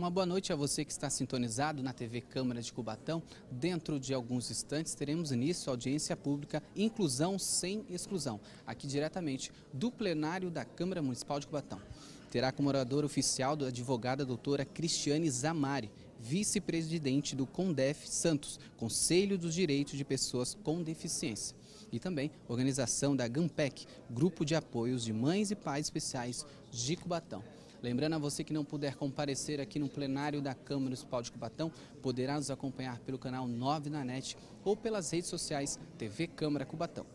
Uma boa noite a você que está sintonizado na TV Câmara de Cubatão. Dentro de alguns instantes teremos início a audiência pública Inclusão sem Exclusão, aqui diretamente do plenário da Câmara Municipal de Cubatão. Terá como orador oficial a advogada doutora Cristiane Zamari, vice-presidente do CONDEF Santos, Conselho dos Direitos de Pessoas com Deficiência e também organização da GAMPEC, Grupo de Apoios de Mães e Pais Especiais de Cubatão. Lembrando a você que não puder comparecer aqui no plenário da Câmara Municipal de Cubatão, poderá nos acompanhar pelo canal 9 na net ou pelas redes sociais TV Câmara Cubatão.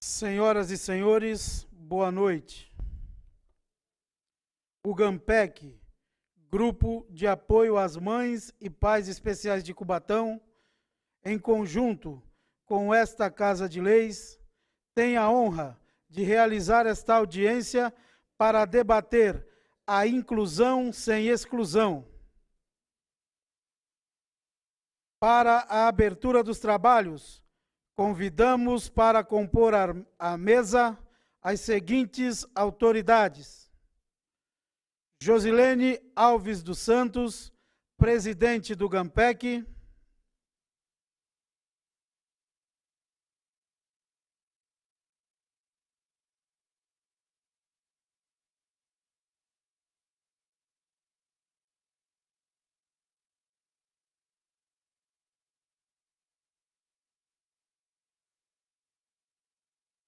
Senhoras e senhores, boa noite. O GAMPEC, Grupo de Apoio às Mães e Pais Especiais de Cubatão, em conjunto com esta Casa de Leis, tem a honra de realizar esta audiência para debater a inclusão sem exclusão. Para a abertura dos trabalhos, convidamos para compor a, mesa as seguintes autoridades: Josilene Alves dos Santos, presidente do GAMPEC.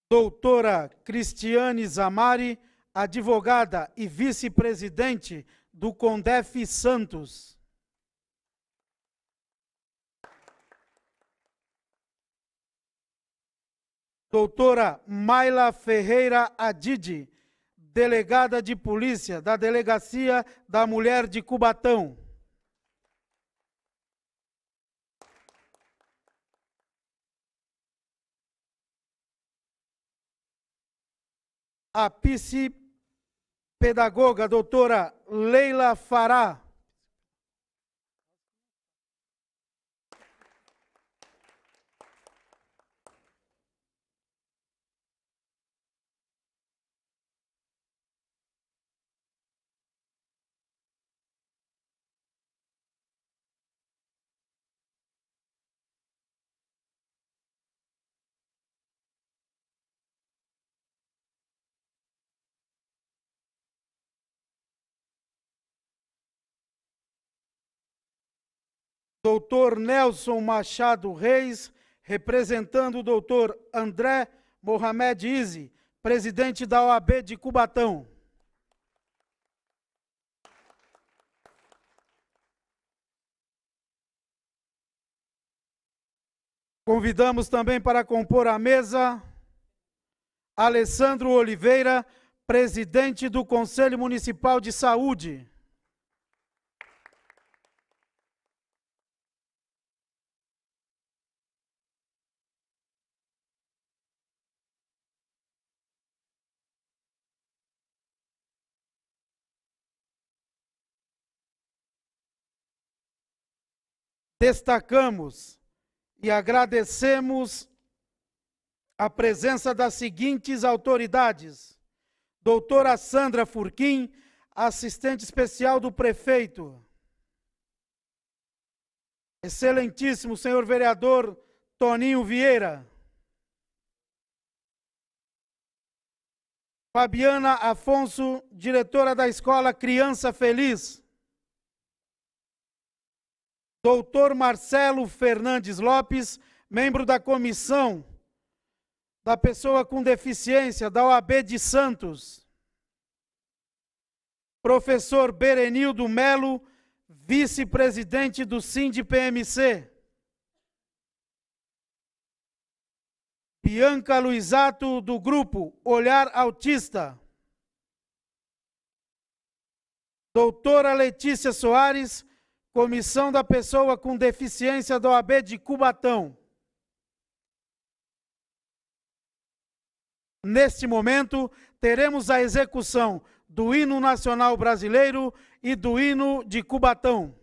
doutora Cristiane Zamari, advogada e vice-presidente do Condef Santos. Doutora Maila Ferreira Adidi, delegada de polícia da Delegacia da Mulher de Cubatão. a psicopedagoga doutora Leila Fará. doutor Nelson Machado Reis, representando o doutor André Mohamed Ize, presidente da OAB de Cubatão. Convidamos também para compor a mesa Alessandro Oliveira, presidente do Conselho Municipal de Saúde. destacamos e agradecemos a presença das seguintes autoridades: doutora Sandra Furquim, assistente especial do prefeito. Excelentíssimo senhor vereador Toninho Vieira. Fabiana Afonso, diretora da escola Criança Feliz doutor Marcelo Fernandes Lopes, membro da comissão da pessoa com deficiência da OAB de Santos. Professor Berenildo Melo, vice-presidente do SIND PMC. Bianca Luizato, do grupo Olhar Autista. Doutora Letícia Soares, Comissão da Pessoa com Deficiência da OAB de Cubatão. Neste momento, teremos a execução do hino nacional brasileiro e do hino de Cubatão.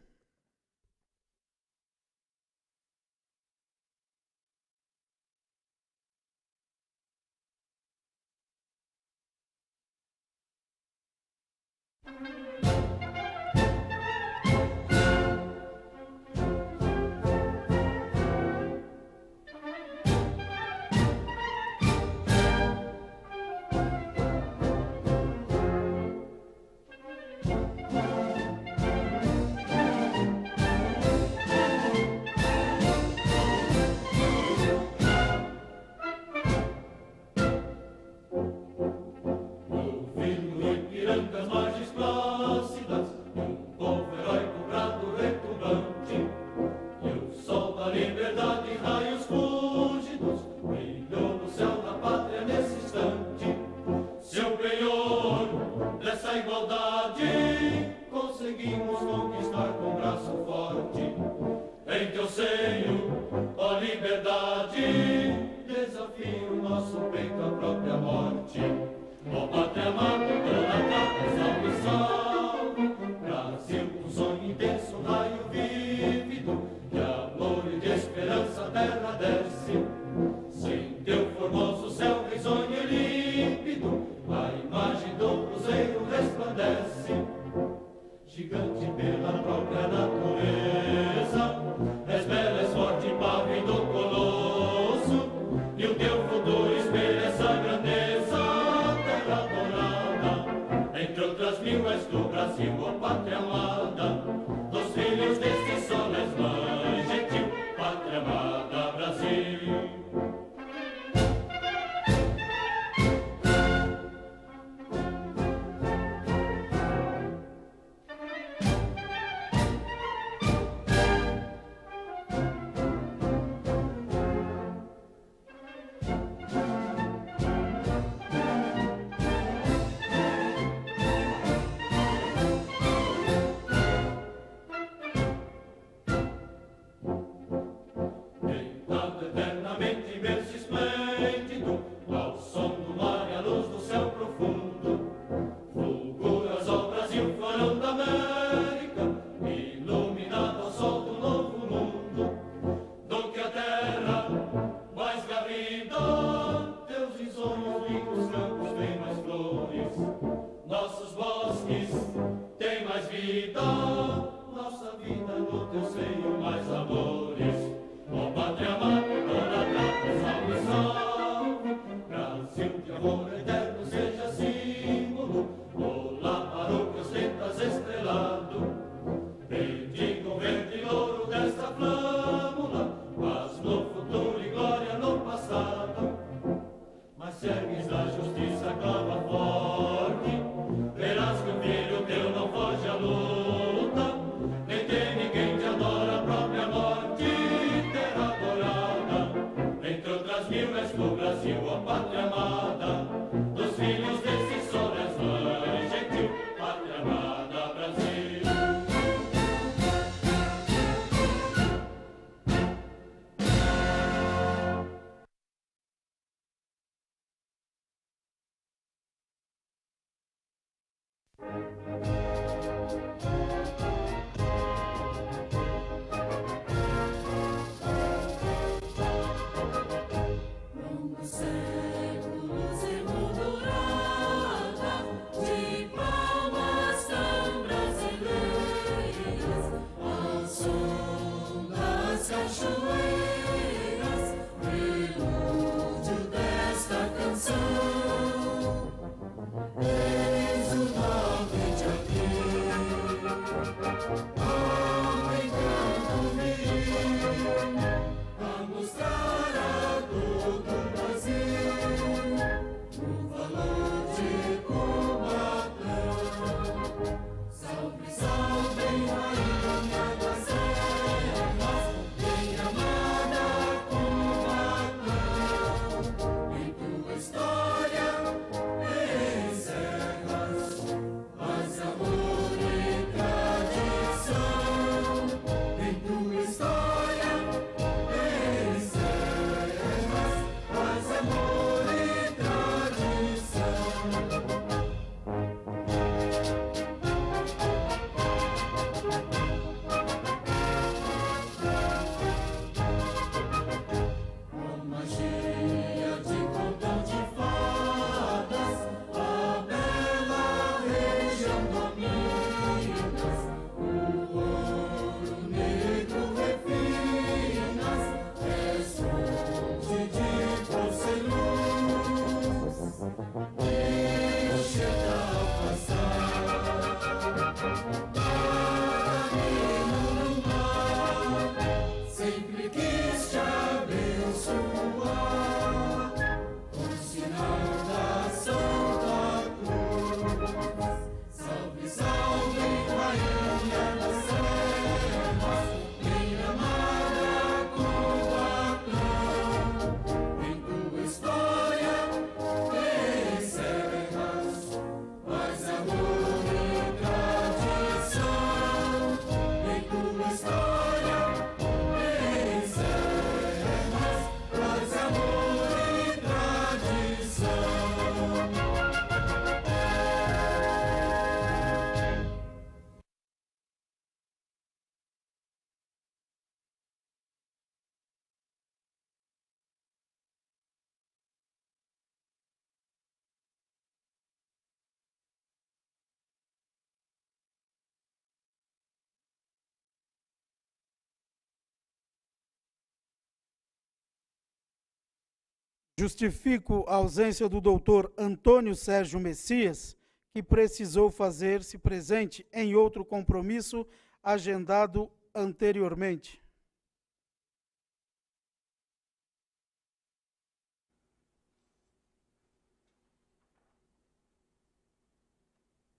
justifico a ausência do doutor Antônio Sérgio Messias, que precisou fazer-se presente em outro compromisso agendado anteriormente.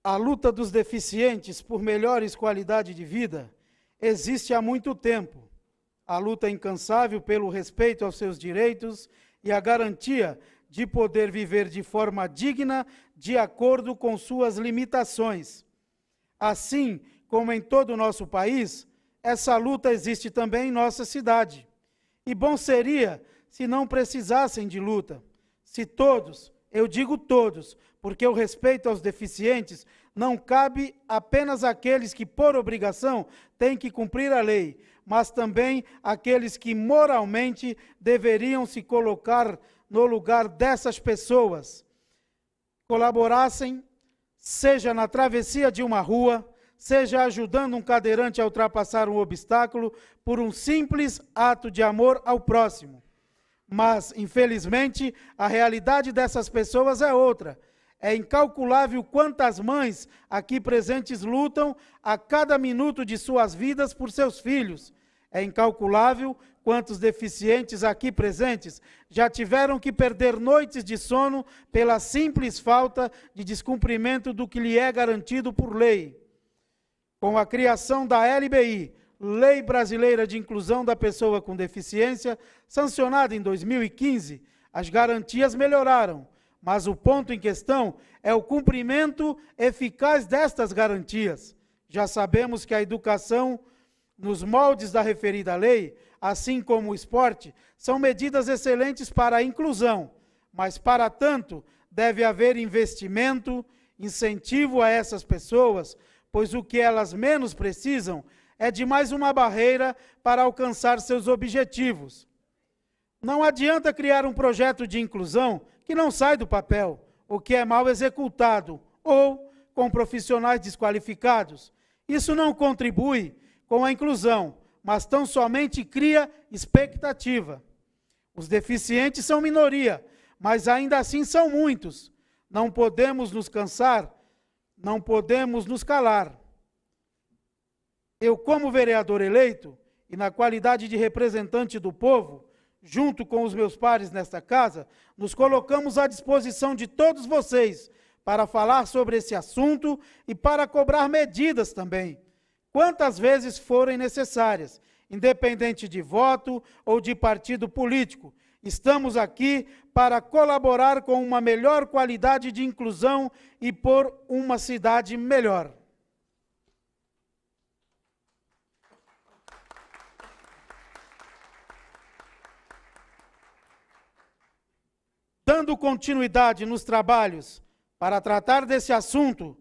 A luta dos deficientes por melhores qualidade de vida existe há muito tempo. A luta incansável pelo respeito aos seus direitos e a garantia de poder viver de forma digna, de acordo com suas limitações. Assim como em todo o nosso país, essa luta existe também em nossa cidade. E bom seria se não precisassem de luta, se todos, eu digo todos, porque o respeito aos deficientes não cabe apenas àqueles que, por obrigação, têm que cumprir a lei, mas também aqueles que moralmente deveriam se colocar no lugar dessas pessoas. Colaborassem, seja na travessia de uma rua, seja ajudando um cadeirante a ultrapassar um obstáculo, por um simples ato de amor ao próximo. Mas, infelizmente, a realidade dessas pessoas é outra. É incalculável quantas mães aqui presentes lutam a cada minuto de suas vidas por seus filhos, é incalculável quantos deficientes aqui presentes já tiveram que perder noites de sono pela simples falta de descumprimento do que lhe é garantido por lei. Com a criação da LBI, Lei Brasileira de Inclusão da Pessoa com Deficiência, sancionada em 2015, as garantias melhoraram, mas o ponto em questão é o cumprimento eficaz destas garantias. Já sabemos que a educação nos moldes da referida lei, assim como o esporte, são medidas excelentes para a inclusão, mas para tanto deve haver investimento, incentivo a essas pessoas, pois o que elas menos precisam é de mais uma barreira para alcançar seus objetivos. Não adianta criar um projeto de inclusão que não sai do papel, o que é mal executado ou com profissionais desqualificados. Isso não contribui com a inclusão, mas tão somente cria expectativa. Os deficientes são minoria, mas ainda assim são muitos. Não podemos nos cansar, não podemos nos calar. Eu, como vereador eleito e na qualidade de representante do povo, junto com os meus pares nesta casa, nos colocamos à disposição de todos vocês para falar sobre esse assunto e para cobrar medidas também quantas vezes forem necessárias, independente de voto ou de partido político. Estamos aqui para colaborar com uma melhor qualidade de inclusão e por uma cidade melhor. Dando continuidade nos trabalhos para tratar desse assunto,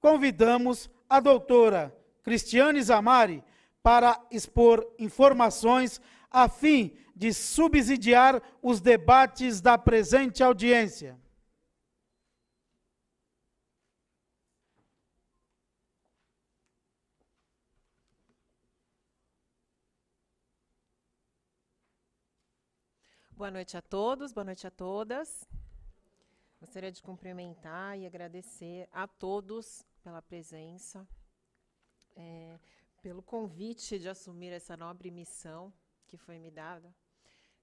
convidamos a doutora Cristiane Zamari para expor informações a fim de subsidiar os debates da presente audiência. Boa noite a todos, boa noite a todas. Gostaria de cumprimentar e agradecer a todos pela presença, é, pelo convite de assumir essa nobre missão que foi me dada,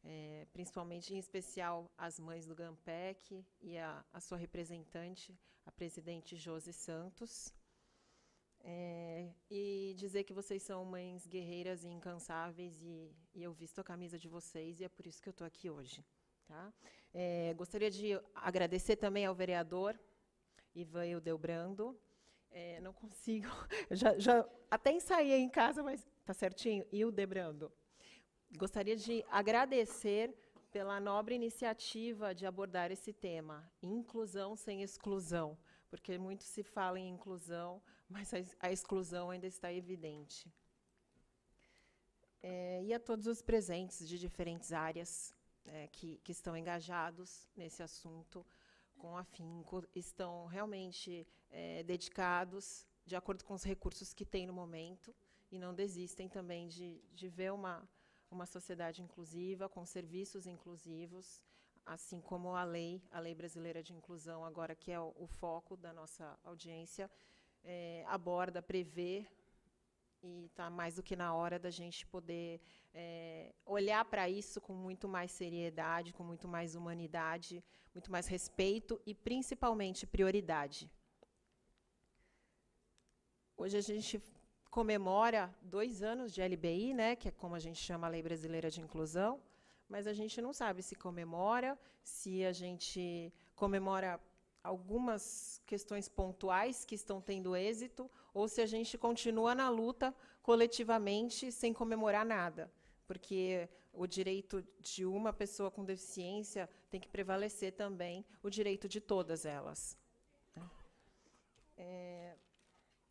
é, principalmente em especial as mães do GAMPEC e a, a sua representante, a presidente Josi Santos. É, e dizer que vocês são mães guerreiras e incansáveis, e, e, eu visto a camisa de vocês, e é por isso que eu estou aqui hoje. Tá? É, gostaria de agradecer também ao vereador Ivan Ildebrando, é, não consigo. já, já até ensaiei em casa, mas tá certinho. E o Debrando. Gostaria de agradecer pela nobre iniciativa de abordar esse tema, inclusão sem exclusão, porque muito se fala em inclusão, mas a, a exclusão ainda está evidente. É, e a todos os presentes de diferentes áreas é, que, que estão engajados nesse assunto, com afinco, estão realmente é, dedicados, de acordo com os recursos que têm no momento, e não desistem também de, de ver uma, uma sociedade inclusiva, com serviços inclusivos, assim como a lei, a Lei Brasileira de Inclusão, agora que é o, o foco da nossa audiência, é, aborda, prevê e está mais do que na hora da gente poder é, olhar para isso com muito mais seriedade, com muito mais humanidade, muito mais respeito e, principalmente, prioridade. Hoje a gente comemora dois anos de LBI, né, que é como a gente chama a Lei Brasileira de Inclusão, mas a gente não sabe se comemora, se a gente comemora algumas questões pontuais que estão tendo êxito ou se a gente continua na luta coletivamente sem comemorar nada, porque o direito de uma pessoa com deficiência tem que prevalecer também o direito de todas elas. Né? É,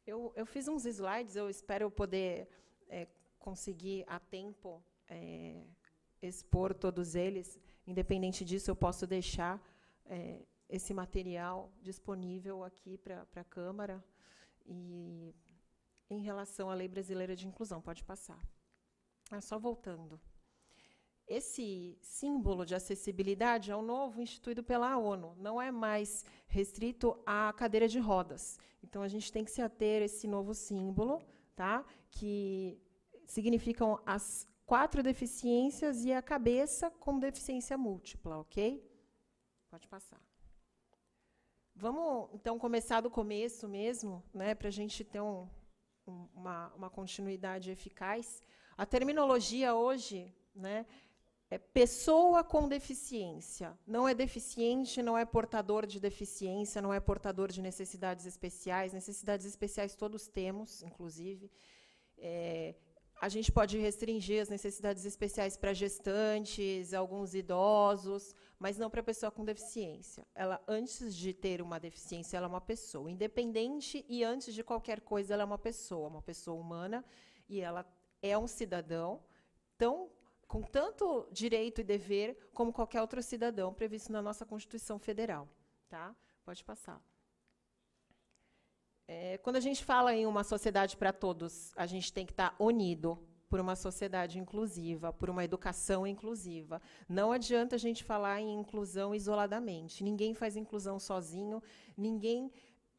eu, eu, fiz uns slides, eu espero poder é, conseguir a tempo é, expor todos eles. Independente disso, eu posso deixar é, esse material disponível aqui para a Câmara e em relação à Lei Brasileira de Inclusão. Pode passar. Ah, só voltando. Esse símbolo de acessibilidade é um novo instituído pela ONU, não é mais restrito à cadeira de rodas. Então, a gente tem que se ater a esse novo símbolo, tá? que significam as quatro deficiências e a cabeça com deficiência múltipla, ok? Pode passar. Vamos então começar do começo mesmo, né, para a gente ter um, um, uma, uma continuidade eficaz. A terminologia hoje, né, é pessoa com deficiência. Não é deficiente, não é portador de deficiência, não é portador de necessidades especiais. Necessidades especiais todos temos, inclusive. É, a gente pode restringir as necessidades especiais para gestantes, alguns idosos, mas não para a pessoa com deficiência. Ela, antes de ter uma deficiência, ela é uma pessoa independente e antes de qualquer coisa, ela é uma pessoa, uma pessoa humana e ela é um cidadão tão com tanto direito e dever como qualquer outro cidadão previsto na nossa Constituição Federal, tá? Pode passar. É, quando a gente fala em uma sociedade para todos, a gente tem que estar tá unido, por uma sociedade inclusiva, por uma educação inclusiva. Não adianta a gente falar em inclusão isoladamente. Ninguém faz inclusão sozinho, ninguém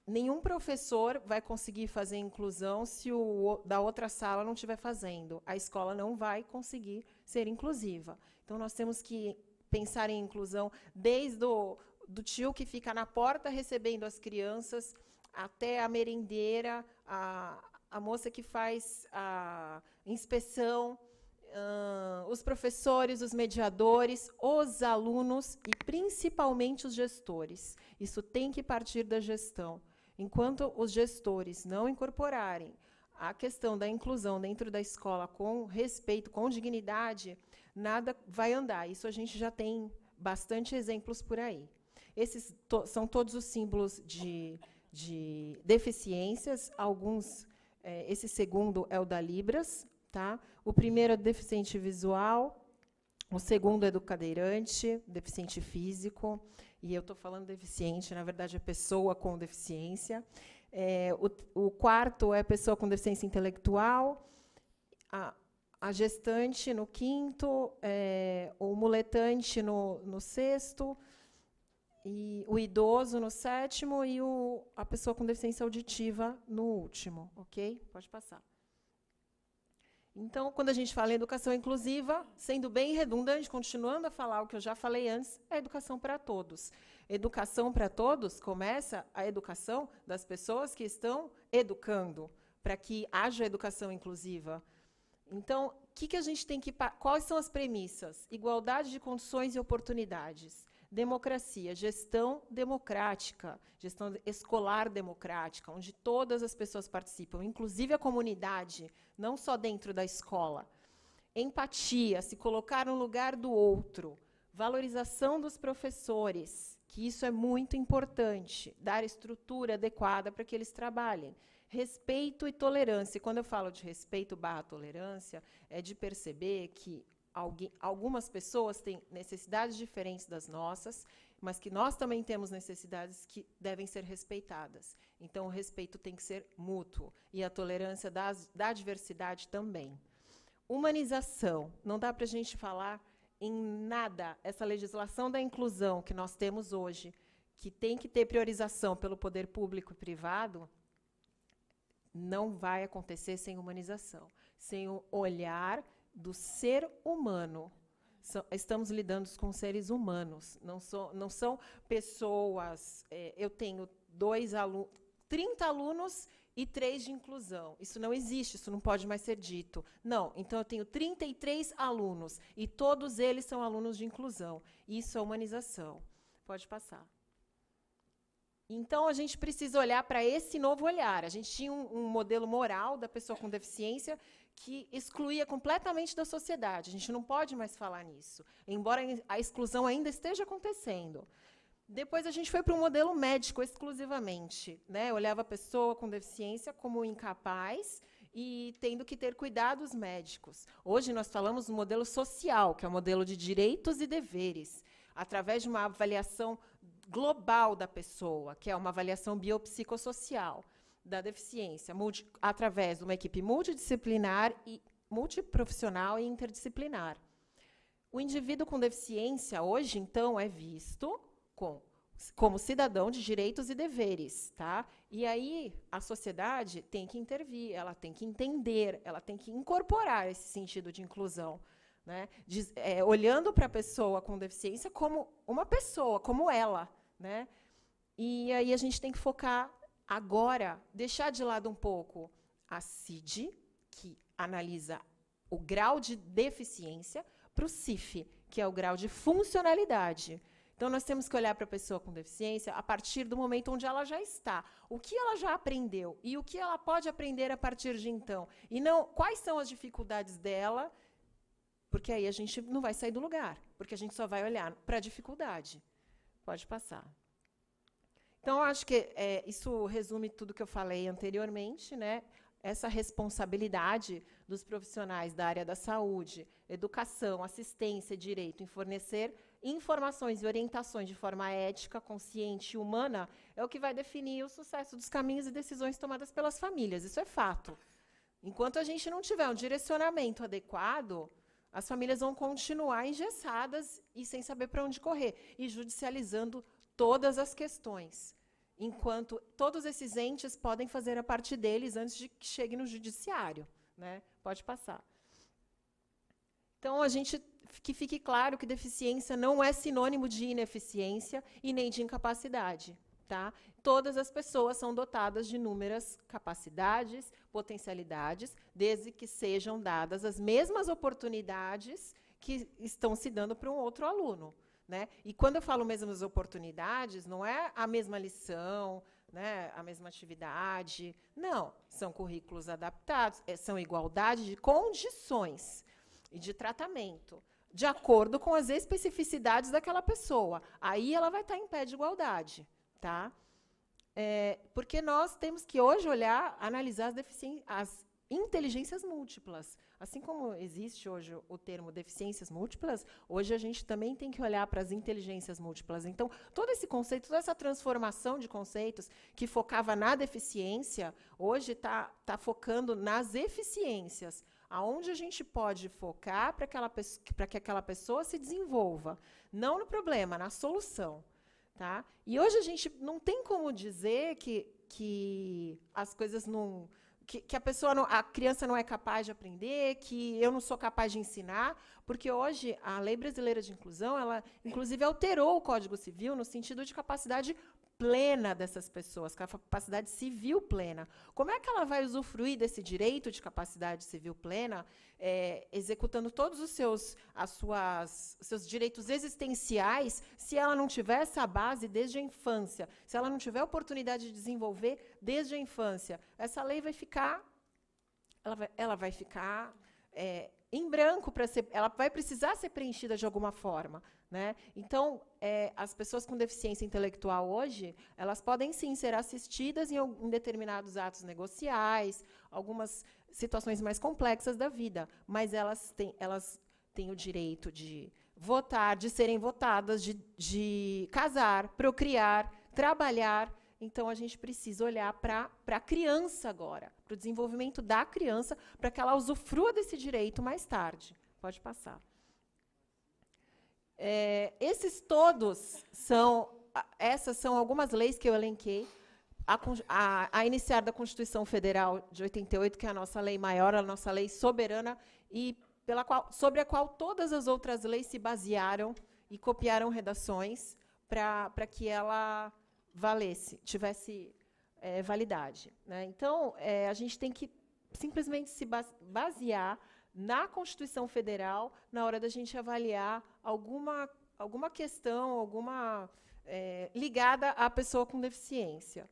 nenhum professor vai conseguir fazer inclusão se o da outra sala não estiver fazendo. A escola não vai conseguir ser inclusiva. Então nós temos que pensar em inclusão desde o do tio que fica na porta recebendo as crianças até a merendeira, a, a moça que faz a, inspeção, uh, os professores, os mediadores, os alunos e principalmente os gestores. Isso tem que partir da gestão. Enquanto os gestores não incorporarem a questão da inclusão dentro da escola com respeito, com dignidade, nada vai andar. Isso a gente já tem bastante exemplos por aí. Esses to são todos os símbolos de, de deficiências, alguns. Eh, esse segundo é o da Libras, Tá? O primeiro é deficiente visual, o segundo é do cadeirante, deficiente físico, e eu estou falando deficiente, na verdade é pessoa com deficiência. É, o, o, quarto é pessoa com deficiência intelectual, a, a gestante no quinto, é, o muletante no, no, sexto, e o idoso no sétimo e o, a pessoa com deficiência auditiva no último, ok? Pode passar. Então, quando a gente fala em educação inclusiva, sendo bem redundante, continuando a falar o que eu já falei antes, é educação para todos. Educação para todos começa a educação das pessoas que estão educando, para que haja educação inclusiva. Então, que que a gente tem que quais são as premissas? Igualdade de condições e oportunidades democracia, gestão democrática, gestão escolar democrática, onde todas as pessoas participam, inclusive a comunidade, não só dentro da escola. Empatia, se colocar no lugar do outro. Valorização dos professores, que isso é muito importante, dar estrutura adequada para que eles trabalhem. Respeito e tolerância. E quando eu falo de respeito barra tolerância, é de perceber que algumas pessoas têm necessidades diferentes das nossas, mas que nós também temos necessidades que devem ser respeitadas. Então, o respeito tem que ser mútuo e a tolerância das, da diversidade também. Humanização. Não dá para a gente falar em nada essa legislação da inclusão que nós temos hoje, que tem que ter priorização pelo poder público e privado, não vai acontecer sem humanização, sem o olhar do ser humano. estamos lidando com seres humanos, não, so, não são pessoas. É, eu tenho dois alunos, 30 alunos e três de inclusão. Isso não existe, isso não pode mais ser dito. Não, então eu tenho 33 alunos e todos eles são alunos de inclusão. Isso é humanização. Pode passar. Então a gente precisa olhar para esse novo olhar. A gente tinha um, um modelo moral da pessoa com deficiência que excluía completamente da sociedade. A gente não pode mais falar nisso, embora a exclusão ainda esteja acontecendo. Depois a gente foi para um modelo médico exclusivamente, né? Olhava a pessoa com deficiência como incapaz e tendo que ter cuidados médicos. Hoje nós falamos do modelo social, que é o modelo de direitos e deveres, através de uma avaliação global da pessoa, que é uma avaliação biopsicossocial da deficiência multi, através de uma equipe multidisciplinar e multiprofissional e interdisciplinar. O indivíduo com deficiência hoje, então, é visto com, como cidadão de direitos e deveres, tá? E aí a sociedade tem que intervir, ela tem que entender, ela tem que incorporar esse sentido de inclusão, né? Diz, é, olhando para a pessoa com deficiência como uma pessoa, como ela, né? E aí a gente tem que focar Agora, deixar de lado um pouco a CID, que analisa o grau de deficiência, para o CIF, que é o grau de funcionalidade. Então, nós temos que olhar para a pessoa com deficiência a partir do momento onde ela já está. O que ela já aprendeu e o que ela pode aprender a partir de então. E não quais são as dificuldades dela, porque aí a gente não vai sair do lugar, porque a gente só vai olhar para a dificuldade. Pode passar. Então, eu acho que é, isso resume tudo que eu falei anteriormente, né? Essa responsabilidade dos profissionais da área da saúde, educação, assistência, direito em fornecer informações e orientações de forma ética, consciente e humana é o que vai definir o sucesso dos caminhos e decisões tomadas pelas famílias. Isso é fato. Enquanto a gente não tiver um direcionamento adequado, as famílias vão continuar engessadas e sem saber para onde correr e judicializando todas as questões, enquanto todos esses entes podem fazer a parte deles antes de que chegue no judiciário. Né? Pode passar. Então, a gente que fique claro que deficiência não é sinônimo de ineficiência e nem de incapacidade. Tá? Todas as pessoas são dotadas de inúmeras capacidades, potencialidades, desde que sejam dadas as mesmas oportunidades que estão se dando para um outro aluno. Né? E quando eu falo mesmas oportunidades, não é a mesma lição, né, a mesma atividade. Não, são currículos adaptados, é, são igualdade de condições e de tratamento, de acordo com as especificidades daquela pessoa. Aí ela vai estar tá em pé de igualdade. Tá? É, porque nós temos que hoje olhar, analisar as, as inteligências múltiplas. Assim como existe hoje o termo deficiências múltiplas, hoje a gente também tem que olhar para as inteligências múltiplas. Então, todo esse conceito, toda essa transformação de conceitos que focava na deficiência, hoje está tá focando nas eficiências. Aonde a gente pode focar para que aquela pessoa se desenvolva. Não no problema, na solução. Tá? E hoje a gente não tem como dizer que, que as coisas não que, que a pessoa não, a criança não é capaz de aprender, que eu não sou capaz de ensinar, porque hoje a lei brasileira de inclusão, ela inclusive alterou o Código Civil no sentido de capacidade plena dessas pessoas, capacidade civil plena. Como é que ela vai usufruir desse direito de capacidade civil plena, é, executando todos os seus, as suas, seus direitos existenciais, se ela não tiver essa base desde a infância, se ela não tiver oportunidade de desenvolver desde a infância? Essa lei vai ficar, ela vai, ela vai ficar é, em branco para ser, ela vai precisar ser preenchida de alguma forma. Né? Então, é, as pessoas com deficiência intelectual hoje, elas podem sim ser assistidas em, em determinados atos negociais, algumas situações mais complexas da vida, mas elas têm, elas têm o direito de votar, de serem votadas, de, de casar, procriar, trabalhar. Então, a gente precisa olhar para a criança agora, para o desenvolvimento da criança, para que ela usufrua desse direito mais tarde. Pode passar. É, esses todos são, essas são algumas leis que eu elenquei, a, a, a, iniciar da Constituição Federal de 88, que é a nossa lei maior, a nossa lei soberana, e pela qual, sobre a qual todas as outras leis se basearam e copiaram redações para que ela valesse, tivesse é, validade. Né? Então, é, a gente tem que simplesmente se basear na Constituição Federal na hora da gente avaliar alguma, alguma questão, alguma é, ligada à pessoa com deficiência.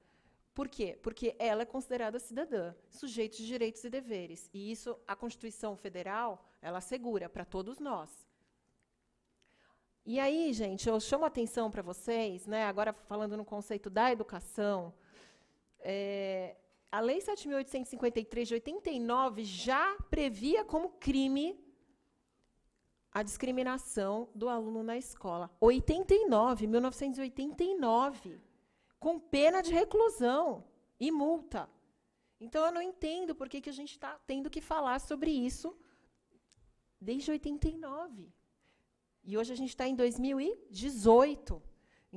Por quê? Porque ela é considerada cidadã, sujeito de direitos e deveres. E isso a Constituição Federal ela assegura para todos nós. E aí, gente, eu chamo a atenção para vocês, né, agora falando no conceito da educação, é, a Lei 7.853 de 89 já previa como crime a discriminação do aluno na escola. 89, 1989, com pena de reclusão e multa. Então, eu não entendo por que, que a gente está tendo que falar sobre isso desde 89. E hoje a gente está em 2018.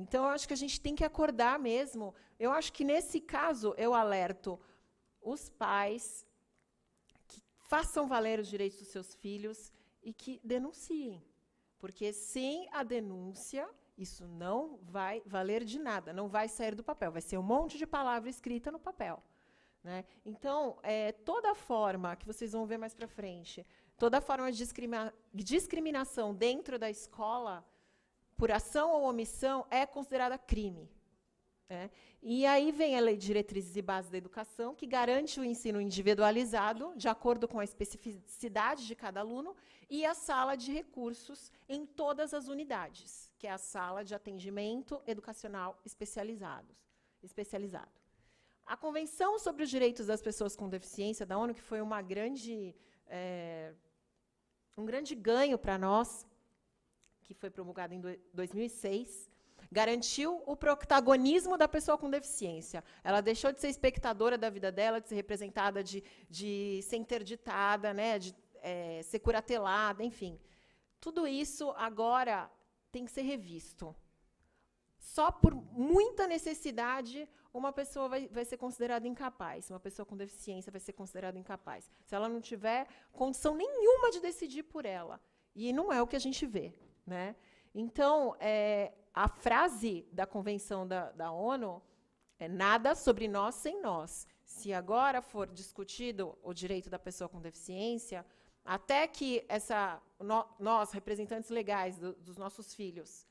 Então, eu acho que a gente tem que acordar mesmo. Eu acho que, nesse caso, eu alerto os pais que façam valer os direitos dos seus filhos, e que denunciem. Porque sem a denúncia, isso não vai valer de nada, não vai sair do papel, vai ser um monte de palavra escrita no papel. Né? Então, é, toda forma, que vocês vão ver mais para frente, toda forma de discrimina discriminação dentro da escola, por ação ou omissão, é considerada crime. É. E aí vem a Lei de Diretrizes e Bases da Educação, que garante o ensino individualizado, de acordo com a especificidade de cada aluno, e a sala de recursos em todas as unidades, que é a sala de atendimento educacional especializados, especializado. A Convenção sobre os Direitos das Pessoas com Deficiência da ONU, que foi uma grande, é, um grande ganho para nós, que foi promulgada em 2006, Garantiu o protagonismo da pessoa com deficiência. Ela deixou de ser espectadora da vida dela, de ser representada, de, de ser interditada, né, de é, ser curatelada, enfim. Tudo isso agora tem que ser revisto. Só por muita necessidade uma pessoa vai, vai, ser considerada incapaz, uma pessoa com deficiência vai ser considerada incapaz, se ela não tiver condição nenhuma de decidir por ela. E não é o que a gente vê. Né? Então, é, a frase da Convenção da, da ONU é nada sobre nós sem nós. Se agora for discutido o direito da pessoa com deficiência, até que essa no, nós representantes legais do, dos nossos filhos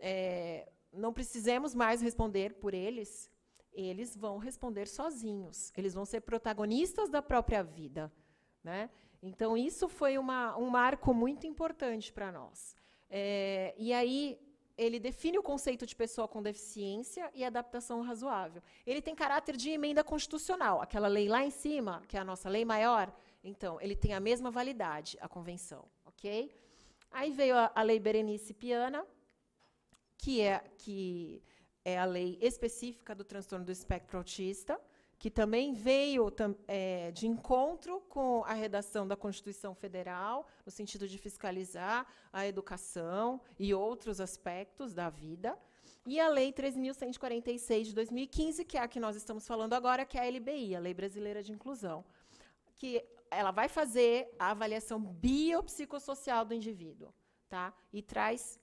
é, não precisemos mais responder por eles, eles vão responder sozinhos. Eles vão ser protagonistas da própria vida, né? Então isso foi uma, um marco muito importante para nós. É, e aí ele define o conceito de pessoa com deficiência e adaptação razoável. Ele tem caráter de emenda constitucional, aquela lei lá em cima, que é a nossa lei maior. Então, ele tem a mesma validade, a convenção, ok? Aí veio a, a lei Berenice Piana, que é que é a lei específica do transtorno do espectro autista que também veio é, de encontro com a redação da Constituição Federal, no sentido de fiscalizar a educação e outros aspectos da vida, e a Lei 3.146 de 2015, que é a que nós estamos falando agora, que é a LBI, a Lei Brasileira de Inclusão, que ela vai fazer a avaliação biopsicossocial do indivíduo, tá? E traz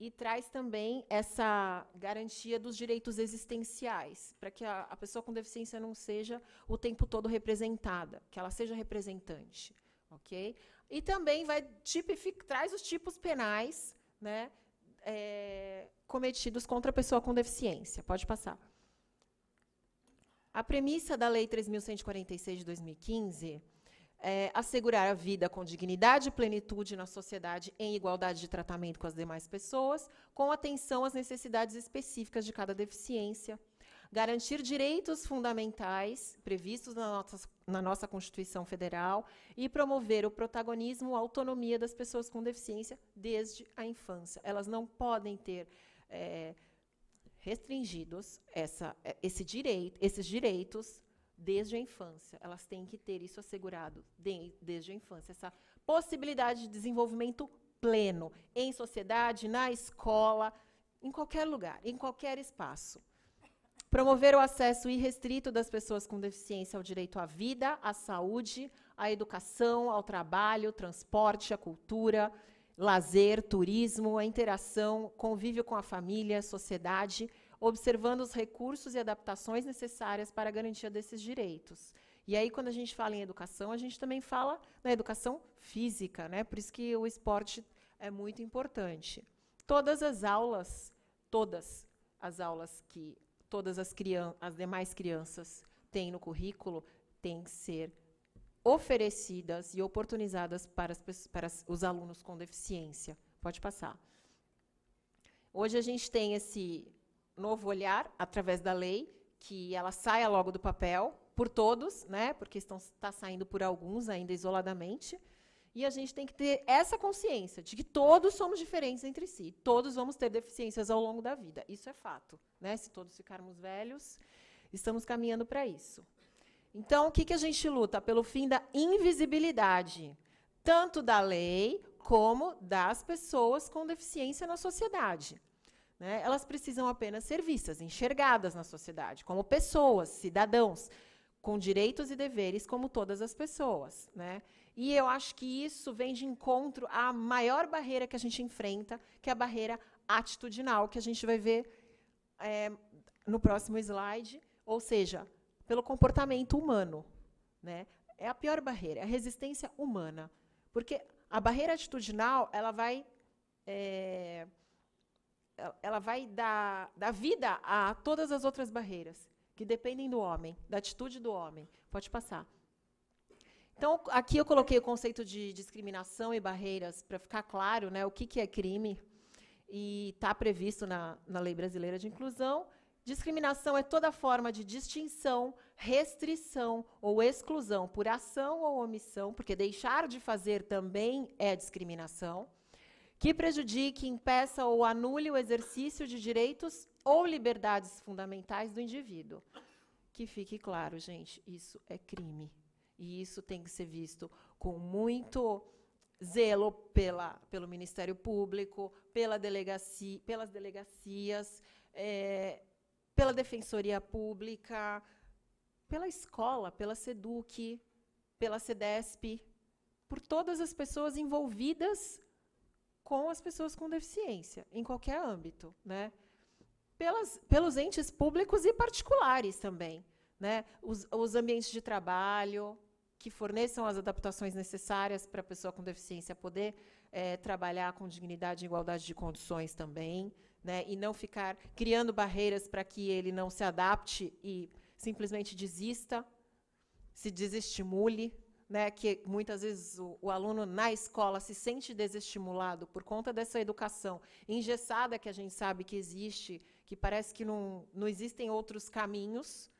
e traz também essa garantia dos direitos existenciais, para que a, a, pessoa com deficiência não seja o tempo todo representada, que ela seja representante, ok? E também vai tipific, traz os tipos penais, né, é, cometidos contra a pessoa com deficiência. Pode passar. A premissa da Lei 3.146 de 2015 é, assegurar a vida com dignidade e plenitude na sociedade em igualdade de tratamento com as demais pessoas, com atenção às necessidades específicas de cada deficiência, garantir direitos fundamentais previstos na nossa, na nossa Constituição Federal e promover o protagonismo e autonomia das pessoas com deficiência desde a infância. Elas não podem ter é, restringidos essa, é, esse direito, esses direitos desde a infância. Elas têm que ter isso assegurado de, desde a infância, essa possibilidade de desenvolvimento pleno em sociedade, na escola, em qualquer lugar, em qualquer espaço. Promover o acesso irrestrito das pessoas com deficiência ao direito à vida, à saúde, à educação, ao trabalho, transporte, à cultura, lazer, turismo, à interação, convívio com a família, sociedade, observando os recursos e adaptações necessárias para a garantia desses direitos. E aí, quando a gente fala em educação, a gente também fala na educação física, né? por isso que o esporte é muito importante. Todas as aulas, todas as aulas que todas as, crian as demais crianças têm no currículo, têm que ser oferecidas e oportunizadas para, as, para os alunos com deficiência. Pode passar. Hoje a gente tem esse novo olhar através da lei, que ela saia logo do papel, por todos, né? Porque está tá saindo por alguns ainda isoladamente. E a gente tem que ter essa consciência de que todos somos diferentes entre si. Todos vamos ter deficiências ao longo da vida. Isso é fato. Né? Se todos ficarmos velhos, estamos caminhando para isso. Então, o que, que a gente luta? Pelo fim da invisibilidade, tanto da lei como das pessoas com deficiência na sociedade. Né? Elas precisam apenas ser vistas, enxergadas na sociedade, como pessoas, cidadãos, com direitos e deveres como todas as pessoas. Né? E eu acho que isso vem de encontro à maior barreira que a gente enfrenta, que é a barreira atitudinal, que a gente vai ver é, no próximo slide, ou seja, pelo comportamento humano. Né? É a pior barreira, é a resistência humana. Porque a barreira atitudinal ela vai. É, ela vai dar, dar vida a todas as outras barreiras que dependem do homem, da atitude do homem. Pode passar. Então, aqui eu coloquei o conceito de discriminação e barreiras para ficar claro né, o que, que é crime e está previsto na, na Lei Brasileira de Inclusão. Discriminação é toda forma de distinção, restrição ou exclusão por ação ou omissão, porque deixar de fazer também é discriminação que prejudique, impeça ou anule o exercício de direitos ou liberdades fundamentais do indivíduo. Que fique claro, gente, isso é crime. E isso tem que ser visto com muito zelo pela, pelo Ministério Público, pela delegacia, pelas delegacias, é, pela Defensoria Pública, pela escola, pela SEDUC, pela SEDESP, por todas as pessoas envolvidas com as pessoas com deficiência, em qualquer âmbito, né? Pelas, pelos entes públicos e particulares também, né? Os, os ambientes de trabalho que forneçam as adaptações necessárias para a pessoa com deficiência poder é, trabalhar com dignidade e igualdade de condições também, né? E não ficar criando barreiras para que ele não se adapte e simplesmente desista, se desestimule, né, que muitas vezes o, o, aluno na escola se sente desestimulado por conta dessa educação engessada que a gente sabe que existe, que parece que não, não existem outros caminhos,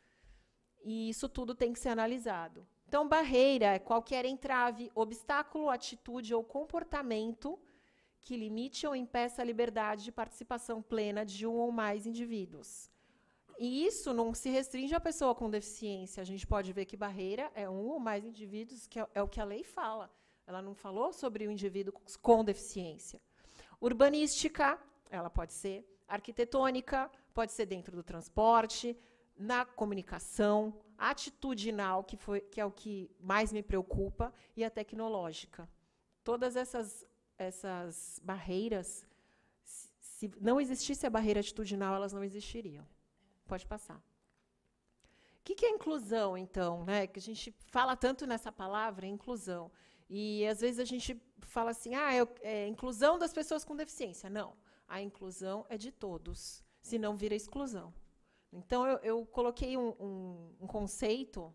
e isso tudo tem que ser analisado. Então, barreira é qualquer entrave, obstáculo, atitude ou comportamento que limite ou impeça a liberdade de participação plena de um ou mais indivíduos. E isso não se restringe à pessoa com deficiência. A gente pode ver que barreira é um ou mais indivíduos, que é, é o que a lei fala. Ela não falou sobre o indivíduo com deficiência. Urbanística, ela pode ser arquitetônica, pode ser dentro do transporte, na comunicação, atitudinal, que, foi, que é o que mais me preocupa, e a tecnológica. Todas essas, essas barreiras, se não existisse a barreira atitudinal, elas não existiriam. Pode passar. O que, que é inclusão, então? Né? Que a gente fala tanto nessa palavra, é inclusão. E às vezes a gente fala assim, ah, é, é inclusão das pessoas com deficiência. Não, a inclusão é de todos, senão vira exclusão. Então eu, eu coloquei um, um, um conceito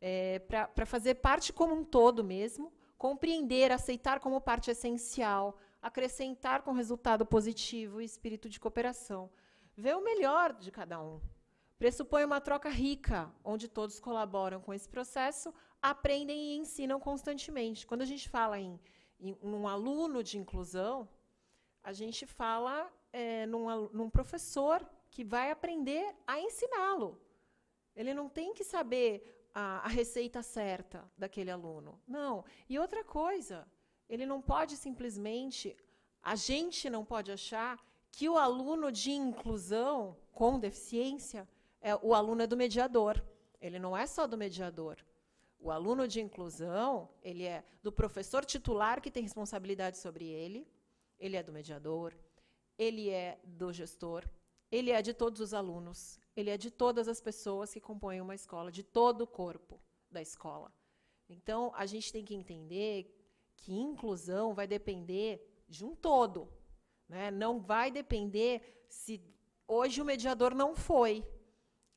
é, para fazer parte como um todo mesmo, compreender, aceitar como parte essencial, acrescentar com resultado positivo e espírito de cooperação vê o melhor de cada um. Pressupõe uma troca rica, onde todos colaboram com esse processo, aprendem e ensinam constantemente. Quando a gente fala em, em um aluno de inclusão, a gente fala é, num, num professor que vai aprender a ensiná-lo. Ele não tem que saber a, a, receita certa daquele aluno. Não. E outra coisa, ele não pode simplesmente, a gente não pode achar que o aluno de inclusão com deficiência, é, o aluno é do mediador, ele não é só do mediador. O aluno de inclusão, ele é do professor titular que tem responsabilidade sobre ele, ele é do mediador, ele é do gestor, ele é de todos os alunos, ele é de todas as pessoas que compõem uma escola, de todo o corpo da escola. Então, a gente tem que entender que inclusão vai depender de um todo, né? Não vai depender se hoje o mediador não foi.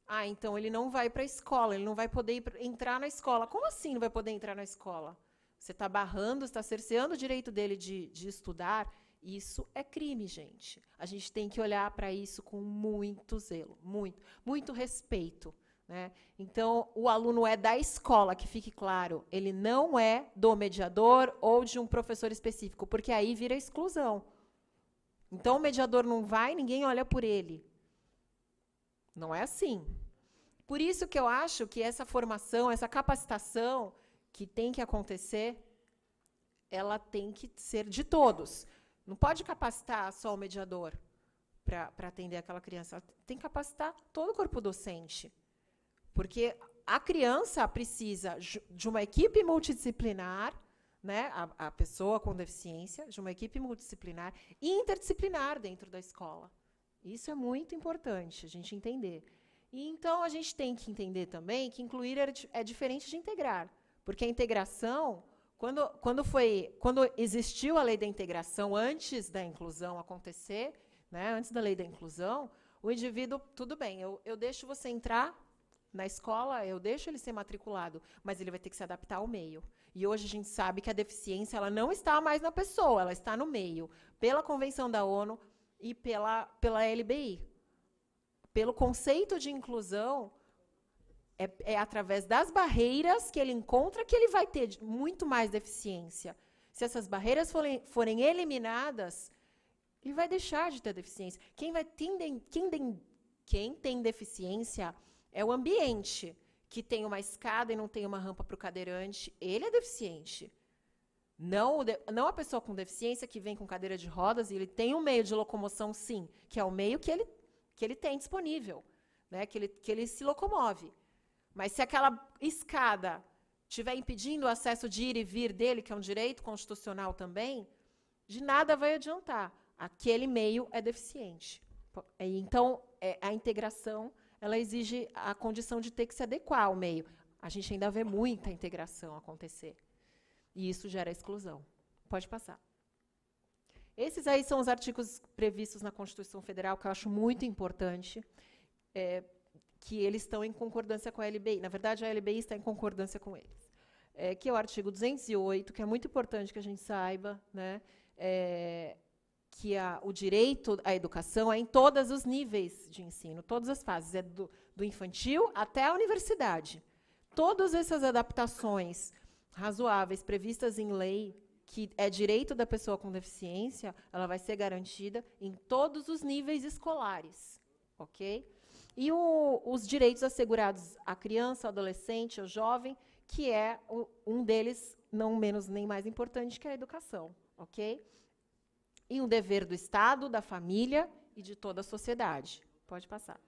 Ah, então ele não vai para a escola, ele não vai poder entrar na escola. Como assim não vai poder entrar na escola? Você está barrando, está cerceando o direito dele de, de estudar. Isso é crime, gente. A gente tem que olhar para isso com muito zelo, muito, muito respeito. Né? Então, o aluno é da escola, que fique claro, ele não é do mediador ou de um professor específico, porque aí vira exclusão. Então o mediador não vai, ninguém olha por ele. Não é assim. Por isso que eu acho que essa formação, essa capacitação que tem que acontecer, ela tem que ser de todos. Não pode capacitar só o mediador para atender aquela criança. Tem que capacitar todo o corpo docente. Porque a criança precisa de uma equipe multidisciplinar né, a, a pessoa com deficiência, de uma equipe multidisciplinar e interdisciplinar dentro da escola. Isso é muito importante a gente entender. E então a gente tem que entender também que incluir é, é diferente de integrar, porque a integração, quando, quando foi, quando existiu a lei da integração antes da inclusão acontecer, né, antes da lei da inclusão, o indivíduo, tudo bem, eu, eu deixo você entrar na escola, eu deixo ele ser matriculado, mas ele vai ter que se adaptar ao meio. E hoje a gente sabe que a deficiência ela não está mais na pessoa, ela está no meio, pela Convenção da ONU e pela, pela LBI. Pelo conceito de inclusão, é, é através das barreiras que ele encontra que ele vai ter muito mais deficiência. Se essas barreiras forem, forem eliminadas, ele vai deixar de ter deficiência. Quem, vai, quem, de, quem, quem tem deficiência é o ambiente que tem uma escada e não tem uma rampa para o cadeirante, ele é deficiente. Não, não a pessoa com deficiência que vem com cadeira de rodas e ele tem um meio de locomoção, sim, que é o meio que ele, que ele tem disponível, né? que, ele, que ele se locomove. Mas se aquela escada estiver impedindo o acesso de ir e vir dele, que é um direito constitucional também, de nada vai adiantar. Aquele meio é deficiente. Então, é, a integração ela exige a condição de ter que se adequar ao meio. A gente ainda vê muita integração acontecer. E isso gera exclusão. Pode passar. Esses aí são os artigos previstos na Constituição Federal, que eu acho muito importante, é, que eles estão em concordância com a LBI. Na verdade, a LBI está em concordância com eles. É, que é o artigo 208, que é muito importante que a gente saiba, né? É, que a, o direito à educação é em todos os níveis de ensino, todas as fases, é do, do infantil até a universidade. Todas essas adaptações razoáveis previstas em lei, que é direito da pessoa com deficiência, ela vai ser garantida em todos os níveis escolares, ok? E o, os direitos assegurados à criança, ao adolescente, ao jovem, que é o, um deles não menos nem mais importante que é a educação, ok? e um dever do Estado, da família e de toda a sociedade. Pode passar.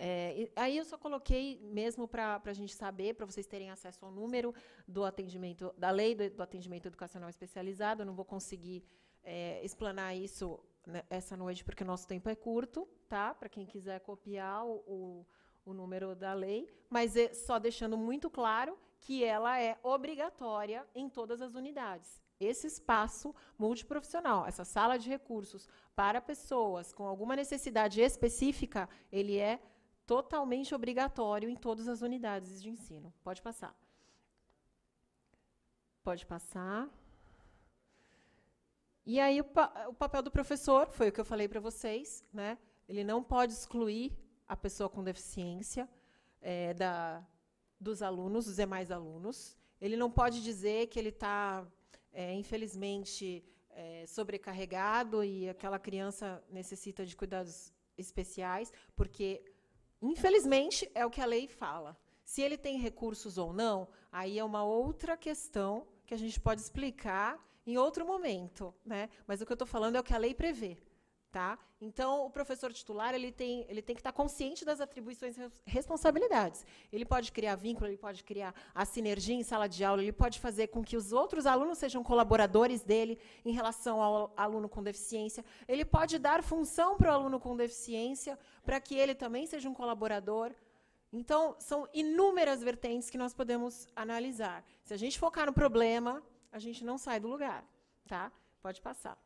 É, aí eu só coloquei mesmo para a gente saber, para vocês terem acesso ao número do atendimento da lei do, do atendimento educacional especializado. Eu não vou conseguir é, explanar isso né, essa noite porque o nosso tempo é curto, tá? Para quem quiser copiar o, o, o, número da lei, mas é, só deixando muito claro que ela é obrigatória em todas as unidades esse espaço multiprofissional, essa sala de recursos para pessoas com alguma necessidade específica, ele é totalmente obrigatório em todas as unidades de ensino. Pode passar. Pode passar. E aí o, pa o papel do professor, foi o que eu falei para vocês, né? Ele não pode excluir a pessoa com deficiência é, da, dos alunos, dos demais alunos. Ele não pode dizer que ele está é, infelizmente, é, sobrecarregado e aquela criança necessita de cuidados especiais, porque, infelizmente, é o que a lei fala. Se ele tem recursos ou não, aí é uma outra questão que a gente pode explicar em outro momento. Né? Mas o que eu estou falando é o que a lei prevê. Tá? Então, o professor titular ele tem, ele tem que estar tá consciente das atribuições e responsabilidades. Ele pode criar vínculo, ele pode criar a sinergia em sala de aula, ele pode fazer com que os outros alunos sejam colaboradores dele em relação ao aluno com deficiência, ele pode dar função para o aluno com deficiência para que ele também seja um colaborador. Então, são inúmeras vertentes que nós podemos analisar. Se a gente focar no problema, a gente não sai do lugar. Tá? Pode passar.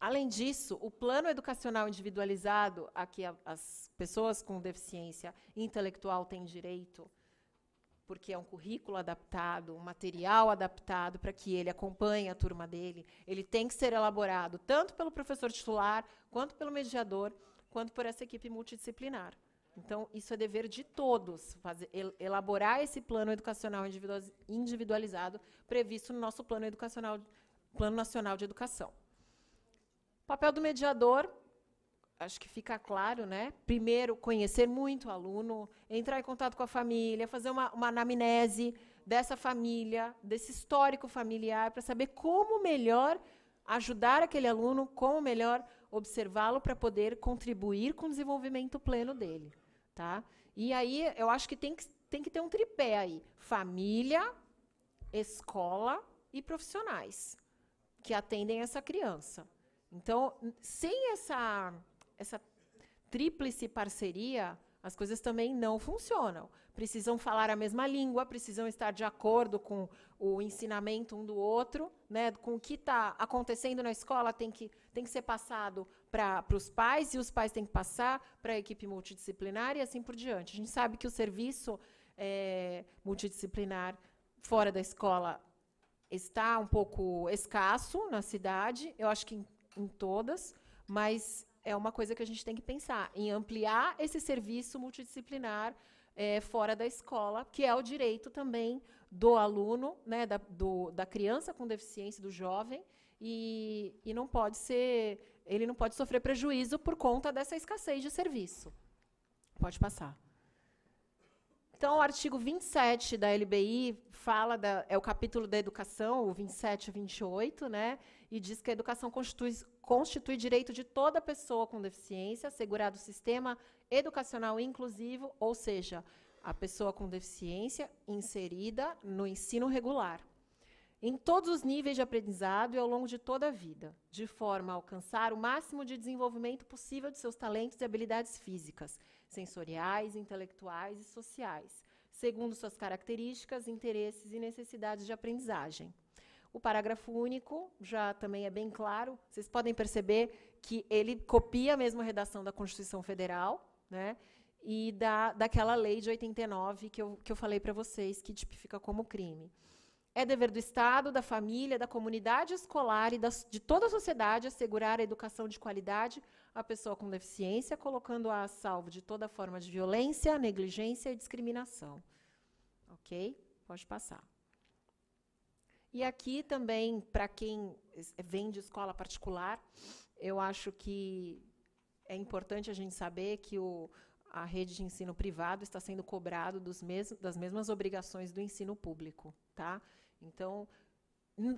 Além disso, o plano educacional individualizado a que as pessoas com deficiência intelectual têm direito, porque é um currículo adaptado, um material adaptado para que ele acompanhe a turma dele, ele tem que ser elaborado tanto pelo professor titular, quanto pelo mediador, quanto por essa equipe multidisciplinar. Então, isso é dever de todos, fazer, elaborar esse plano educacional individualizado previsto no nosso plano educacional, Plano Nacional de Educação. Papel do mediador, acho que fica claro, né? Primeiro, conhecer muito o aluno, entrar em contato com a família, fazer uma, uma anamnese dessa família, desse histórico familiar, para saber como melhor ajudar aquele aluno, como melhor observá-lo para poder contribuir com o desenvolvimento pleno dele. Tá? E aí, eu acho que tem, que tem que ter um tripé aí: família, escola e profissionais que atendem essa criança. Então, sem essa, essa tríplice parceria, as coisas também não funcionam. Precisam falar a mesma língua, precisam estar de acordo com o ensinamento um do outro, né? com o que está acontecendo na escola tem que, tem que ser passado para os pais, e os pais têm que passar para a equipe multidisciplinar e assim por diante. A gente sabe que o serviço é, multidisciplinar fora da escola está um pouco escasso na cidade. Eu acho que em todas, mas é uma coisa que a gente tem que pensar em ampliar esse serviço multidisciplinar é, fora da escola, que é o direito também do aluno, né, da, do, da criança com deficiência, do jovem, e, e não pode ser, ele não pode sofrer prejuízo por conta dessa escassez de serviço. Pode passar. Então, o artigo 27 da LBI fala da, é o capítulo da educação, o 27 e 28, né? e diz que a educação constitui, constitui direito de toda pessoa com deficiência, assegurado o sistema educacional inclusivo, ou seja, a pessoa com deficiência inserida no ensino regular, em todos os níveis de aprendizado e ao longo de toda a vida, de forma a alcançar o máximo de desenvolvimento possível de seus talentos e habilidades físicas, sensoriais, intelectuais e sociais, segundo suas características, interesses e necessidades de aprendizagem. O parágrafo único já também é bem claro. Vocês podem perceber que ele copia a mesma redação da Constituição Federal, né? E da, daquela lei de 89 que eu, que eu falei para vocês, que tipifica como crime. É dever do Estado, da família, da comunidade escolar e das, de toda a sociedade assegurar a educação de qualidade à pessoa com deficiência, colocando-a a salvo de toda forma de violência, negligência e discriminação. Ok? Pode passar. E aqui também, para quem vem de escola particular, eu acho que é importante a gente saber que o, a rede de ensino privado está sendo cobrado dos mes das mesmas obrigações do ensino público. Tá? Então,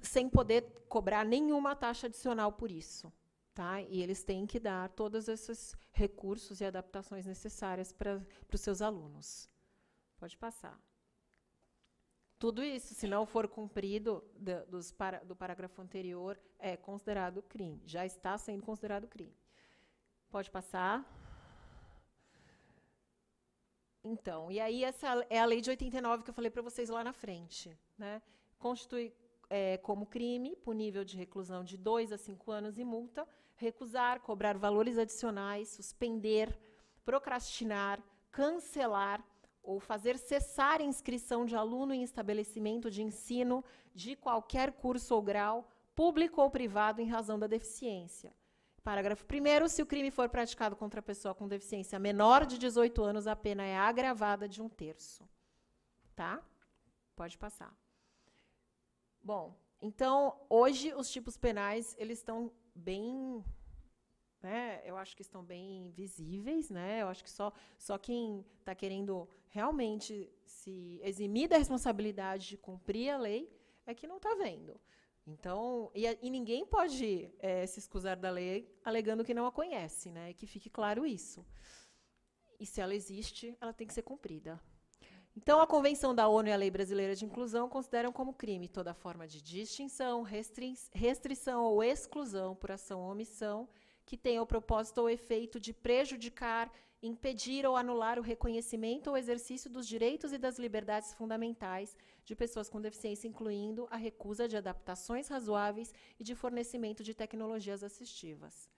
sem poder cobrar nenhuma taxa adicional por isso. Tá? E eles têm que dar todos esses recursos e adaptações necessárias para os seus alunos. Pode passar tudo isso, se não for cumprido do, dos para, do parágrafo anterior, é considerado crime. Já está sendo considerado crime. Pode passar. Então, e aí essa é a lei de 89 que eu falei para vocês lá na frente. Né? Constitui é, como crime, punível de reclusão de dois a cinco anos e multa, recusar, cobrar valores adicionais, suspender, procrastinar, cancelar, ou fazer cessar a inscrição de aluno em estabelecimento de ensino de qualquer curso ou grau, público ou privado, em razão da deficiência. Parágrafo 1. Se o crime for praticado contra a pessoa com deficiência menor de 18 anos, a pena é agravada de um terço. Tá? Pode passar. Bom, então, hoje os tipos penais eles estão bem né, eu acho que estão bem visíveis, né? Eu acho que só, só quem está querendo realmente se eximir da responsabilidade de cumprir a lei é que não está vendo. Então, e, e ninguém pode é, se excusar da lei alegando que não a conhece, né? Que fique claro isso. E se ela existe, ela tem que ser cumprida. Então, a Convenção da ONU e a Lei Brasileira de Inclusão consideram como crime toda forma de distinção, restrição ou exclusão por ação ou omissão que tenha o propósito ou efeito de prejudicar, impedir ou anular o reconhecimento ou exercício dos direitos e das liberdades fundamentais de pessoas com deficiência, incluindo a recusa de adaptações razoáveis e de fornecimento de tecnologias assistivas.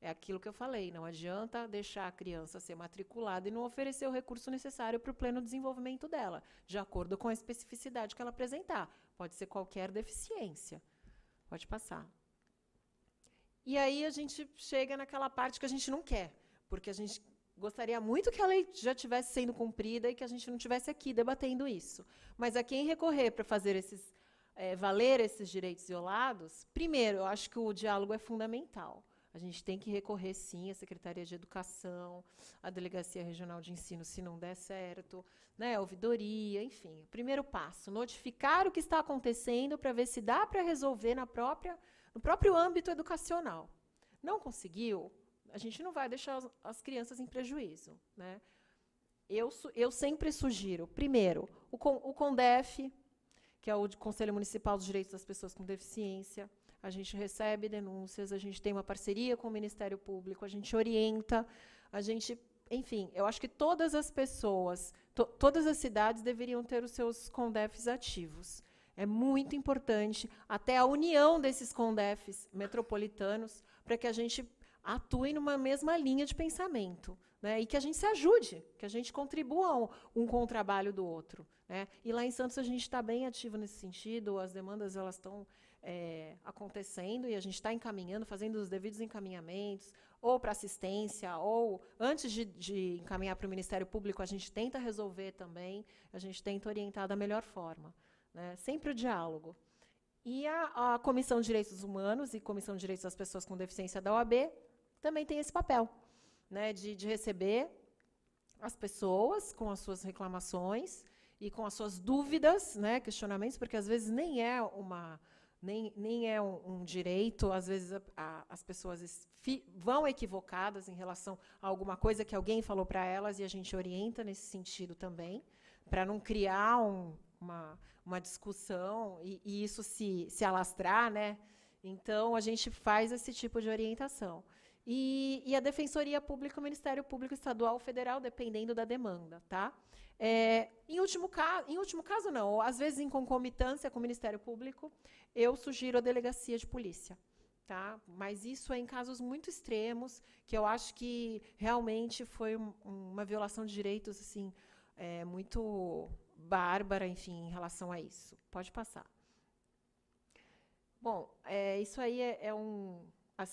É aquilo que eu falei, não adianta deixar a criança ser matriculada e não oferecer o recurso necessário para o pleno desenvolvimento dela, de acordo com a especificidade que ela apresentar. Pode ser qualquer deficiência. Pode passar. E aí a gente chega naquela parte que a gente não quer, porque a gente gostaria muito que a lei já tivesse sendo cumprida e que a gente não tivesse aqui debatendo isso. Mas a é quem recorrer para fazer esses é, valer esses direitos violados? Primeiro, eu acho que o diálogo é fundamental. A gente tem que recorrer, sim, à Secretaria de Educação, à Delegacia Regional de Ensino, se não der certo, né, ouvidoria, enfim. Primeiro passo, notificar o que está acontecendo para ver se dá para resolver na própria no próprio âmbito educacional. Não conseguiu? A gente não vai deixar as, as crianças em prejuízo. Né? Eu, eu sempre sugiro, primeiro, o, o CONDEF, que é o Conselho Municipal dos Direitos das Pessoas com Deficiência. A gente recebe denúncias, a gente tem uma parceria com o Ministério Público, a gente orienta, a gente. Enfim, eu acho que todas as pessoas, to, todas as cidades deveriam ter os seus CONDEFs ativos. É muito importante até a união desses CONDEFs metropolitanos para que a gente atue numa mesma linha de pensamento. Né, e que a gente se ajude, que a gente contribua um, um com o trabalho do outro. Né. E lá em Santos a gente está bem ativo nesse sentido, as demandas elas estão é, eh, acontecendo e a gente está encaminhando, fazendo os devidos encaminhamentos, ou para assistência, ou antes de, de encaminhar para o Ministério Público, a gente tenta resolver também, a gente tenta orientar da melhor forma né? sempre o diálogo. E a, a, Comissão de Direitos Humanos e Comissão de Direitos das Pessoas com Deficiência da OAB também tem esse papel né? de, de receber as pessoas com as suas reclamações e com as suas dúvidas, né, questionamentos, porque às vezes nem é uma nem, nem é um, um direito, às vezes a, a, as pessoas vão equivocadas em relação a alguma coisa que alguém falou para elas e a gente orienta nesse sentido também, para não criar um, uma, uma discussão e, e isso se, se alastrar, né? Então, a gente faz esse tipo de orientação. E, e, a Defensoria Pública, o Ministério Público Estadual Federal, dependendo da demanda, tá? É, em, último caso, em último caso, não. Às vezes, em concomitância com o Ministério Público, eu sugiro a delegacia de polícia. Tá? Mas isso é em casos muito extremos, que eu acho que realmente foi um, uma violação de direitos assim, é, muito bárbara, enfim, em relação a isso. Pode passar. Bom, é, isso aí é, é um. A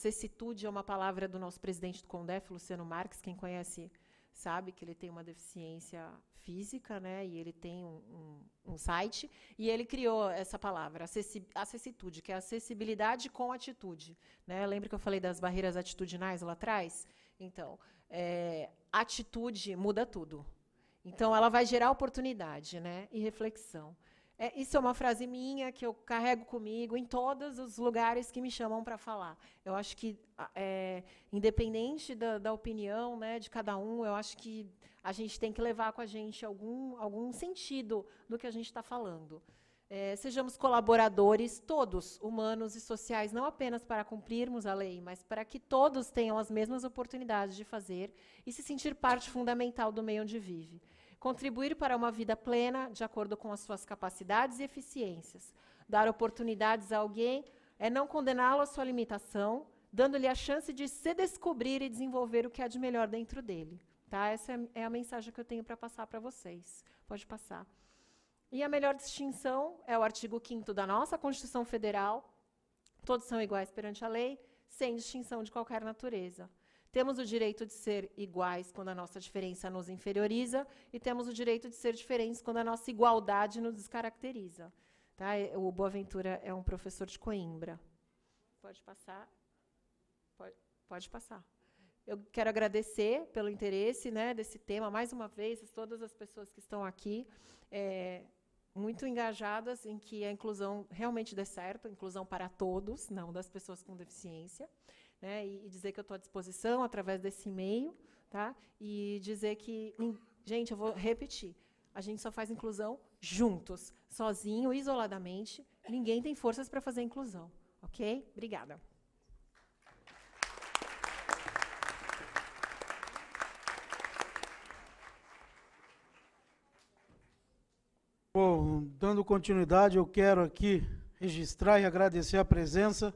é uma palavra do nosso presidente do CONDEF, Luciano Marques. Quem conhece sabe que ele tem uma deficiência física, né? E ele tem um, um, um site e ele criou essa palavra, acessitude, que é acessibilidade com atitude, né? Lembra que eu falei das barreiras atitudinais lá atrás? Então, é, atitude muda tudo, então, ela vai gerar oportunidade né? e reflexão. É, isso é uma frase minha que eu carrego comigo em todos os lugares que me chamam para falar. Eu acho que, é, independente da, da, opinião né, de cada um, eu acho que a gente tem que levar com a gente algum, algum sentido do que a gente está falando. É, sejamos colaboradores, todos, humanos e sociais, não apenas para cumprirmos a lei, mas para que todos tenham as mesmas oportunidades de fazer e se sentir parte fundamental do meio onde vive. Contribuir para uma vida plena, de acordo com as suas capacidades e eficiências. Dar oportunidades a alguém é não condená-lo à sua limitação, dando-lhe a chance de se descobrir e desenvolver o que há de melhor dentro dele. Tá? Essa é a é mensagem que eu tenho para passar para vocês. Pode passar. E a melhor distinção é o artigo 5 da nossa Constituição Federal. Todos são iguais perante a lei, sem distinção de qualquer natureza. Temos o direito de ser iguais quando a nossa diferença nos inferioriza e temos o direito de ser diferentes quando a nossa igualdade nos descaracteriza. Tá? O Boaventura é um professor de Coimbra. Pode passar. Pode, pode passar. Eu quero agradecer pelo interesse né, desse tema, mais uma vez, todas as pessoas que estão aqui. É, muito engajadas em que a inclusão realmente dê certo, inclusão para todos, não das pessoas com deficiência, né? E, e dizer que eu estou à disposição através desse e-mail, tá? E dizer que, hum, gente, eu vou repetir, a gente só faz inclusão juntos, sozinho, isoladamente, ninguém tem forças para fazer inclusão, ok? Obrigada. Bom, dando continuidade, eu quero aqui registrar e agradecer a presença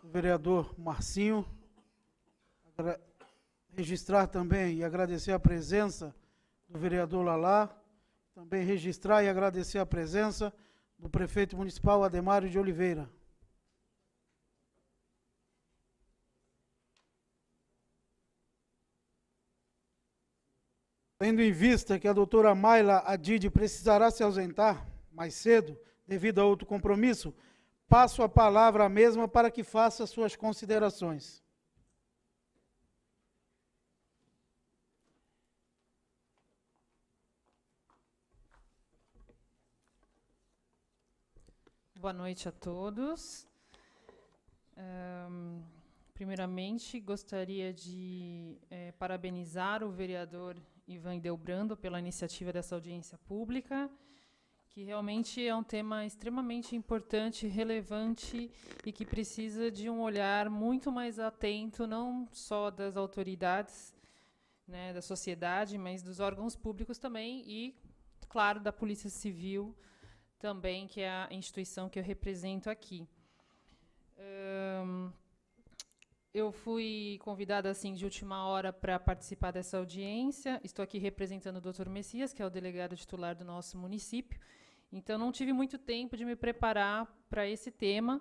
do vereador Marcinho, Agra registrar também e agradecer a presença do vereador Lalá, também registrar e agradecer a presença do prefeito municipal Ademário de Oliveira. Tendo em vista que a doutora Mayla Adid precisará se ausentar mais cedo, devido a outro compromisso, passo a palavra à mesma para que faça suas considerações. Boa noite a todos. Um, primeiramente, gostaria de é, parabenizar o vereador Ivan Delbrando pela iniciativa dessa audiência pública, que realmente é um tema extremamente importante, relevante e que precisa de um olhar muito mais atento, não só das autoridades, né, da sociedade, mas dos órgãos públicos também e, claro, da Polícia Civil também, que é a instituição que eu represento aqui. Hum, eu fui convidada assim de última hora para participar dessa audiência. Estou aqui representando o Dr. Messias, que é o delegado titular do nosso município. Então não tive muito tempo de me preparar para esse tema,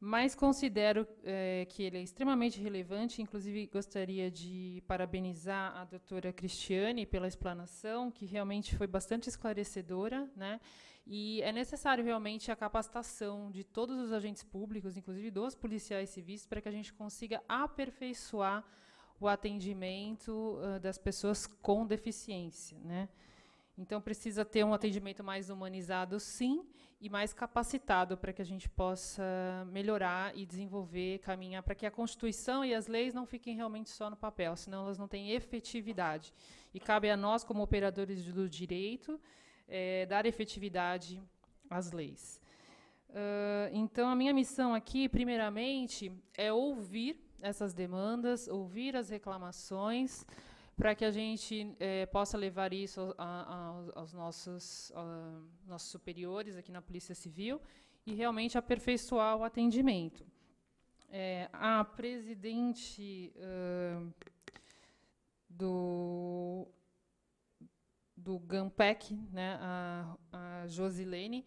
mas considero é, que ele é extremamente relevante. Inclusive gostaria de parabenizar a doutora Cristiane pela explanação, que realmente foi bastante esclarecedora, né? E é necessário realmente a capacitação de todos os agentes públicos, inclusive dos policiais civis, para que a gente consiga aperfeiçoar o atendimento uh, das pessoas com deficiência, né? Então precisa ter um atendimento mais humanizado, sim, e mais capacitado para que a gente possa melhorar e desenvolver, caminhar para que a Constituição e as leis não fiquem realmente só no papel, senão elas não têm efetividade. E cabe a nós como operadores do direito é, dar efetividade às leis. Uh, então, a minha missão aqui, primeiramente, é ouvir essas demandas, ouvir as reclamações, para que a gente é, possa levar isso a, a, aos nossos, a, nossos superiores aqui na Polícia Civil e realmente aperfeiçoar o atendimento. É, a presidente uh, do do GAMPEC, né, a, a Josilene,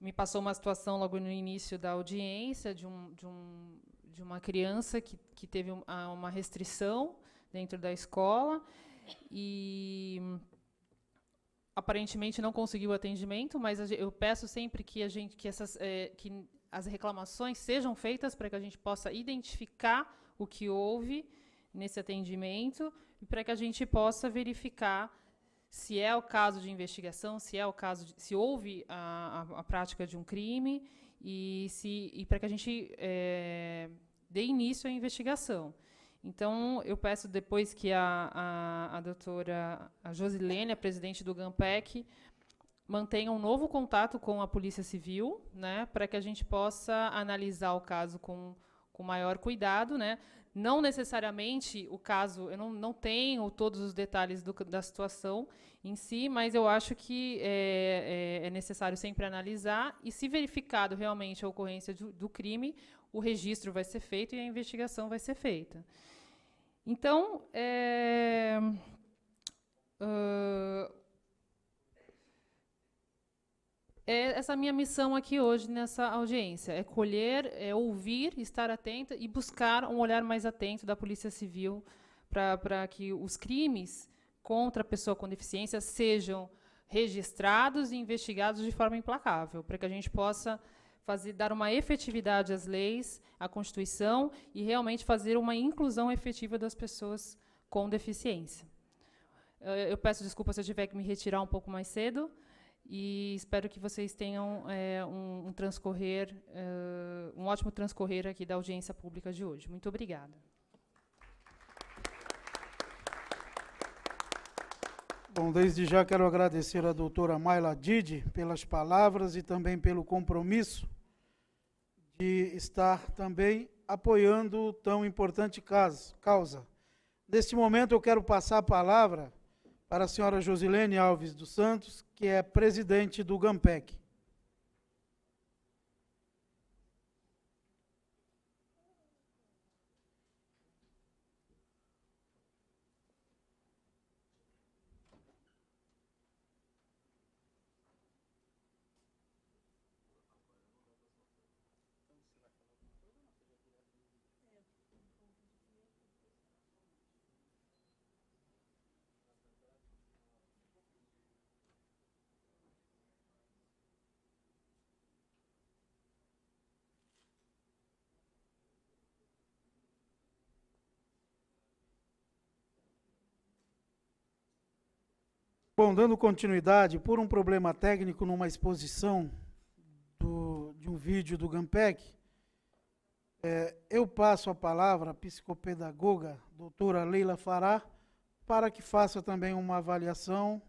me passou uma situação logo no início da audiência de, um, de, um, de uma criança que, que teve uma restrição dentro da escola e aparentemente não conseguiu atendimento, mas eu peço sempre que a gente que essas é, que as reclamações sejam feitas para que a gente possa identificar o que houve nesse atendimento e para que a gente possa verificar se é o caso de investigação, se é o caso de, se houve a, a, a, prática de um crime e se e para que a gente é, dê início à investigação. Então, eu peço depois que a, a, a doutora a Josilene, a presidente do GAMPEC, mantenha um novo contato com a Polícia Civil, né, para que a gente possa analisar o caso com, com maior cuidado, né, não necessariamente o caso, eu não, não tenho todos os detalhes do, da situação em si, mas eu acho que é, é, é, necessário sempre analisar e, se verificado realmente a ocorrência do, do crime, o registro vai ser feito e a investigação vai ser feita. Então, é, uh, é essa minha missão aqui hoje nessa audiência: é colher, é ouvir, estar atenta e buscar um olhar mais atento da Polícia Civil para que os crimes contra a pessoa com deficiência sejam registrados e investigados de forma implacável, para que a gente possa fazer dar uma efetividade às leis, à Constituição e realmente fazer uma inclusão efetiva das pessoas com deficiência. Eu, eu peço desculpa se eu tiver que me retirar um pouco mais cedo, e espero que vocês tenham é, um, um, transcorrer, eh, um ótimo transcorrer aqui da audiência pública de hoje. Muito obrigada. Bom, desde já quero agradecer à doutora Mayla Didi pelas palavras e também pelo compromisso de estar também apoiando tão importante caso, causa. Neste momento eu quero passar a palavra para a senhora Josilene Alves dos Santos, que é presidente do GAMPEC. Bom, dando continuidade, por um problema técnico numa exposição do, de um vídeo do Gampec, é, eu passo a palavra à psicopedagoga, doutora Leila Fará, para que faça também uma avaliação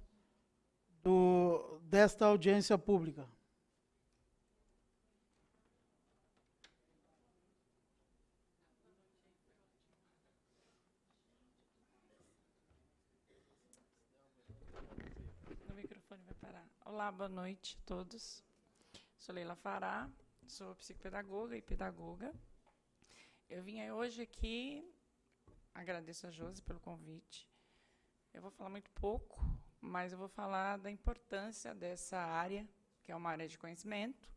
do, desta audiência pública. Olá, boa noite a todos. Sou Leila Fará, sou psicopedagoga e pedagoga. Eu vim hoje aqui, agradeço a Josi pelo convite. Eu vou falar muito pouco, mas eu vou falar da importância dessa área, que é uma área de conhecimento,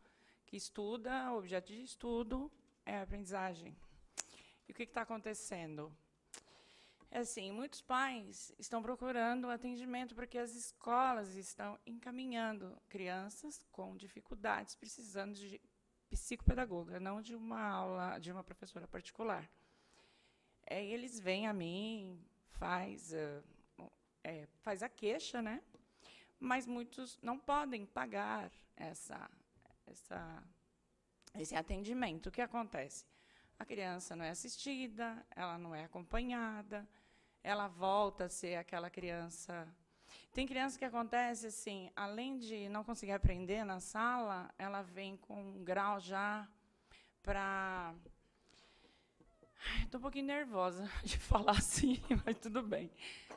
que estuda, o objeto de estudo é a aprendizagem. E o que está acontecendo? É assim, muitos pais estão procurando atendimento porque as escolas estão encaminhando crianças com dificuldades precisando de psicopedagoga, não de uma aula de uma professora particular. É, eles vêm a mim, faz, uh, é, faz a queixa, né? Mas muitos não podem pagar essa, essa, esse atendimento. O que acontece? A criança não é assistida, ela não é acompanhada ela volta a ser aquela criança. Tem criança que acontece assim, além de não conseguir aprender na sala, ela vem com um grau já para. Estou um pouquinho nervosa de falar assim, mas tudo bem.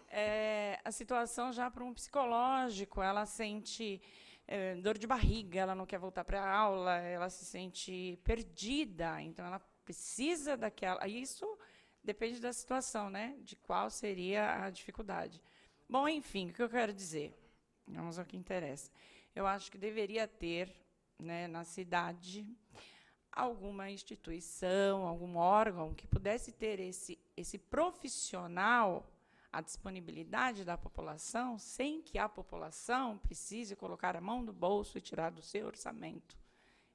É, a situação já para um psicológico, ela sente é, dor de barriga, ela não quer voltar para a aula, ela se sente perdida, então ela precisa daquela. Isso Depende da situação, né? De qual seria a dificuldade. Bom, enfim, o que eu quero dizer? Vamos ao que interessa. Eu acho que deveria ter, né, na cidade, alguma instituição, algum órgão que pudesse ter esse, esse profissional à disponibilidade da população, sem que a população precise colocar a mão no bolso e tirar do seu orçamento.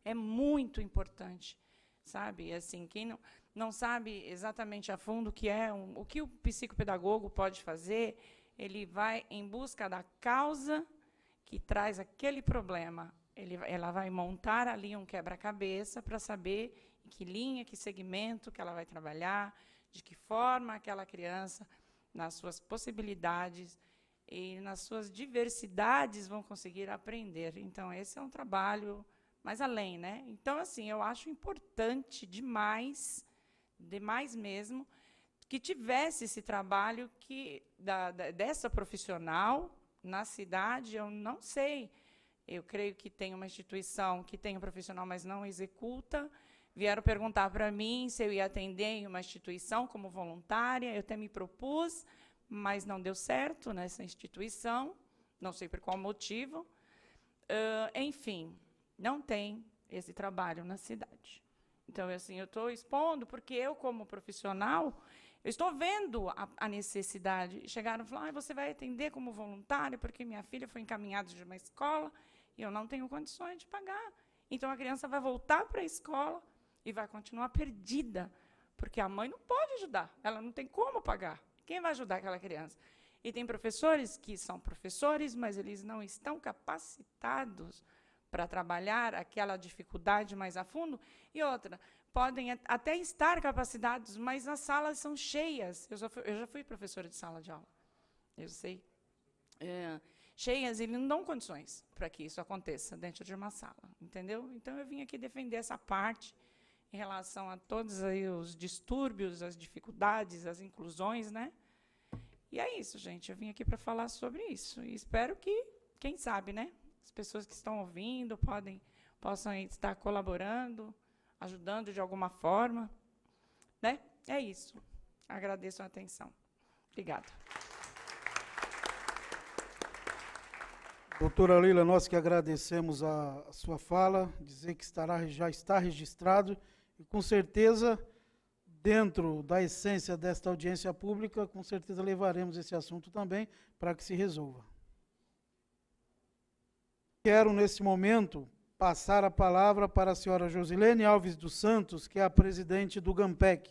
É muito importante, sabe? Assim, quem não não sabe exatamente a fundo o que é, um, o que o psicopedagogo pode fazer, ele vai em busca da causa que traz aquele problema. Ele, ela vai montar ali um quebra-cabeça para saber em que linha, que segmento que ela vai trabalhar, de que forma aquela criança, nas suas possibilidades e nas suas diversidades, vão conseguir aprender. Então, esse é um trabalho mais além, né? Então, assim, eu acho importante demais demais mesmo, que tivesse esse trabalho que da, da, dessa profissional na cidade, eu não sei. Eu creio que tem uma instituição que tem um profissional, mas não executa. Vieram perguntar para mim se eu ia atender em uma instituição como voluntária. Eu até me propus, mas não deu certo nessa instituição. Não sei por qual motivo. Uh, enfim, não tem esse trabalho na cidade. Então, assim, eu estou expondo porque eu, como profissional, eu estou vendo a, a necessidade. Chegaram e falaram, ah, você vai atender como voluntário porque minha filha foi encaminhada de uma escola e eu não tenho condições de pagar. Então, a criança vai voltar para a escola e vai continuar perdida, porque a mãe não pode ajudar, ela não tem como pagar. Quem vai ajudar aquela criança? E tem professores que são professores, mas eles não estão capacitados para trabalhar aquela dificuldade mais a fundo. E outra, podem até estar capacitados, mas as salas são cheias. Eu já fui, eu já fui professora de sala de aula, eu sei. É, cheias, e não dão condições para que isso aconteça dentro de uma sala, entendeu? Então eu vim aqui defender essa parte em relação a todos os distúrbios, as dificuldades, as inclusões, né? E é isso, gente. Eu vim aqui para falar sobre isso e espero que, quem sabe, né? as pessoas que estão ouvindo podem possam estar colaborando, ajudando de alguma forma, né? É isso. Agradeço a atenção. Obrigada. Doutora Lila nós que agradecemos a sua fala, dizer que estará, já está registrado e com certeza dentro da essência desta audiência pública, com certeza levaremos esse assunto também para que se resolva. Quero, nesse momento, passar a palavra para a senhora Josilene Alves dos Santos, que é a presidente do GAMPEC.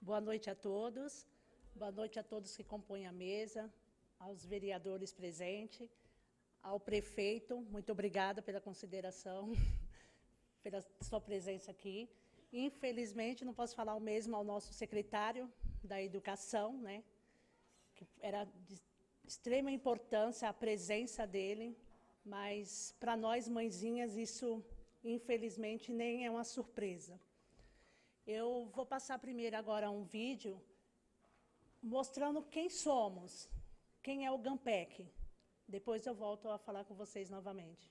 Boa noite a todos. Boa noite a todos que compõem a mesa, aos vereadores presentes, ao prefeito, muito obrigada pela consideração, pela sua presença aqui. Infelizmente, não posso falar o mesmo ao nosso secretário da Educação, né? que era de extrema importância a presença dele, mas para nós, mãezinhas, isso, infelizmente, nem é uma surpresa. Eu vou passar primeiro agora um vídeo mostrando quem somos, quem é o GAMPEC. Depois eu volto a falar com vocês novamente.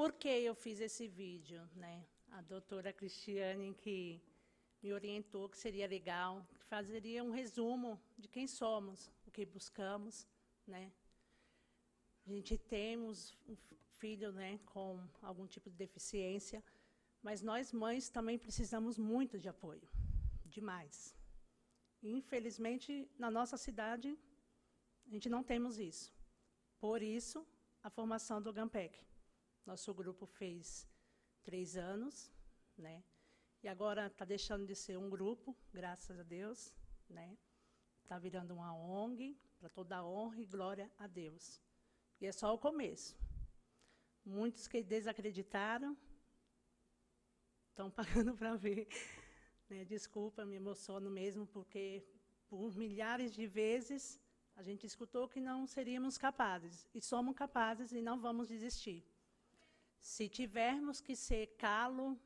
por que eu fiz esse vídeo, né? A doutora Cristiane que me orientou que seria legal, que fazeria um resumo de quem somos, o que buscamos, né? A gente temos um filho, né, com algum tipo de deficiência, mas nós mães também precisamos muito de apoio, demais. Infelizmente, na nossa cidade, a gente não temos isso. Por isso, a formação do GAMPEC. Nosso grupo fez três anos, né? E agora está deixando de ser um grupo, graças a Deus, né? Está virando uma ONG, para toda a honra e glória a Deus. E é só o começo. Muitos que desacreditaram estão pagando para ver. Né? Desculpa, me emociono mesmo, porque por milhares de vezes a gente escutou que não seríamos capazes, e somos capazes e não vamos desistir. Se tivermos que ser calo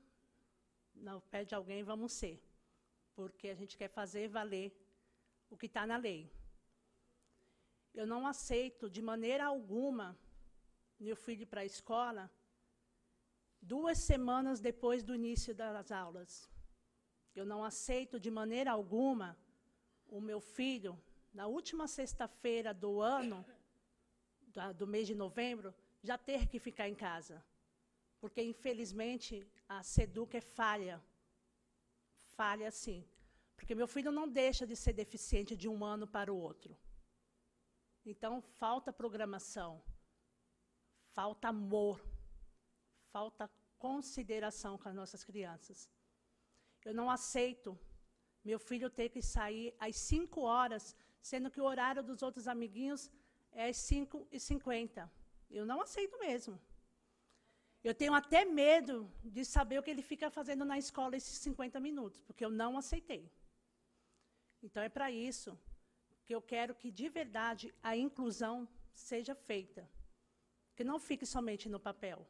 no pé de alguém, vamos ser, porque a gente quer fazer valer o que está na lei. Eu não aceito de maneira alguma meu filho para a escola duas semanas depois do início das aulas. Eu não aceito de maneira alguma o meu filho, na última sexta-feira do ano, da, do mês de novembro, já ter que ficar em casa porque, infelizmente, a SEDUC é falha. Falha, sim. Porque meu filho não deixa de ser deficiente de um ano para o outro. Então, falta programação, falta amor, falta consideração com as nossas crianças. Eu não aceito meu filho ter que sair às 5 horas, sendo que o horário dos outros amiguinhos é às 5 e 50. Eu não aceito mesmo. Eu tenho até medo de saber o que ele fica fazendo na escola esses 50 minutos, porque eu não aceitei. Então é para isso que eu quero que de verdade a inclusão seja feita, que não fique somente no papel.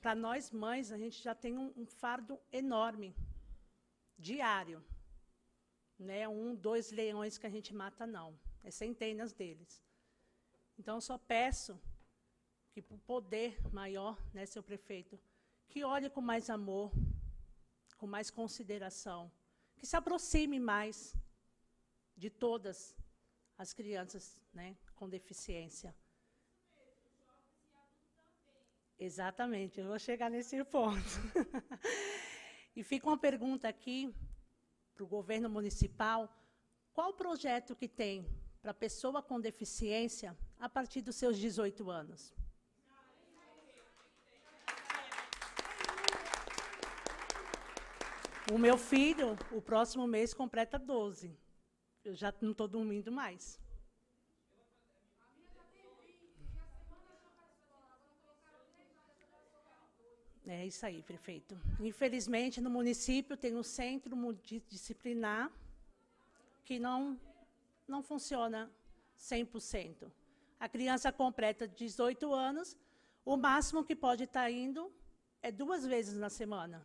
Para nós mães, a gente já tem um, um fardo enorme, diário. Né? Um, dois leões que a gente mata, não. É centenas deles. Então, eu só peço que por poder maior, né, seu prefeito, que olhe com mais amor, com mais consideração, que se aproxime mais de todas as crianças né, com deficiência. Exatamente, eu vou chegar nesse ponto. e fica uma pergunta aqui para o governo municipal: qual o projeto que tem para a pessoa com deficiência a partir dos seus 18 anos? O meu filho, o próximo mês, completa 12. Eu já não estou dormindo mais. É isso aí, prefeito. Infelizmente, no município tem um centro multidisciplinar que não, não funciona 100%. A criança completa 18 anos, o máximo que pode estar tá indo é duas vezes na semana.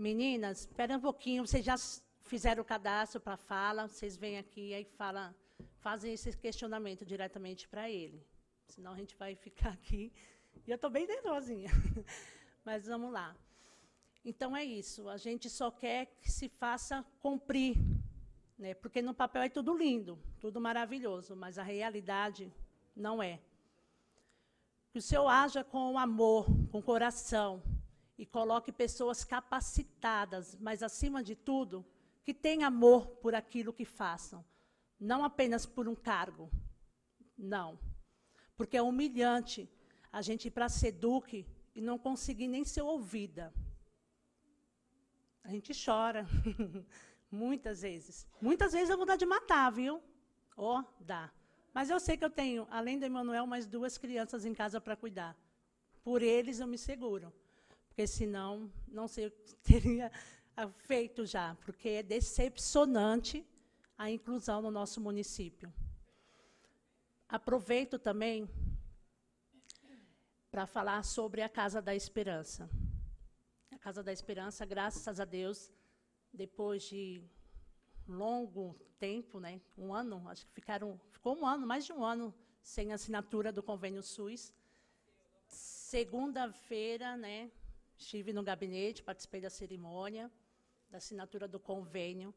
Meninas, espera um pouquinho, vocês já fizeram o cadastro para fala, vocês vêm aqui e fala, fazem esse questionamento diretamente para ele. Senão a gente vai ficar aqui. E eu estou bem nervosinha. Mas vamos lá. Então é isso, a gente só quer que se faça cumprir, né? porque no papel é tudo lindo, tudo maravilhoso, mas a realidade não é. Que o Senhor haja com amor, com coração, e coloque pessoas capacitadas, mas acima de tudo, que tenham amor por aquilo que façam, não apenas por um cargo. Não. Porque é humilhante a gente ir para a SEDUC e não conseguir nem ser ouvida. A gente chora. Muitas vezes. Muitas vezes eu vou dar de matar, viu? Ó, oh, dá. Mas eu sei que eu tenho, além do Emanuel, mais duas crianças em casa para cuidar. Por eles eu me seguro porque senão não sei o que teria feito já, porque é decepcionante a inclusão no nosso município. Aproveito também para falar sobre a Casa da Esperança. A Casa da Esperança, graças a Deus, depois de longo tempo, né, um ano, acho que ficaram, ficou um ano, mais de um ano, sem assinatura do convênio SUS. Segunda-feira, né, Estive no gabinete, participei da cerimônia, da assinatura do convênio.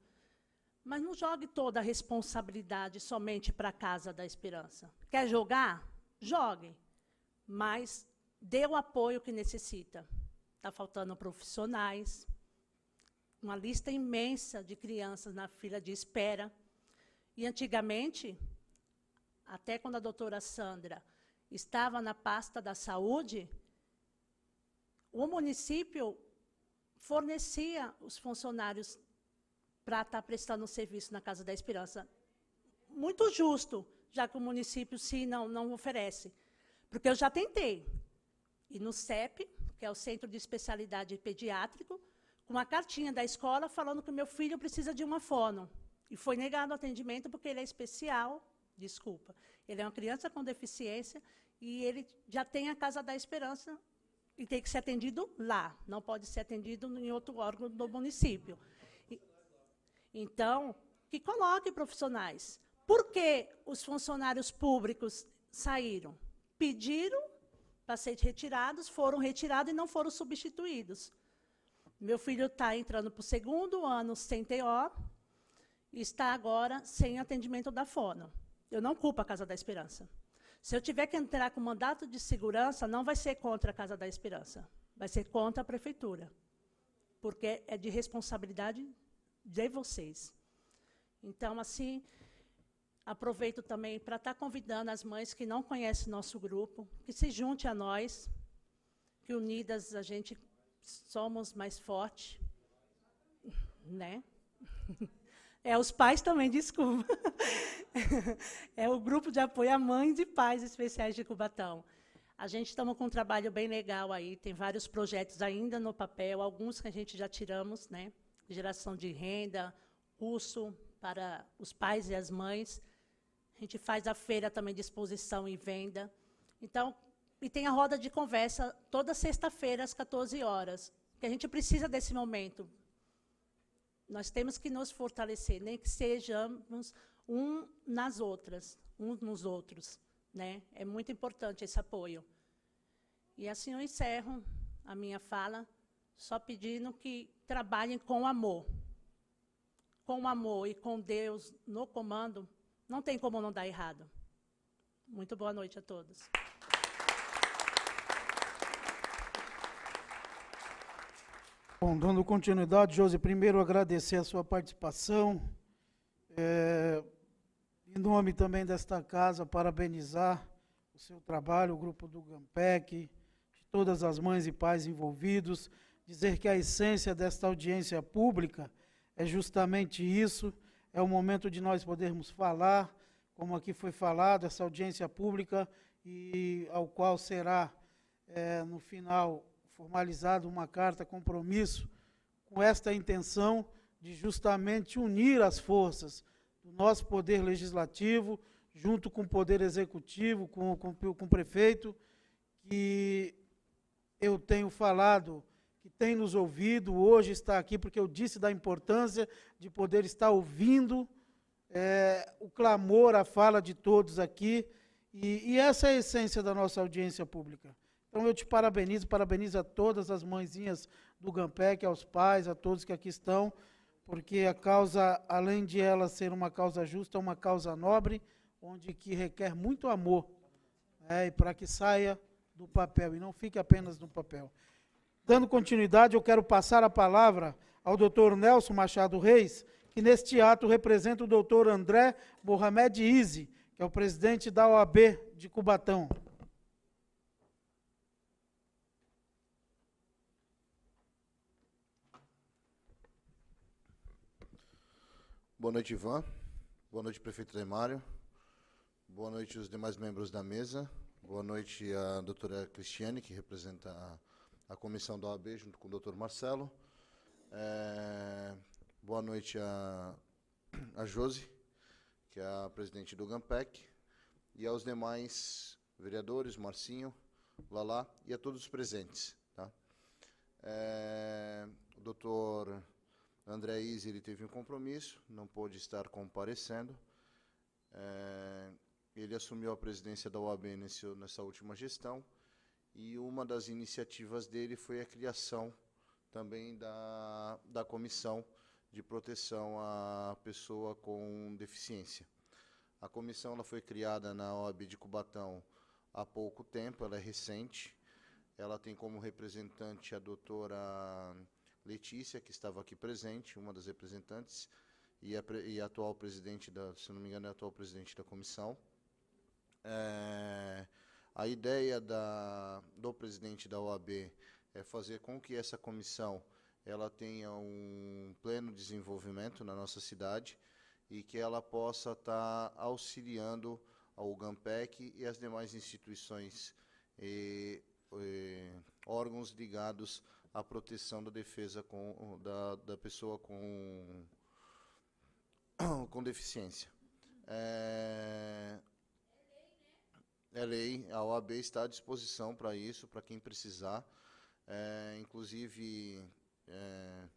Mas não jogue toda a responsabilidade somente para a Casa da Esperança. Quer jogar? Jogue. Mas dê o apoio que necessita. Está faltando profissionais, uma lista imensa de crianças na fila de espera. E antigamente, até quando a doutora Sandra estava na pasta da saúde, o município fornecia os funcionários para estar tá prestando serviço na Casa da Esperança. Muito justo, já que o município se não, não oferece. Porque eu já tentei. E no CEP, que é o Centro de Especialidade Pediátrico, com uma cartinha da escola falando que meu filho precisa de uma fono. E foi negado o atendimento porque ele é especial, desculpa. Ele é uma criança com deficiência e ele já tem a Casa da Esperança e tem que ser atendido lá, não pode ser atendido em outro órgão do município. E, então, que coloque profissionais. Por que os funcionários públicos saíram? Pediram para serem retirados, foram retirados e não foram substituídos. Meu filho está entrando para o segundo ano sem TO e está agora sem atendimento da Fono. Eu não culpo a Casa da Esperança. Se eu tiver que entrar com mandato de segurança, não vai ser contra a Casa da Esperança, vai ser contra a Prefeitura, porque é de responsabilidade de vocês. Então, assim, aproveito também para estar convidando as mães que não conhecem nosso grupo, que se junte a nós, que unidas a gente somos mais forte, né? É os pais também, desculpa. é o grupo de apoio a mães e pais especiais de Cubatão. A gente estamos com um trabalho bem legal aí, tem vários projetos ainda no papel, alguns que a gente já tiramos, né? Geração de renda, curso para os pais e as mães. A gente faz a feira também de exposição e venda. Então, e tem a roda de conversa toda sexta-feira às 14 horas, que a gente precisa desse momento nós temos que nos fortalecer, nem que sejamos um nas outras, uns um nos outros. Né? É muito importante esse apoio. E assim eu encerro a minha fala, só pedindo que trabalhem com amor. Com amor e com Deus no comando, não tem como não dar errado. Muito boa noite a todos. Bom, dando continuidade, Josi, primeiro agradecer a sua participação. É, em nome também desta casa, parabenizar o seu trabalho, o grupo do GAMPEC, de todas as mães e pais envolvidos. Dizer que a essência desta audiência pública é justamente isso, é o momento de nós podermos falar, como aqui foi falado, essa audiência pública, e ao qual será, é, no final formalizado uma carta compromisso com esta intenção de justamente unir as forças do nosso poder legislativo junto com o poder executivo, com, com, com o prefeito, que eu tenho falado, que tem nos ouvido, hoje está aqui porque eu disse da importância de poder estar ouvindo é, o clamor, a fala de todos aqui, e, e essa é a essência da nossa audiência pública. Então eu te parabenizo, parabenizo a todas as mãezinhas do Gampec, aos pais, a todos que aqui estão, porque a causa, além de ela ser uma causa justa, é uma causa nobre, onde que requer muito amor, né, e para que saia do papel e não fique apenas no papel. Dando continuidade, eu quero passar a palavra ao doutor Nelson Machado Reis, que neste ato representa o doutor André Mohamed Ize, que é o presidente da OAB de Cubatão. Boa noite, Ivan. Boa noite, prefeito Demário. Boa noite, os demais membros da mesa. Boa noite a doutora Cristiane, que representa a, a comissão da OAB, junto com o doutor Marcelo. É, boa noite a, a Josi, que é a presidente do GAMPEC, e aos demais vereadores, Marcinho, Lala, e a todos os presentes. Tá? É, o doutor André Izzi, ele teve um compromisso, não pôde estar comparecendo. É, ele assumiu a presidência da OAB nesse, nessa última gestão e uma das iniciativas dele foi a criação também da, da comissão de proteção à pessoa com deficiência. A comissão ela foi criada na OAB de Cubatão há pouco tempo, ela é recente. Ela tem como representante a doutora Letícia, que estava aqui presente, uma das representantes, e a, e a atual presidente, da, se não me engano, é a atual presidente da comissão. É, a ideia da, do presidente da OAB é fazer com que essa comissão ela tenha um pleno desenvolvimento na nossa cidade e que ela possa estar tá auxiliando ao GAMPEC e as demais instituições e, e órgãos ligados a proteção da defesa com, da, da pessoa com, com deficiência. É, é lei, a OAB está à disposição para isso, para quem precisar. É, inclusive, é,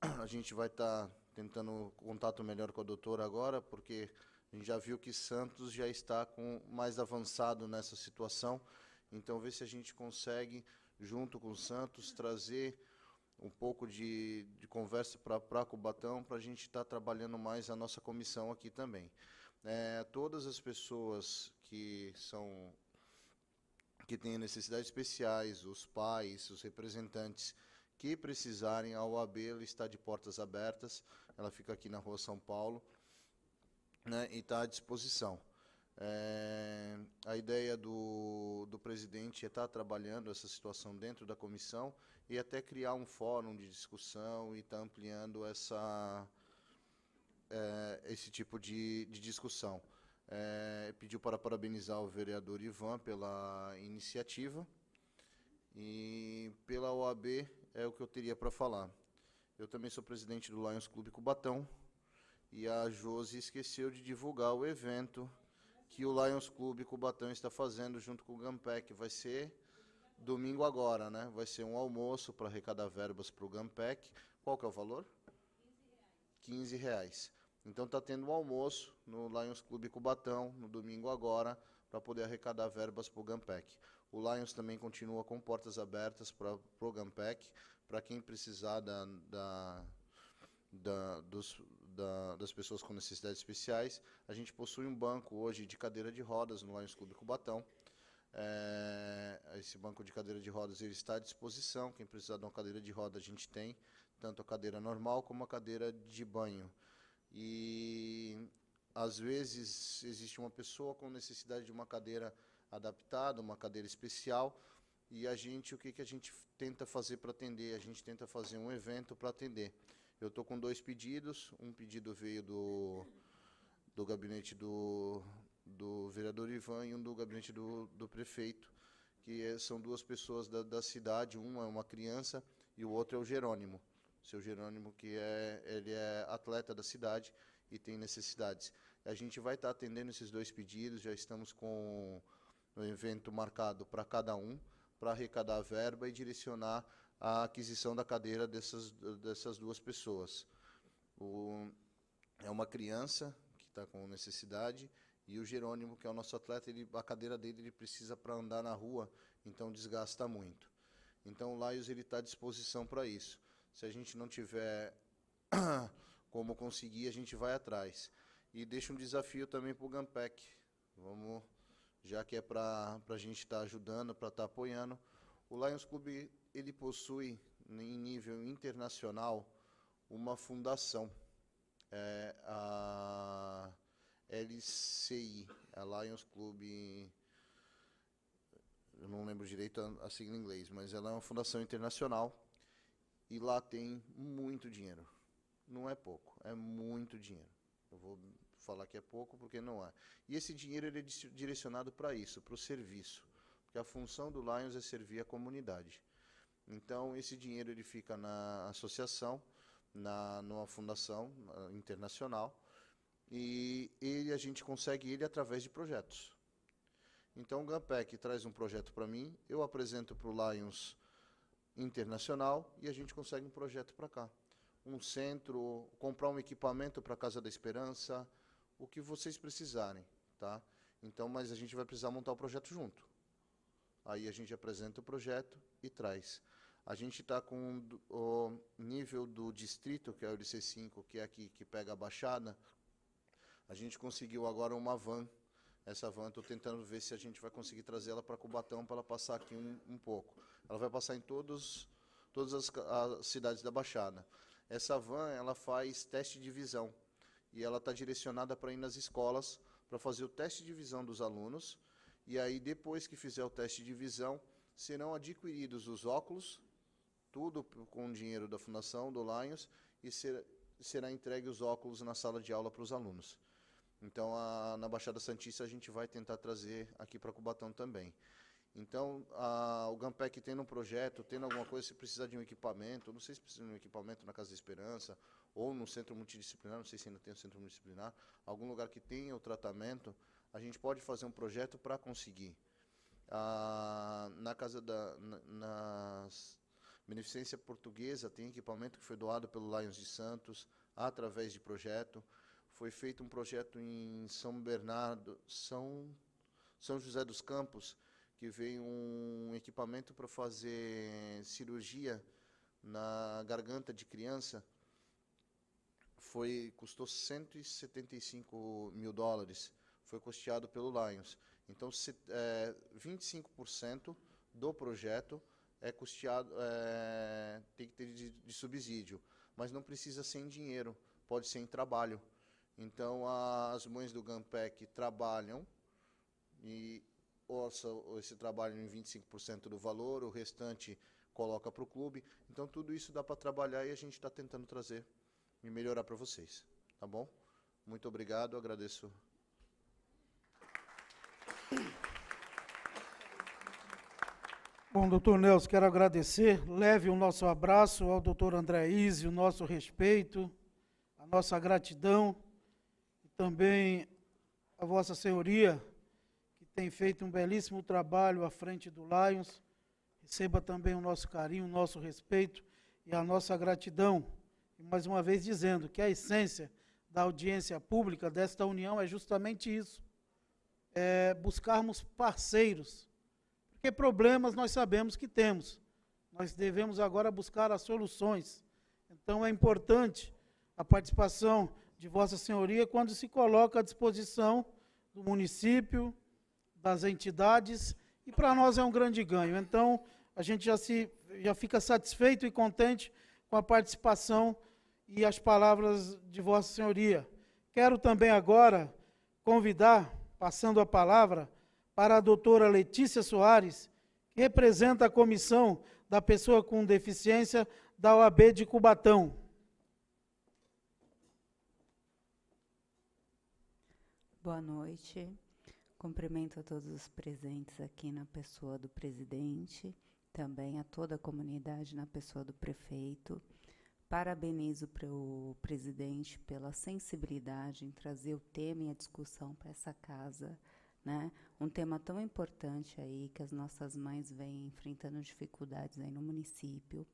a gente vai estar tá tentando contato melhor com a doutora agora, porque a gente já viu que Santos já está com mais avançado nessa situação. Então, ver se a gente consegue junto com o Santos, trazer um pouco de, de conversa para Cubatão, para a gente estar tá trabalhando mais a nossa comissão aqui também. É, todas as pessoas que são que têm necessidades especiais, os pais, os representantes que precisarem, a OAB está de portas abertas, ela fica aqui na rua São Paulo né, e está à disposição. É, a ideia do, do presidente é estar tá trabalhando essa situação dentro da comissão e até criar um fórum de discussão e estar tá ampliando essa, é, esse tipo de, de discussão. É, pediu para parabenizar o vereador Ivan pela iniciativa e pela OAB é o que eu teria para falar. Eu também sou presidente do Lions Clube Cubatão e a Josi esqueceu de divulgar o evento que o Lions Clube Cubatão está fazendo junto com o Gampec. Vai ser domingo agora, né? Vai ser um almoço para arrecadar verbas para o Gampec. Qual que é o valor? 15 reais. Então está tendo um almoço no Lions Clube Cubatão, no domingo agora, para poder arrecadar verbas para o Gampec. O Lions também continua com portas abertas para o Gampec, para quem precisar da, da, da, dos, da, das pessoas com necessidades especiais. A gente possui um banco hoje de cadeira de rodas no Lions Clube Cubatão. É, esse banco de cadeira de rodas ele está à disposição. Quem precisar de uma cadeira de rodas a gente tem, tanto a cadeira normal como a cadeira de banho. E às vezes existe uma pessoa com necessidade de uma cadeira adaptada, uma cadeira especial, e a gente o que, que a gente tenta fazer para atender? A gente tenta fazer um evento para atender. Eu estou com dois pedidos. Um pedido veio do, do gabinete do, do vereador Ivan e um do gabinete do, do prefeito, que é, são duas pessoas da, da cidade, uma é uma criança e o outro é o Jerônimo. seu Jerônimo, que é, ele é atleta da cidade e tem necessidades. A gente vai estar tá atendendo esses dois pedidos, já estamos com o um evento marcado para cada um, para arrecadar verba e direcionar a aquisição da cadeira dessas, dessas duas pessoas. O, é uma criança que está com necessidade e o Jerônimo, que é o nosso atleta, ele, a cadeira dele ele precisa para andar na rua, então desgasta muito. Então o Laios está à disposição para isso. Se a gente não tiver como conseguir, a gente vai atrás. E deixa um desafio também para o Gampec. Vamos, já que é para a gente estar tá ajudando, para estar tá apoiando, o Lions Clube ele possui, em nível internacional, uma fundação, é, a LCI, a Lions Club, eu não lembro direito a, a sigla em inglês, mas ela é uma fundação internacional e lá tem muito dinheiro. Não é pouco, é muito dinheiro. Eu vou falar que é pouco porque não é. E esse dinheiro ele é direcionado para isso, para o serviço, porque a função do Lions é servir a comunidade. Então esse dinheiro ele fica na associação, na numa fundação ah, internacional e ele a gente consegue ele através de projetos. Então o Gampec traz um projeto para mim, eu apresento para o Lions Internacional e a gente consegue um projeto para cá. Um centro, comprar um equipamento para a Casa da Esperança, o que vocês precisarem, tá? Então, mas a gente vai precisar montar o projeto junto. Aí a gente apresenta o projeto e traz. A gente está com o nível do distrito, que é o LC5, que é aqui, que pega a Baixada. A gente conseguiu agora uma van. Essa van, estou tentando ver se a gente vai conseguir trazer ela para Cubatão para ela passar aqui um, um, pouco. Ela vai passar em todos, todas as, as cidades da Baixada. Essa van, ela faz teste de visão. E ela está direcionada para ir nas escolas para fazer o teste de visão dos alunos. E aí, depois que fizer o teste de visão, serão adquiridos os óculos tudo com o dinheiro da Fundação, do Lions, e ser, será entregue os óculos na sala de aula para os alunos. Então, a, na Baixada Santista, a gente vai tentar trazer aqui para Cubatão também. Então, a, o Gampec tendo um projeto, tendo alguma coisa, se precisar de um equipamento, não sei se precisa de um equipamento na Casa da Esperança ou no Centro Multidisciplinar, não sei se ainda tem um Centro Multidisciplinar, algum lugar que tenha o tratamento, a gente pode fazer um projeto para conseguir. Ah, na casa da, na, nas, Beneficência Portuguesa tem equipamento que foi doado pelo Lions de Santos através de projeto. Foi feito um projeto em São Bernardo, São, São José dos Campos, que veio um equipamento para fazer cirurgia na garganta de criança. Foi custou 175 mil dólares. Foi custeado pelo Lions. Então, se, é, eh, 25% do projeto é custeado, é, tem que ter de, de, subsídio, mas não precisa ser em dinheiro, pode ser em trabalho. Então, as mães do GAMPEC trabalham e orçam esse trabalho em 25% do valor, o restante coloca para o clube. Então, tudo isso dá para trabalhar e a gente está tentando trazer e melhorar para vocês. Tá bom? Muito obrigado, agradeço Bom, doutor Nelson, quero agradecer. Leve o nosso abraço ao doutor André Izzi, o nosso respeito, a nossa gratidão. E também a Vossa Senhoria, que tem feito um belíssimo trabalho à frente do Lions. Receba também o nosso carinho, o nosso respeito e a nossa gratidão. E mais uma vez dizendo que a essência da audiência pública desta união é justamente isso: é buscarmos parceiros porque problemas nós sabemos que temos. Nós devemos agora buscar as soluções. Então é importante a participação de Vossa Senhoria quando se coloca à disposição do município, das entidades, e para nós é um grande ganho. Então, a gente já, se, já fica satisfeito e contente com a participação e as palavras de Vossa Senhoria. Quero também agora convidar, passando a palavra, para a doutora Letícia Soares, que representa a Comissão da Pessoa com Deficiência da OAB de Cubatão. Boa noite. Cumprimento a todos os presentes aqui na pessoa do presidente, também a toda a comunidade na pessoa do prefeito. Parabenizo o presidente pela sensibilidade em trazer o tema e a discussão para essa casa né? Um tema tão importante aí que as nossas mães vêm enfrentando dificuldades aí no município.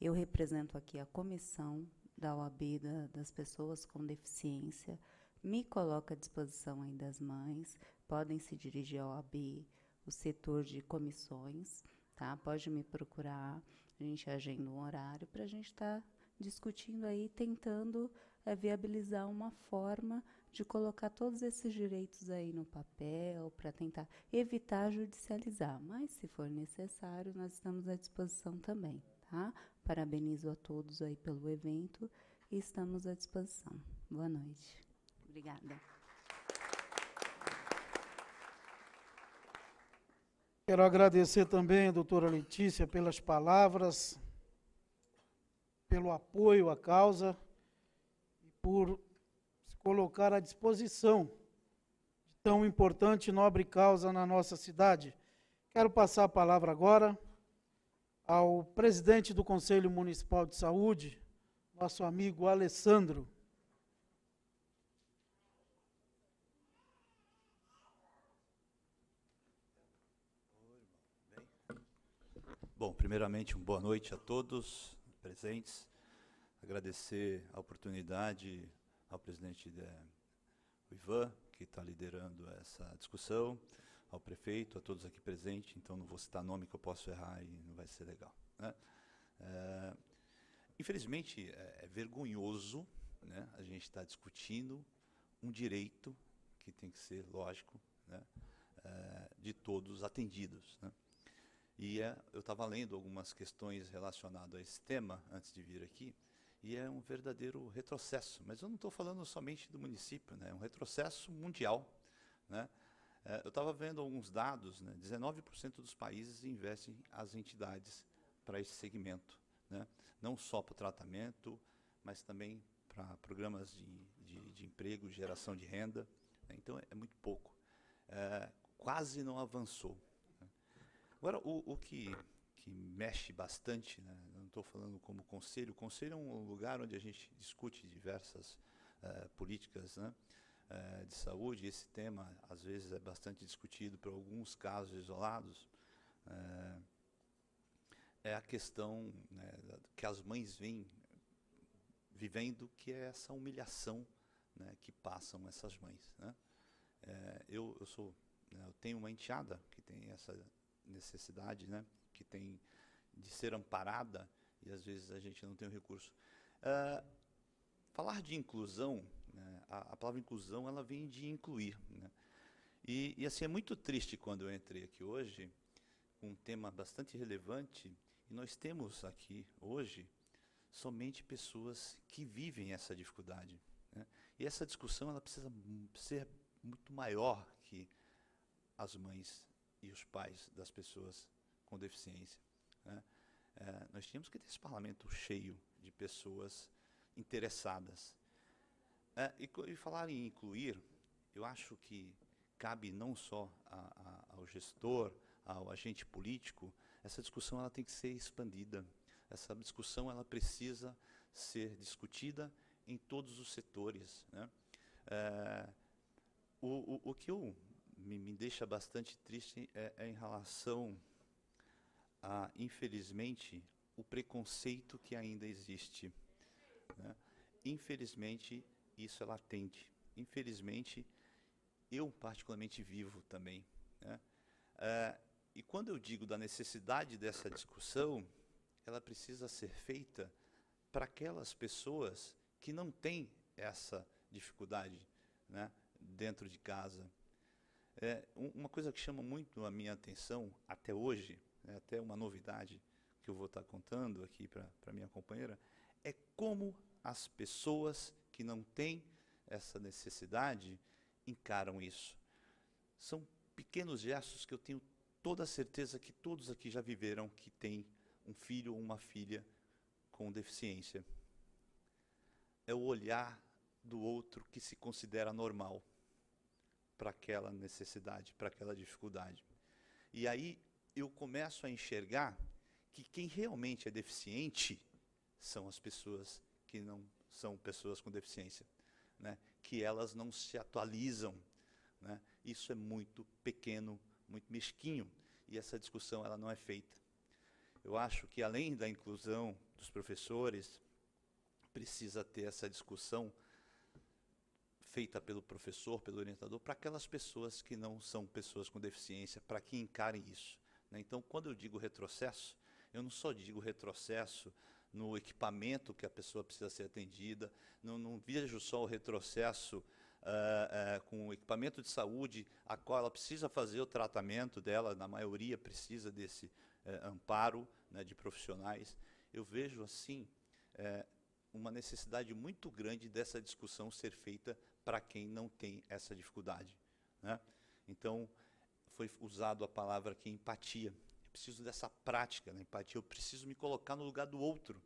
Eu represento aqui a comissão da OAB da, das pessoas com deficiência. Me coloco à disposição aí das mães. Podem se dirigir à OAB, o setor de comissões, tá? Pode me procurar. A gente agenda um horário para a gente estar tá discutindo aí, tentando é, viabilizar uma forma de colocar todos esses direitos aí no papel para tentar evitar judicializar, mas se for necessário, nós estamos à disposição também, tá? Parabenizo a todos aí pelo evento e estamos à disposição. Boa noite. Obrigada. Quero agradecer também a doutora Letícia pelas palavras, pelo apoio à causa e por colocar à disposição de tão importante e nobre causa na nossa cidade. Quero passar a palavra agora ao presidente do Conselho Municipal de Saúde, nosso amigo Alessandro. Bom, primeiramente, uma boa noite a todos presentes. Agradecer a oportunidade ao presidente de, é, o Ivan, que está liderando essa discussão, ao prefeito, a todos aqui presentes, então não vou citar nome que eu posso errar e não vai ser legal. Né? É, infelizmente, é, é vergonhoso né, a gente estar tá discutindo um direito que tem que ser, lógico, né, é, de todos atendidos. Né? E é, eu estava lendo algumas questões relacionadas a esse tema antes de vir aqui, e é um verdadeiro retrocesso. Mas eu não estou falando somente do município, né? é um retrocesso mundial. Né? É, eu estava vendo alguns dados, né? 19% dos países investem as entidades para esse segmento, né? não só para o tratamento, mas também para programas de, de, de, emprego, geração de renda. Né? Então, é, é, muito pouco. É, quase não avançou. Né? Agora, o, o que, que mexe bastante, né? estou falando como conselho. O conselho é um lugar onde a gente discute diversas uh, políticas né, uh, de saúde. Esse tema, às vezes, é bastante discutido por alguns casos isolados. Uh, é a questão né, que as mães vêm vivendo, que é essa humilhação né, que passam essas mães. Né? eu, eu, sou, né, eu tenho uma enteada que tem essa necessidade, né, que tem de ser amparada e às vezes a gente não tem o recurso. Uh, falar de inclusão, né, a, a, palavra inclusão ela vem de incluir. Né? E, e, assim, é muito triste quando eu entrei aqui hoje, um tema bastante relevante, e nós temos aqui hoje somente pessoas que vivem essa dificuldade. Né? E essa discussão ela precisa ser muito maior que as mães e os pais das pessoas com deficiência. Né? É, nós tínhamos que ter esse parlamento cheio de pessoas interessadas. É, e, e, falar em incluir, eu acho que cabe não só a, a, ao gestor, ao agente político, essa discussão ela tem que ser expandida. Essa discussão ela precisa ser discutida em todos os setores. Né? É, o, o, o, que eu, me, me deixa bastante triste é, é em relação a, infelizmente, o preconceito que ainda existe. Né? Infelizmente, isso é latente. Infelizmente, eu particularmente vivo também. Né? Uh, e quando eu digo da necessidade dessa discussão, ela precisa ser feita para aquelas pessoas que não têm essa dificuldade né, dentro de casa. É, uma coisa que chama muito a minha atenção até hoje é até uma novidade que eu vou estar contando aqui para minha companheira, é como as pessoas que não têm essa necessidade encaram isso. São pequenos gestos que eu tenho toda a certeza que todos aqui já viveram que tem um filho ou uma filha com deficiência. É o olhar do outro que se considera normal para aquela necessidade, para aquela dificuldade. E aí eu começo a enxergar que quem realmente é deficiente são as pessoas que não são pessoas com deficiência, né? que elas não se atualizam. Né? Isso é muito pequeno, muito mesquinho, e essa discussão ela não é feita. Eu acho que, além da inclusão dos professores, precisa ter essa discussão feita pelo professor, pelo orientador, para aquelas pessoas que não são pessoas com deficiência, para que encarem isso. Né? Então, quando eu digo retrocesso, eu não só digo retrocesso no equipamento que a pessoa precisa ser atendida, não, não vejo só o retrocesso Uh, uh, com o equipamento de saúde, a qual ela precisa fazer o tratamento dela, na maioria precisa desse uh, amparo né, de profissionais. Eu vejo, assim, uma necessidade muito grande dessa discussão ser feita para quem não tem essa dificuldade. Né? Então, foi usado a palavra aqui empatia. Eu preciso dessa prática da né? empatia, eu preciso me colocar no lugar do outro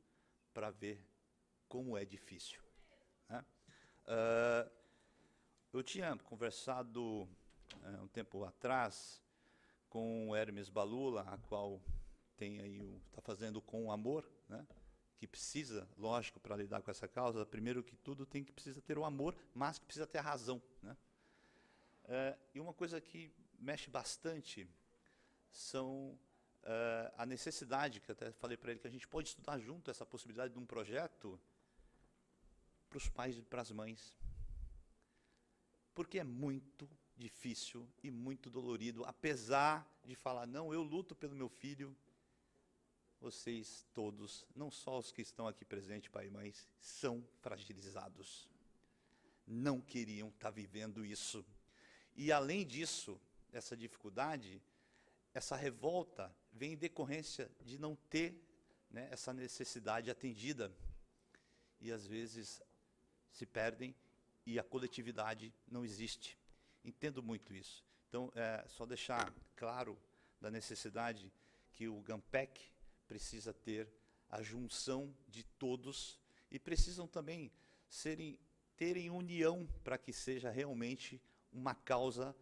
para ver como é difícil. Né? Uh, eu tinha conversado uh, um tempo atrás com o Hermes Balula, a qual tem aí está fazendo com amor, né? que precisa, lógico, para lidar com essa causa, primeiro que tudo tem que precisa ter o amor, mas que precisa ter a razão, né? Uh, e uma coisa que mexe bastante são uh, a necessidade, que até falei para ele, que a gente pode estudar junto essa possibilidade de um projeto para os pais e para as mães. Porque é muito difícil e muito dolorido, apesar de falar, não, eu luto pelo meu filho, vocês todos, não só os que estão aqui presentes, pai e mães, são fragilizados. Não queriam estar tá vivendo isso. E além disso, essa dificuldade, essa revolta vem em decorrência de não ter né, essa necessidade atendida. E às vezes se perdem e a coletividade não existe. Entendo muito isso. Então, é, só deixar claro da necessidade que o GAMPEC precisa ter a junção de todos e precisam também serem, terem união para que seja realmente uma causa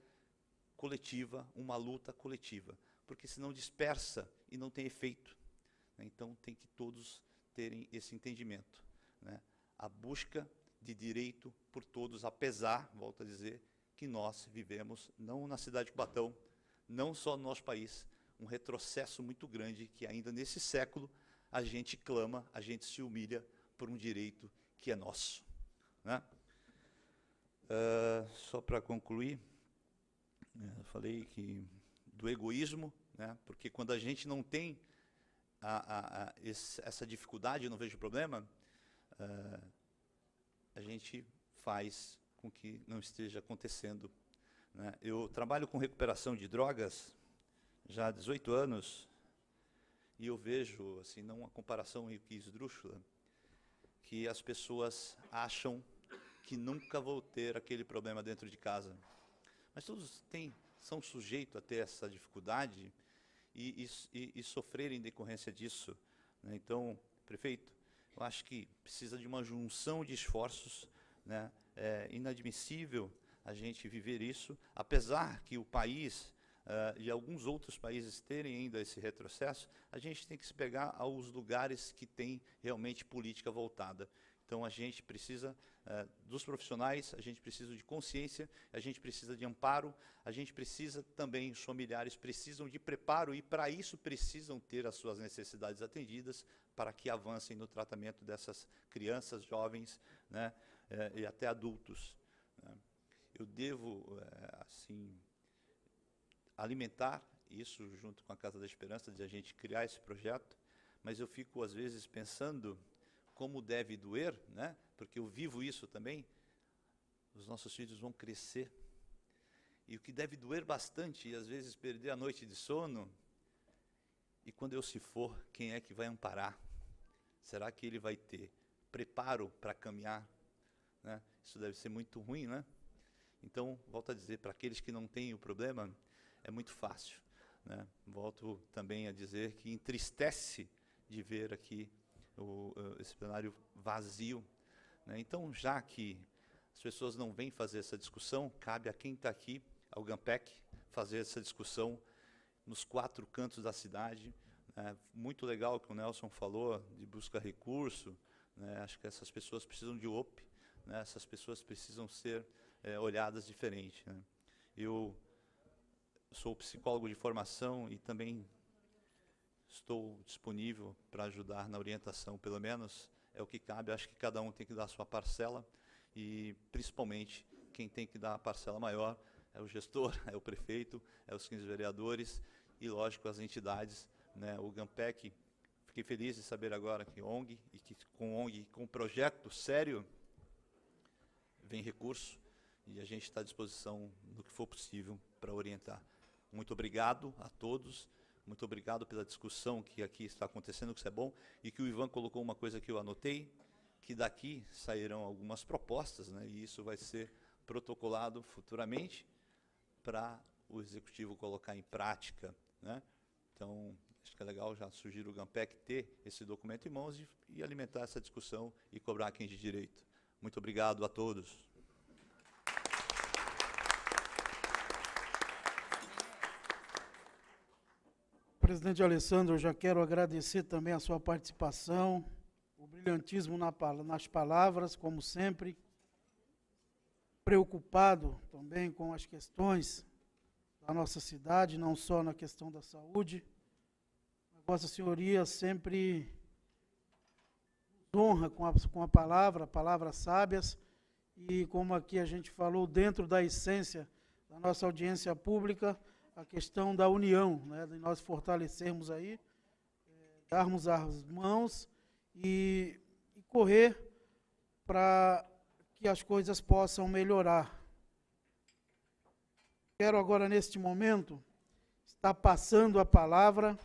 coletiva, uma luta coletiva, porque senão dispersa e não tem efeito. Né? Então tem que todos terem esse entendimento. Né? A busca de direito por todos, apesar, volto a dizer, que nós vivemos, não na cidade de Batão, não só no nosso país, um retrocesso muito grande que ainda nesse século a gente clama, a gente se humilha por um direito que é nosso. Né? Uh, só para concluir. Né? Eu falei que do egoísmo, né? porque quando a gente não tem a, a, a, essa dificuldade, não vejo problema, uh, a gente faz com que não esteja acontecendo. Né? Eu trabalho com recuperação de drogas já há 18 anos e eu vejo, assim, não uma comparação que esdrúxula, que as pessoas acham que nunca vão ter aquele problema dentro de casa. Mas todos têm, são sujeitos a ter essa dificuldade e, e, e sofrerem decorrência disso. Né? Então, prefeito, eu acho que precisa de uma junção de esforços. Né? É inadmissível a gente viver isso, apesar que o país uh, e alguns outros países terem ainda esse retrocesso, a gente tem que se pegar aos lugares que têm realmente política voltada. Então, a gente precisa eh, dos profissionais, a gente precisa de consciência, a gente precisa de amparo, a gente precisa também, os familiares precisam de preparo e, para isso, precisam ter as suas necessidades atendidas para que avancem no tratamento dessas crianças, jovens né, eh, e até adultos. Né. Eu devo, eh, assim, alimentar isso junto com a Casa da Esperança, de a gente criar esse projeto, mas eu fico, às vezes, pensando como deve doer, né? porque eu vivo isso também, os nossos filhos vão crescer. E o que deve doer bastante, e às vezes perder a noite de sono, e quando eu se for, quem é que vai amparar? Será que ele vai ter preparo para caminhar? Né? Isso deve ser muito ruim, né? Então, volto a dizer, para aqueles que não têm o problema, é muito fácil. Né? Volto também a dizer que entristece de ver aqui o, esse plenário vazio. Né? Então, já que as pessoas não vêm fazer essa discussão, cabe a quem está aqui, ao GAMPEC, fazer essa discussão nos quatro cantos da cidade. É muito legal o que o Nelson falou de busca recurso. Né? Acho que essas pessoas precisam de OP, né? essas pessoas precisam ser é, olhadas diferente. Né? Eu sou psicólogo de formação e também estou disponível para ajudar na orientação, pelo menos é o que cabe. Acho que cada um tem que dar a sua parcela e, principalmente, quem tem que dar a parcela maior é o gestor, é o prefeito, é os 15 vereadores e, lógico, as entidades. Né? O GAMPEC, fiquei feliz de saber agora que ONG, e que com ONG, com projeto sério, vem recurso e a gente está à disposição no que for possível para orientar. Muito obrigado a todos. Muito obrigado pela discussão que aqui está acontecendo, que isso é bom, e que o Ivan colocou uma coisa que eu anotei, que daqui sairão algumas propostas, né, e isso vai ser protocolado futuramente para o executivo colocar em prática. Né? Então, acho que é legal, já sugiro o GAMPEC ter esse documento em mãos e, e alimentar essa discussão e cobrar quem de direito. Muito obrigado a todos. Presidente Alessandro, eu já quero agradecer também a sua participação, o brilhantismo na, nas palavras, como sempre, preocupado também com as questões da nossa cidade, não só na questão da saúde. Vossa Senhoria sempre honra com a, com a palavra, palavras sábias, e como aqui a gente falou, dentro da essência da nossa audiência pública, a questão da união, né, de nós fortalecermos aí, eh, darmos as mãos e, e correr para que as coisas possam melhorar. Quero agora, neste momento, estar passando a palavra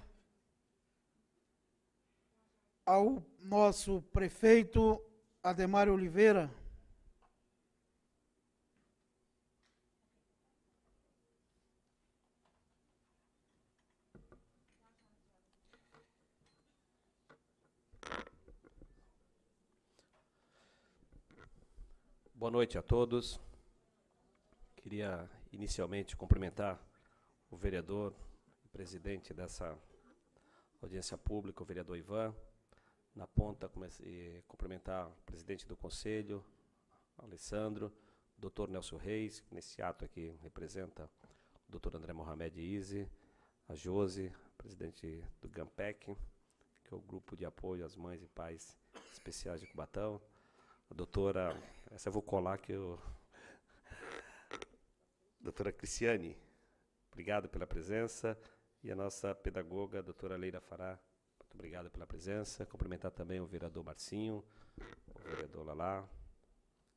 ao nosso prefeito Ademar Oliveira. Boa noite a todos. Queria inicialmente cumprimentar o vereador, o presidente dessa audiência pública, o vereador Ivan. Na ponta, cumprimentar o presidente do conselho, Alessandro, o doutor Nelson Reis, que nesse ato aqui representa o doutor André Mohamed Ize, a Jose, presidente do GAMPEC, que é o grupo de apoio às mães e pais especiais de Cubatão, a doutora, essa eu vou colar que eu... Doutora Cristiane, obrigado pela presença. E a nossa pedagoga, a doutora Leira Fará, muito obrigado pela presença. Cumprimentar também o vereador Marcinho, o vereador Lalá.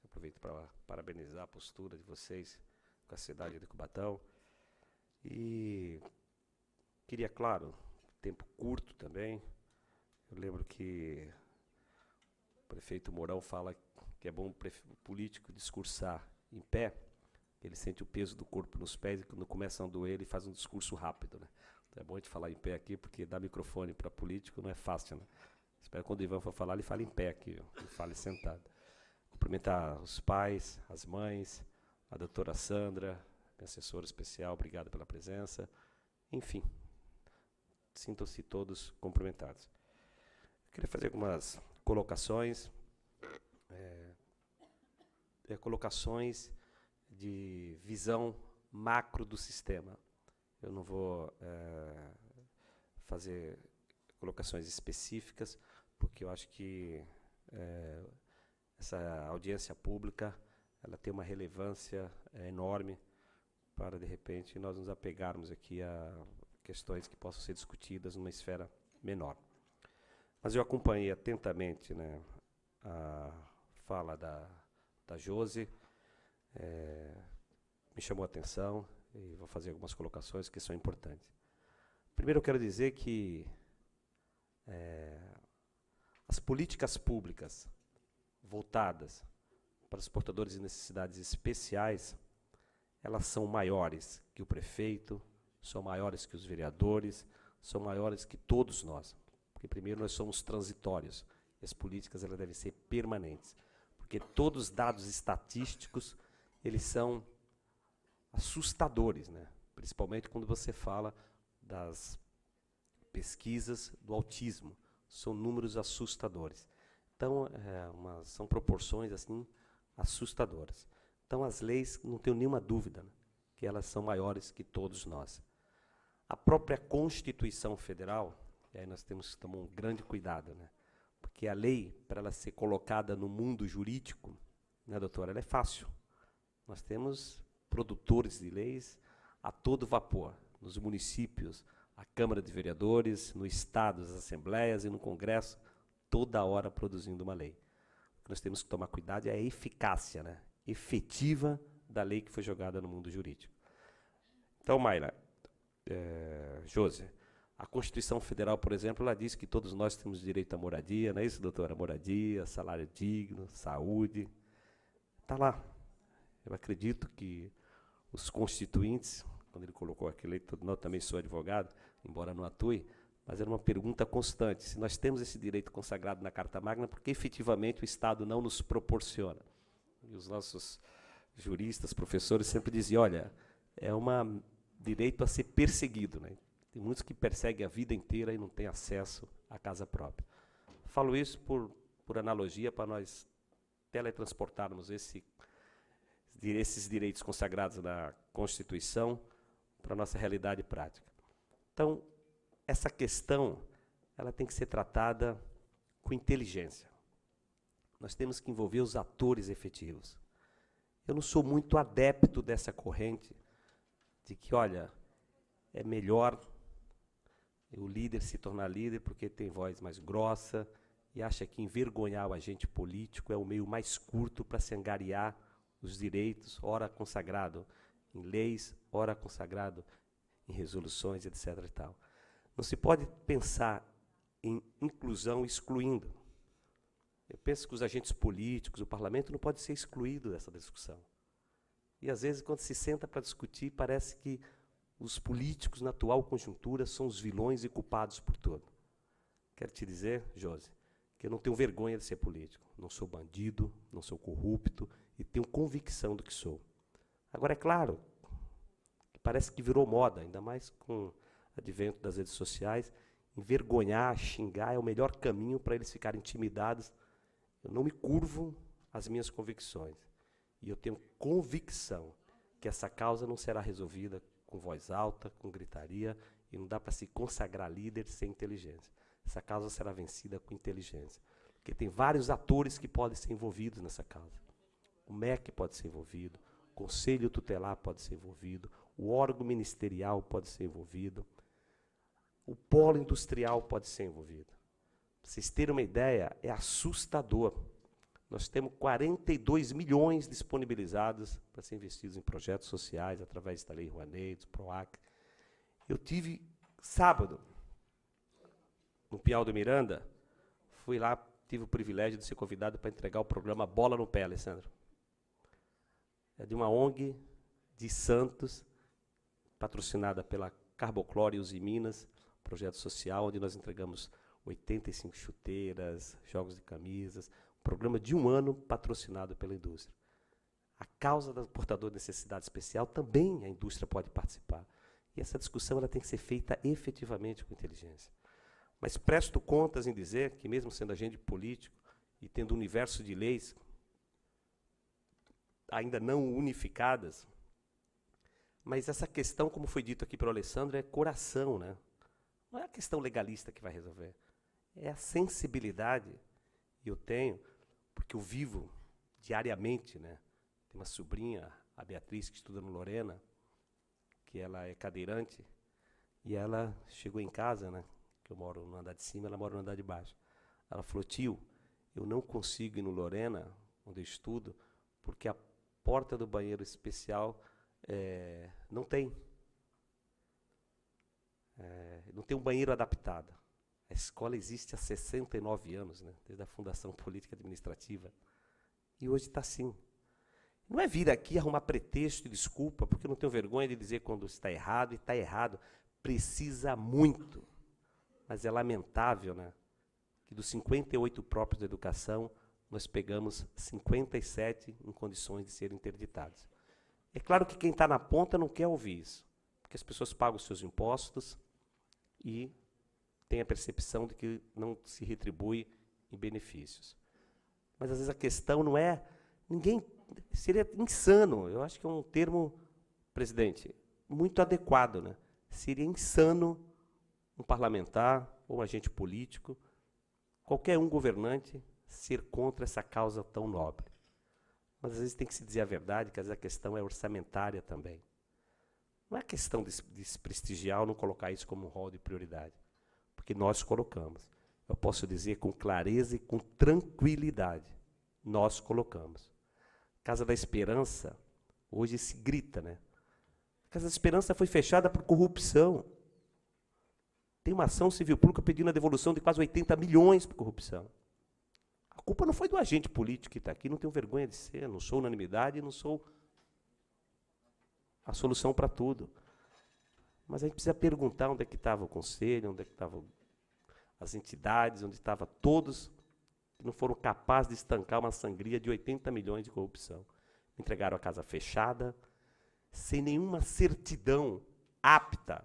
Aproveito para parabenizar a postura de vocês com a cidade de Cubatão. E queria, claro, tempo curto também. Eu lembro que prefeito Mourão fala que é bom o político discursar em pé, ele sente o peso do corpo nos pés e quando começa a doer ele faz um discurso rápido, né? Então é bom a gente falar em pé aqui porque dar microfone para político não é fácil, né? Espero que quando o Ivan for falar ele fale em pé aqui, ele fale sentado. Cumprimentar os pais, as mães, a doutora Sandra, minha assessora especial, obrigado pela presença. Enfim, sintam-se todos cumprimentados. Eu queria fazer algumas colocações, é, é, colocações de visão macro do sistema. Eu não vou é, fazer colocações específicas, porque eu acho que é, essa audiência pública ela tem uma relevância é, enorme para, de repente, nós nos apegarmos aqui a questões que possam ser discutidas numa esfera menor. Mas eu acompanhei atentamente né, a fala da, da Jose, é, me chamou a atenção e vou fazer algumas colocações que são importantes. Primeiro, eu quero dizer que é, as políticas públicas voltadas para os portadores de necessidades especiais, elas são maiores que o prefeito, são maiores que os vereadores, são maiores que todos nós. Porque primeiro nós somos transitórios. E as políticas elas devem ser permanentes, porque todos os dados estatísticos eles são assustadores, né? Principalmente quando você fala das pesquisas do autismo, são números assustadores. Então, é uma, são proporções assim assustadoras. Então, as leis, não tenho nenhuma dúvida, né? que elas são maiores que todos nós. A própria Constituição Federal, e aí nós temos que tomar um grande cuidado, né? Porque a lei, para ela ser colocada no mundo jurídico, né, doutora, ela é fácil. Nós temos produtores de leis a todo vapor, nos municípios, a Câmara de Vereadores, no Estado, as Assembleias e no Congresso, toda hora produzindo uma lei. O que nós temos que tomar cuidado é a eficácia né, efetiva da lei que foi jogada no mundo jurídico. Então, Mayra, é, eh, José, a Constituição Federal, por exemplo, ela diz que todos nós temos direito à moradia, não é isso, doutora? Moradia, salário digno, saúde. Está lá. Eu acredito que os constituintes, quando ele colocou aquele eu também sou advogado, embora não atue, mas era uma pergunta constante. Se nós temos esse direito consagrado na Carta Magna, porque efetivamente o Estado não nos proporciona? E os nossos juristas, professores sempre diziam, olha, é um direito a ser perseguido. Né? Tem muitos que perseguem a vida inteira e não têm acesso à casa própria. Falo isso por, por analogia para nós teletransportarmos esse, esses direitos consagrados na Constituição para a nossa realidade prática. Então, essa questão ela tem que ser tratada com inteligência. Nós temos que envolver os atores efetivos. Eu não sou muito adepto dessa corrente de que, olha, é melhor o líder se torna líder porque tem voz mais grossa e acha que envergonhar o agente político é o meio mais curto para se angariar os direitos, ora consagrado em leis, ora consagrado em resoluções, etc. E tal. Não se pode pensar em inclusão excluindo. Eu penso que os agentes políticos, o parlamento, não pode ser excluído dessa discussão. E às vezes, quando se senta para discutir, parece que os políticos, na atual conjuntura, são os vilões e culpados por tudo. Quero te dizer, Josi, que eu não tenho vergonha de ser político. Não sou bandido, não sou corrupto e tenho convicção do que sou. Agora, é claro, parece que virou moda, ainda mais com o advento das redes sociais, envergonhar, xingar é o melhor caminho para eles ficarem intimidados. Eu não me curvo às minhas convicções. E eu tenho convicção que essa causa não será resolvida com voz alta, com gritaria, e não dá para se consagrar líder sem inteligência. Essa causa será vencida com inteligência. Porque tem vários atores que podem ser envolvidos nessa causa. O MEC pode ser envolvido, o Conselho Tutelar pode ser envolvido, o órgão ministerial pode ser envolvido, o polo industrial pode ser envolvido. Para vocês terem uma ideia, é assustador nós temos 42 milhões disponibilizados para serem investidos em projetos sociais, através da Lei Rouanet, do PROAC. Eu tive, sábado, no Piau do Miranda, fui lá, tive o privilégio de ser convidado para entregar o programa Bola no Pé, Alessandro. É de uma ONG de Santos, patrocinada pela Carboclore e Minas, projeto social, onde nós entregamos 85 chuteiras, jogos de camisas, Programa de um ano patrocinado pela indústria. A causa do portador de necessidade especial também a indústria pode participar. E essa discussão ela tem que ser feita efetivamente com inteligência. Mas presto contas em dizer que, mesmo sendo agente político e tendo um universo de leis ainda não unificadas, mas essa questão, como foi dito aqui para o Alessandro, é coração, né? Não é a questão legalista que vai resolver. É a sensibilidade, e eu tenho, porque eu vivo diariamente, né? Tem uma sobrinha, a Beatriz, que estuda no Lorena, que ela é cadeirante, e ela chegou em casa, né? Que eu moro no andar de cima, ela mora no andar de baixo. Ela falou, tio, eu não consigo ir no Lorena, onde eu estudo, porque a porta do banheiro especial é, não tem. É, não tem um banheiro adaptado. A escola existe há 69 anos, né? desde a fundação política administrativa. E hoje está assim. Não é vir aqui arrumar pretexto e desculpa, porque eu não tenho vergonha de dizer quando está errado, e está errado. Precisa muito. Mas é lamentável né, que dos 58 próprios da educação, nós pegamos 57 em condições de serem interditados. É claro que quem está na ponta não quer ouvir isso, porque as pessoas pagam os seus impostos e tem a percepção de que não se retribui em benefícios. Mas às vezes a questão não é ninguém seria insano. Eu acho que é um termo presidente muito adequado, né? Seria insano um parlamentar ou um agente político, qualquer um governante ser contra essa causa tão nobre. Mas às vezes tem que se dizer a verdade, que às vezes a questão é orçamentária também. Não é questão de desprestigiar ou não colocar isso como um rol de prioridade porque nós colocamos. Eu posso dizer com clareza e com tranquilidade, nós colocamos. Casa da Esperança, hoje se grita, né? Casa da Esperança foi fechada por corrupção. Tem uma ação civil pública pedindo a devolução de quase 80 milhões por corrupção. A culpa não foi do agente político que está aqui, não tenho vergonha de ser, não sou unanimidade, não sou a solução para tudo. Mas a gente precisa perguntar onde é que estava o conselho, onde é que estavam as entidades, onde estavam todos que não foram capazes de estancar uma sangria de 80 milhões de corrupção. Entregaram a casa fechada, sem nenhuma certidão apta,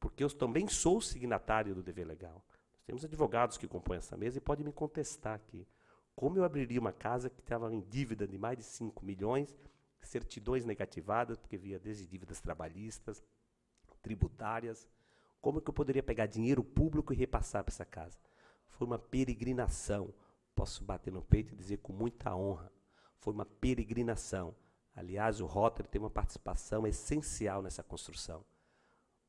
porque eu também sou signatário do dever legal. Nós temos advogados que compõem essa mesa e podem me contestar aqui. Como eu abriria uma casa que estava em dívida de mais de 5 milhões, certidões negativadas, porque via desde dívidas trabalhistas, tributárias. Como que eu poderia pegar dinheiro público e repassar para essa casa? Foi uma peregrinação. Posso bater no peito e dizer com muita honra. Foi uma peregrinação. Aliás, o Rotary tem uma participação essencial nessa construção.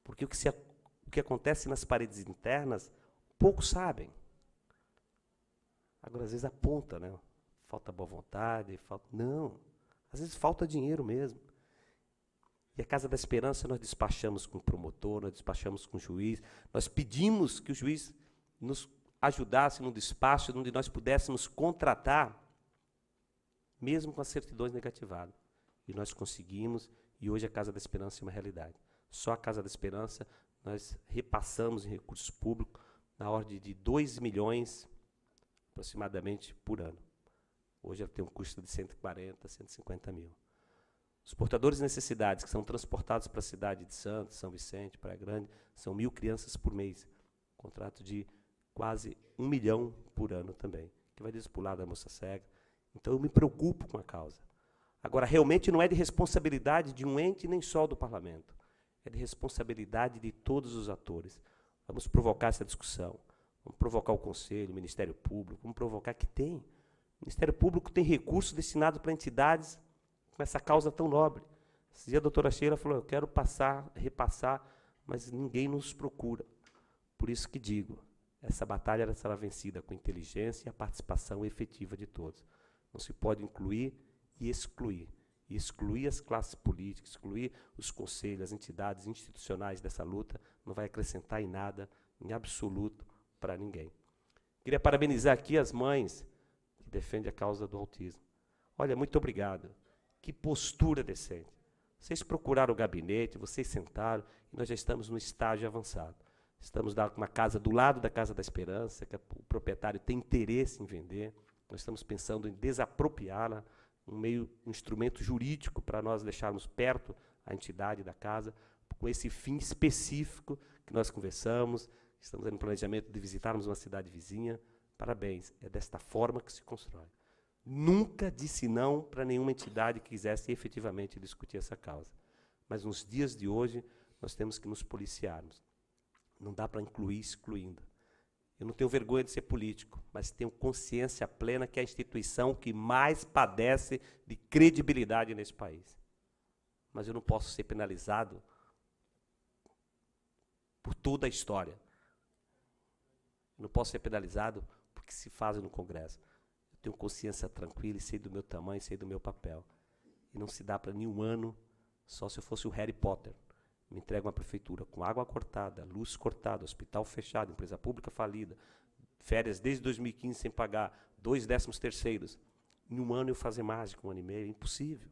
Porque o que, se, o que acontece nas paredes internas, poucos sabem. Agora, às vezes aponta, né? Falta boa vontade, falta. Não. Às vezes falta dinheiro mesmo. E a Casa da Esperança nós despachamos com o promotor, nós despachamos com o juiz, nós pedimos que o juiz nos ajudasse num despacho onde nós pudéssemos contratar, mesmo com as certidões negativadas. E nós conseguimos, e hoje a Casa da Esperança é uma realidade. Só a Casa da Esperança nós repassamos em recursos públicos na ordem de 2 milhões aproximadamente por ano. Hoje ela tem um custo de 140, 150 mil. Os portadores de necessidades que são transportados para a cidade de Santos, São Vicente, Praia Grande, são mil crianças por mês. contrato de quase um milhão por ano também, que vai despular da moça cega. Então eu me preocupo com a causa. Agora, realmente não é de responsabilidade de um ente nem só do parlamento. É de responsabilidade de todos os atores. Vamos provocar essa discussão. Vamos provocar o Conselho, o Ministério Público, vamos provocar que tem. O Ministério Público tem recursos destinados para entidades com essa causa tão nobre. Esse dia a doutora Sheila falou: Eu quero passar, repassar, mas ninguém nos procura. Por isso que digo: essa batalha será vencida com inteligência e a participação efetiva de todos. Não se pode incluir e excluir. E excluir as classes políticas, excluir os conselhos, as entidades institucionais dessa luta, não vai acrescentar em nada, em absoluto, para ninguém. Queria parabenizar aqui as mães que defendem a causa do autismo. Olha, muito obrigado. Que postura decente. Vocês procuraram o gabinete, vocês sentaram, e nós já estamos no estágio avançado. Estamos uma casa do lado da Casa da Esperança, que o proprietário tem interesse em vender. Nós estamos pensando em desapropriá-la, um meio, um instrumento jurídico para nós deixarmos perto a entidade da casa, com esse fim específico que nós conversamos, estamos no planejamento de visitarmos uma cidade vizinha. Parabéns, é desta forma que se constrói. Nunca disse não para nenhuma entidade que quisesse efetivamente discutir essa causa. Mas nos dias de hoje, nós temos que nos policiarmos. Não dá para incluir excluindo. Eu não tenho vergonha de ser político, mas tenho consciência plena que é a instituição que mais padece de credibilidade nesse país. Mas eu não posso ser penalizado por toda a história. não posso ser penalizado porque se faz no Congresso tenho consciência tranquila e sei do meu tamanho, sei do meu papel. E não se dá para nenhum ano, só se eu fosse o Harry Potter. Me entrega uma prefeitura com água cortada, luz cortada, hospital fechado, empresa pública falida, férias desde 2015 sem pagar, dois décimos terceiros. Em um ano eu fazer mágica, um ano e meio, é impossível.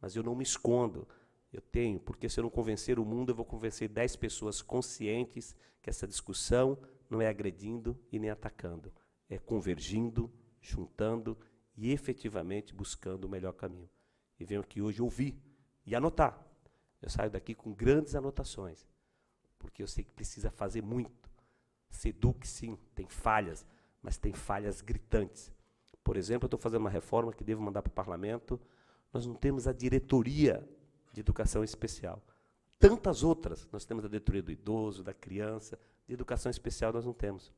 Mas eu não me escondo. Eu tenho, porque se eu não convencer o mundo, eu vou convencer dez pessoas conscientes que essa discussão não é agredindo e nem atacando, é convergindo juntando e efetivamente buscando o melhor caminho. E venho aqui hoje ouvir e anotar. Eu saio daqui com grandes anotações, porque eu sei que precisa fazer muito. Seduque, sim, tem falhas, mas tem falhas gritantes. Por exemplo, eu estou fazendo uma reforma que devo mandar para o parlamento. Nós não temos a diretoria de educação especial. Tantas outras. Nós temos a diretoria do idoso, da criança, de educação especial nós não temos.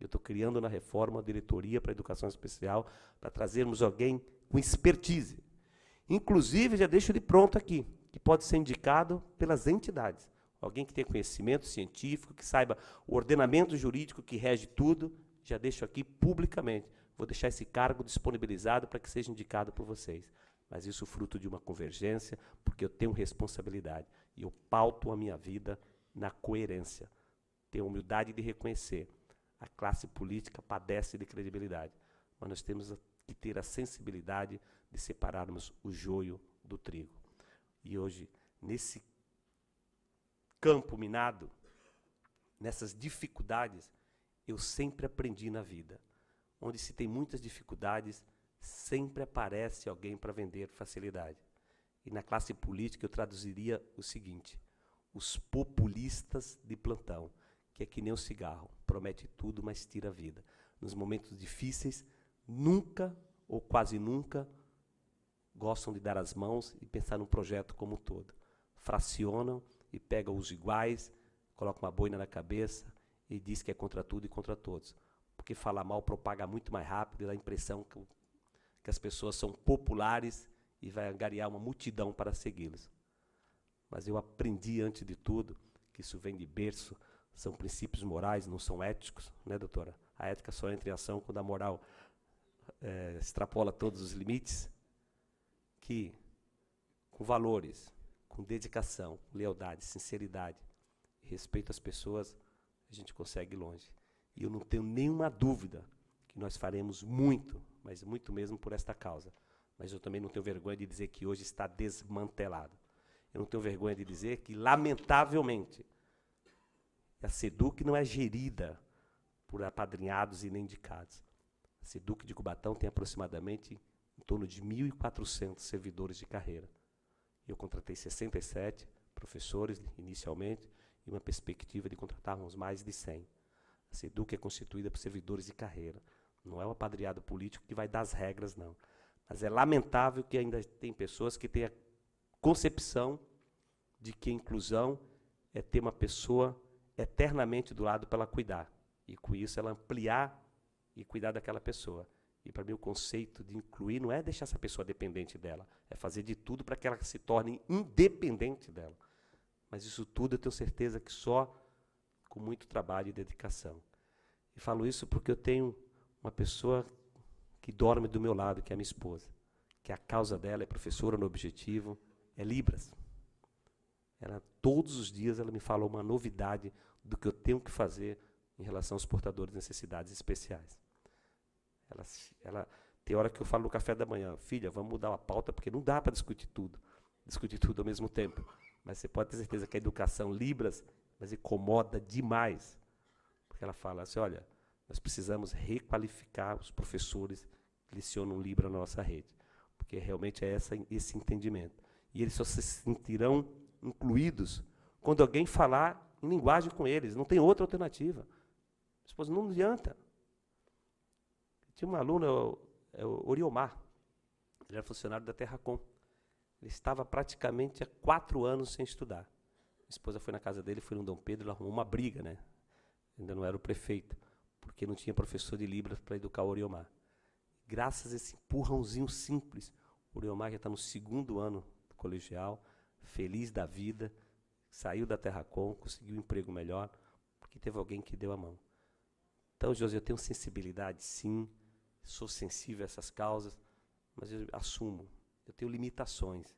Eu estou criando na reforma a diretoria para a educação especial, para trazermos alguém com expertise. Inclusive, já deixo ele pronto aqui, que pode ser indicado pelas entidades. Alguém que tenha conhecimento científico, que saiba o ordenamento jurídico que rege tudo, já deixo aqui publicamente. Vou deixar esse cargo disponibilizado para que seja indicado por vocês. Mas isso fruto de uma convergência, porque eu tenho responsabilidade. E eu pauto a minha vida na coerência. Tenho humildade de reconhecer a classe política padece de credibilidade. Mas nós temos que ter a sensibilidade de separarmos o joio do trigo. E hoje, nesse campo minado, nessas dificuldades, eu sempre aprendi na vida. Onde se tem muitas dificuldades, sempre aparece alguém para vender facilidade. E na classe política eu traduziria o seguinte: os populistas de plantão que é que nem o um cigarro, promete tudo, mas tira a vida. Nos momentos difíceis, nunca ou quase nunca gostam de dar as mãos e pensar num projeto como um todo. Fracionam e pegam os iguais, colocam uma boina na cabeça e diz que é contra tudo e contra todos. Porque falar mal propaga muito mais rápido e dá a impressão que, que as pessoas são populares e vai angariar uma multidão para segui-los. Mas eu aprendi, antes de tudo, que isso vem de berço, são princípios morais, não são éticos, né, doutora? A ética só entra em ação quando a moral é, extrapola todos os limites. Que com valores, com dedicação, lealdade, sinceridade, respeito às pessoas, a gente consegue ir longe. E eu não tenho nenhuma dúvida que nós faremos muito, mas muito mesmo por esta causa. Mas eu também não tenho vergonha de dizer que hoje está desmantelado. Eu não tenho vergonha de dizer que, lamentavelmente, a SEDUC não é gerida por apadrinhados e nem indicados. A SEDUC de Cubatão tem aproximadamente em torno de 1.400 servidores de carreira. Eu contratei 67 professores inicialmente e uma perspectiva de contratarmos mais de 100. A SEDUC é constituída por servidores de carreira. Não é o apadrinhado político que vai dar as regras, não. Mas é lamentável que ainda tem pessoas que têm a concepção de que a inclusão é ter uma pessoa eternamente do lado para ela cuidar. E com isso ela ampliar e cuidar daquela pessoa. E para mim o conceito de incluir não é deixar essa pessoa dependente dela, é fazer de tudo para que ela se torne independente dela. Mas isso tudo eu tenho certeza que só com muito trabalho e dedicação. E falo isso porque eu tenho uma pessoa que dorme do meu lado, que é a minha esposa, que a causa dela é professora no objetivo, é Libras. Ela todos os dias ela me fala uma novidade do que eu tenho que fazer em relação aos portadores de necessidades especiais. Ela, ela tem hora que eu falo no café da manhã, filha, vamos mudar uma pauta porque não dá para discutir tudo, discutir tudo ao mesmo tempo. Mas você pode ter certeza que a educação libras, mas incomoda demais, porque ela fala assim, olha, nós precisamos requalificar os professores que lecionam libra na nossa rede, porque realmente é essa, esse entendimento. E eles só se sentirão incluídos quando alguém falar em linguagem com eles. Não tem outra alternativa. Esposa, não adianta. Tinha uma aluna, o, é o Oriomar, ele era funcionário da Terracom. Ele estava praticamente há quatro anos sem estudar. A esposa foi na casa dele, foi no Dom Pedro, ele arrumou uma briga, né? Ainda não era o prefeito, porque não tinha professor de Libras para educar o Oriomar. Graças a esse empurrãozinho simples, o Oriomar já está no segundo ano do colegial, feliz da vida, saiu da com, conseguiu um emprego melhor, porque teve alguém que deu a mão. Então, José, eu tenho sensibilidade, sim, sou sensível a essas causas, mas eu assumo, eu tenho limitações.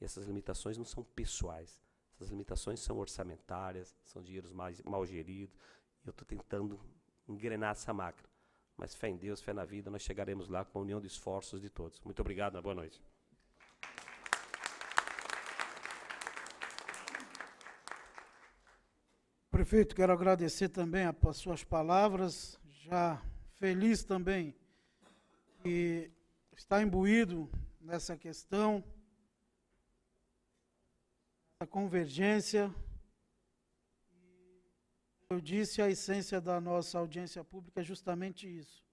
E essas limitações não são pessoais. Essas limitações são orçamentárias, são dinheiros mais, mal geridos. E eu estou tentando engrenar essa máquina. Mas fé em Deus, fé na vida, nós chegaremos lá com a união de esforços de todos. Muito obrigado, uma boa noite. prefeito, quero agradecer também as suas palavras, já feliz também que está imbuído nessa questão, a convergência. Eu disse, a essência da nossa audiência pública é justamente isso.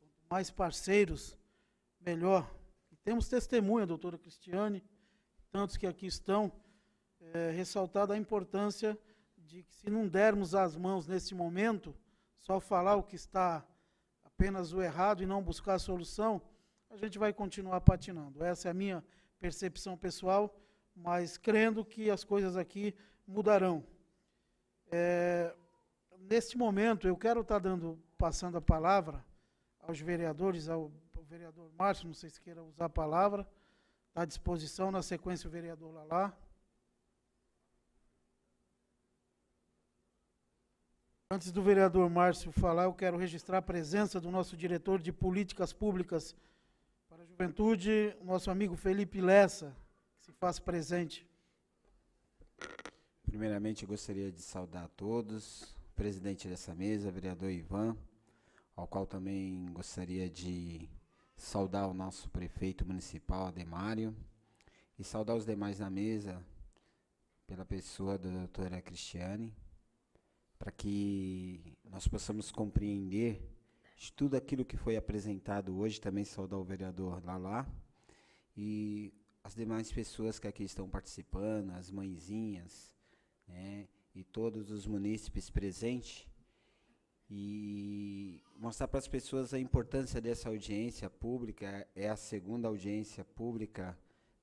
Quanto mais parceiros, melhor. E temos testemunha, doutora Cristiane, tantos que aqui estão, é, ressaltada a importância de que se não dermos as mãos nesse momento, só falar o que está apenas o errado e não buscar a solução, a gente vai continuar patinando. Essa é a minha percepção pessoal, mas crendo que as coisas aqui mudarão. É, neste momento, eu quero estar tá dando, passando a palavra aos vereadores, ao, ao vereador Márcio, não sei se queira usar a palavra, está à disposição, na sequência o vereador Lalá. Antes do vereador Márcio falar, eu quero registrar a presença do nosso diretor de Políticas Públicas para a Juventude, nosso amigo Felipe Lessa, que se faz presente. Primeiramente, eu gostaria de saudar a todos, presidente dessa mesa, vereador Ivan, ao qual também gostaria de saudar o nosso prefeito municipal, Ademário, e saudar os demais da mesa pela pessoa da doutora Cristiane para que nós possamos compreender de tudo aquilo que foi apresentado hoje, também saudar o vereador Lalá e as demais pessoas que aqui estão participando, as mãezinhas, né, e todos os munícipes presentes, e mostrar para as pessoas a importância dessa audiência pública, é a segunda audiência pública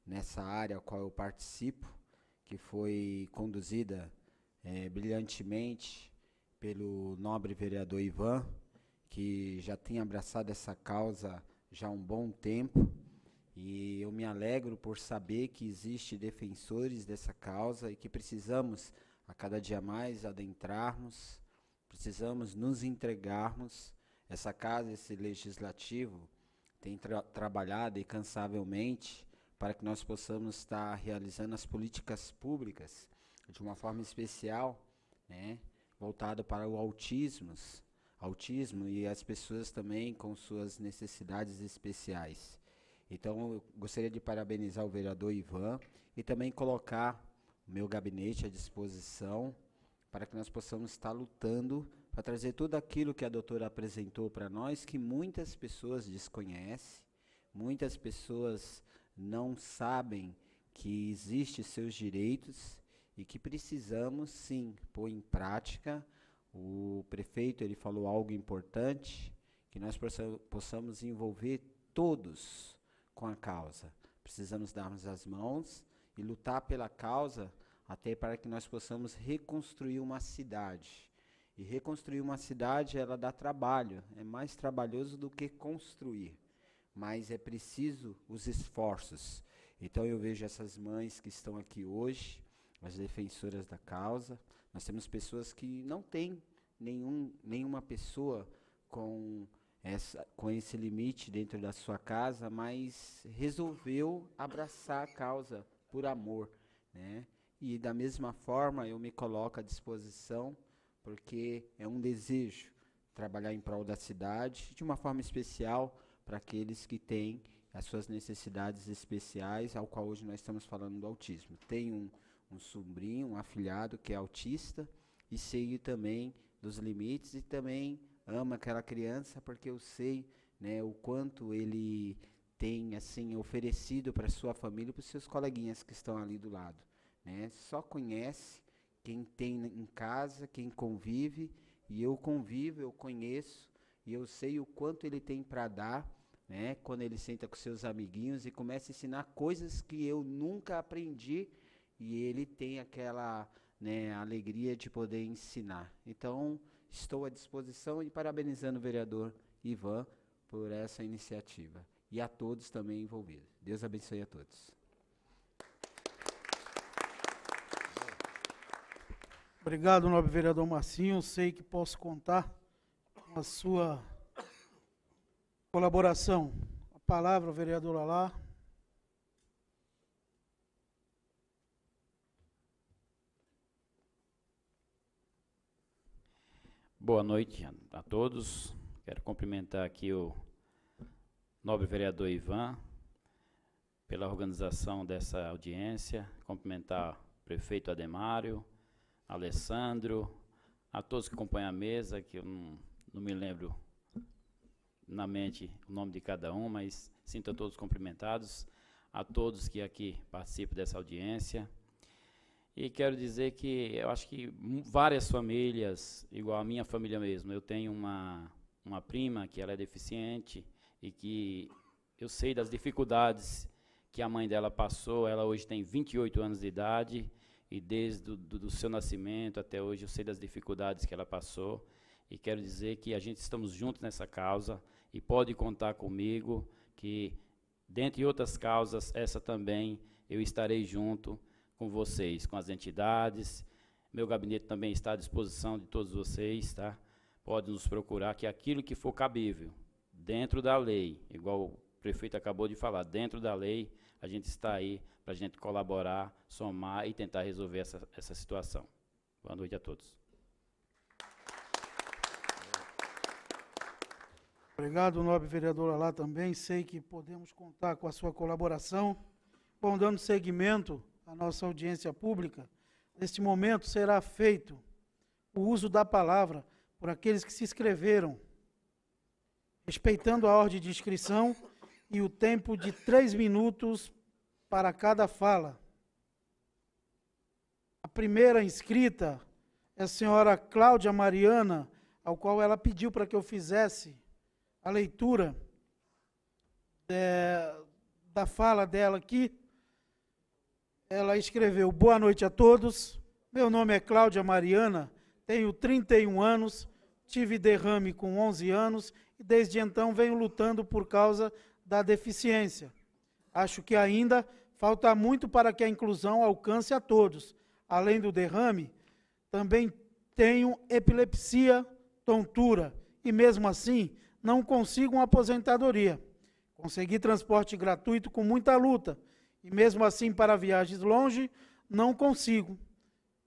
nessa área a qual eu participo, que foi conduzida é, brilhantemente pelo nobre vereador Ivan, que já tem abraçado essa causa já há um bom tempo. E eu me alegro por saber que existe defensores dessa causa e que precisamos a cada dia mais adentrarmos, precisamos nos entregarmos. Essa casa, esse legislativo, tem tra trabalhado incansavelmente para que nós possamos estar realizando as políticas públicas de uma forma especial, né? voltado para o autismo, autismo e as pessoas também com suas necessidades especiais. Então, eu gostaria de parabenizar o vereador Ivan e também colocar o meu gabinete à disposição para que nós possamos estar lutando para trazer tudo aquilo que a doutora apresentou para nós, que muitas pessoas desconhecem, muitas pessoas não sabem que existem seus direitos e que precisamos sim pôr em prática. O prefeito ele falou algo importante que nós possamos envolver todos com a causa. Precisamos darmos as mãos e lutar pela causa até para que nós possamos reconstruir uma cidade. E reconstruir uma cidade, ela dá trabalho, é mais trabalhoso do que construir, mas é preciso os esforços. Então eu vejo essas mães que estão aqui hoje, as defensoras da causa. Nós temos pessoas que não têm nenhum, nenhuma pessoa com, essa, com esse limite dentro da sua casa, mas resolveu abraçar a causa por amor. Né? E da mesma forma eu me coloco à disposição, porque é um desejo trabalhar em prol da cidade, de uma forma especial para aqueles que têm as suas necessidades especiais, ao qual hoje nós estamos falando do autismo. Tem um, um sobrinho, um afilhado que é autista e sei também dos limites e também ama aquela criança porque eu sei, né, o quanto ele tem assim oferecido para sua família, para os seus coleguinhas que estão ali do lado, né? Só conhece quem tem em casa, quem convive, e eu convivo, eu conheço e eu sei o quanto ele tem para dar, né? Quando ele senta com seus amiguinhos e começa a ensinar coisas que eu nunca aprendi e ele tem aquela né, alegria de poder ensinar. Então, estou à disposição e parabenizando o vereador Ivan por essa iniciativa e a todos também envolvidos. Deus abençoe a todos. Obrigado, nobre vereador Marcinho. Sei que posso contar com a sua colaboração. A palavra, vereador Alá. Boa noite a todos. Quero cumprimentar aqui o nobre vereador Ivan pela organização dessa audiência, cumprimentar o prefeito Ademário, Alessandro, a todos que acompanham a mesa, que eu não, não me lembro na mente o nome de cada um, mas sinto a todos cumprimentados, a todos que aqui participam dessa audiência. E quero dizer que eu acho que várias famílias, igual a minha família mesmo, eu tenho uma, uma prima que ela é deficiente e que eu sei das dificuldades que a mãe dela passou. Ela hoje tem 28 anos de idade e desde do, do, seu nascimento até hoje eu sei das dificuldades que ela passou e quero dizer que a gente estamos juntos nessa causa e pode contar comigo que dentre outras causas essa também eu estarei junto com vocês, com as entidades. Meu gabinete também está à disposição de todos vocês, tá? Pode nos procurar que aquilo que for cabível, dentro da lei, igual o prefeito acabou de falar, dentro da lei, a gente está aí para a gente colaborar, somar e tentar resolver essa, essa situação. Boa noite a todos. Obrigado, nobre vereador lá também. Sei que podemos contar com a sua colaboração. Bom, dando seguimento a nossa audiência pública, neste momento será feito o uso da palavra por aqueles que se inscreveram, respeitando a ordem de inscrição e o tempo de três minutos para cada fala. A primeira inscrita é a senhora Cláudia Mariana, ao qual ela pediu para que eu fizesse a leitura é, da fala dela aqui ela escreveu: Boa noite a todos. Meu nome é Cláudia Mariana, tenho 31 anos, tive derrame com 11 anos e desde então venho lutando por causa da deficiência. Acho que ainda falta muito para que a inclusão alcance a todos. Além do derrame, também tenho epilepsia, tontura e mesmo assim não consigo uma aposentadoria. Consegui transporte gratuito com muita luta e mesmo assim, para viagens longe, não consigo.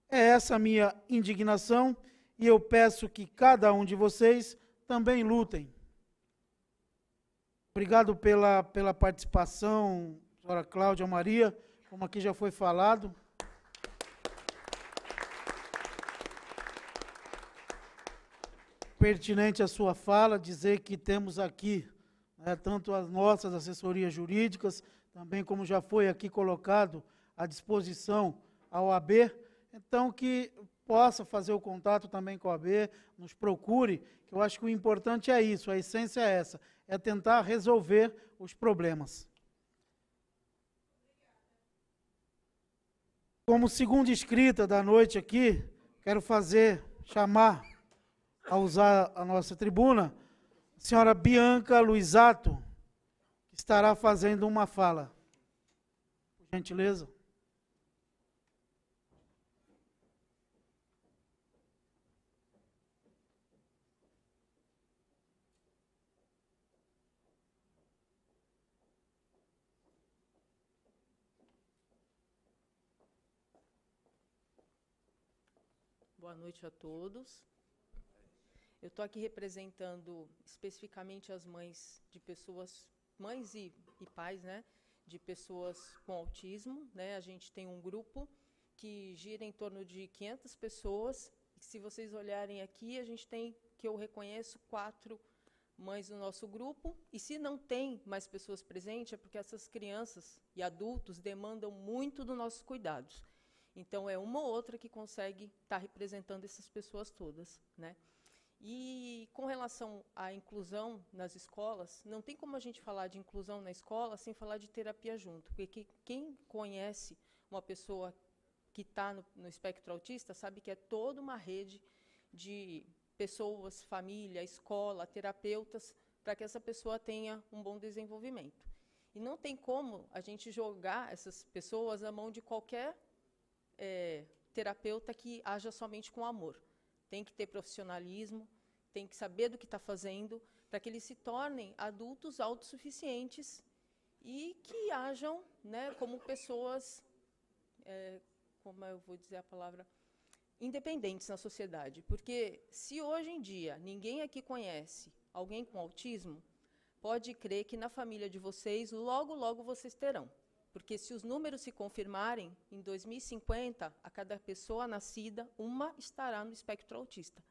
É essa a minha indignação e eu peço que cada um de vocês também lutem. Obrigado pela, pela participação, senhora Cláudia Maria, como aqui já foi falado. Pertinente a sua fala, dizer que temos aqui né, tanto as nossas assessorias jurídicas, também como já foi aqui colocado à disposição ao AB, então que possa fazer o contato também com a AB, nos procure, que eu acho que o importante é isso, a essência é essa, é tentar resolver os problemas. Como segunda escrita da noite aqui, quero fazer, chamar a usar a nossa tribuna, a senhora Bianca Luizato, estará fazendo uma fala. Por gentileza. Boa noite a todos. Eu estou aqui representando especificamente as mães de pessoas mães e, e pais, né, de pessoas com autismo, né? A gente tem um grupo que gira em torno de 500 pessoas. se vocês olharem aqui, a gente tem que eu reconheço quatro mães do nosso grupo. E se não tem mais pessoas presentes, é porque essas crianças e adultos demandam muito dos nossos cuidados. Então, é uma ou outra que consegue estar tá representando essas pessoas todas. Né? E com relação à inclusão nas escolas, não tem como a gente falar de inclusão na escola sem falar de terapia junto, porque quem conhece uma pessoa que está no, no espectro autista sabe que é toda uma rede de pessoas, família, escola, terapeutas, para que essa pessoa tenha um bom desenvolvimento. E não tem como a gente jogar essas pessoas na mão de qualquer é, terapeuta que haja somente com amor. Tem que ter profissionalismo, tem que saber do que está fazendo, para que eles se tornem adultos autossuficientes e que hajam né, como pessoas, é, como eu vou dizer a palavra, independentes na sociedade. Porque se hoje em dia ninguém aqui conhece alguém com autismo, pode crer que na família de vocês, logo, logo vocês terão. Porque se os números se confirmarem, em 2050, a cada pessoa nascida, uma estará no espectro autista.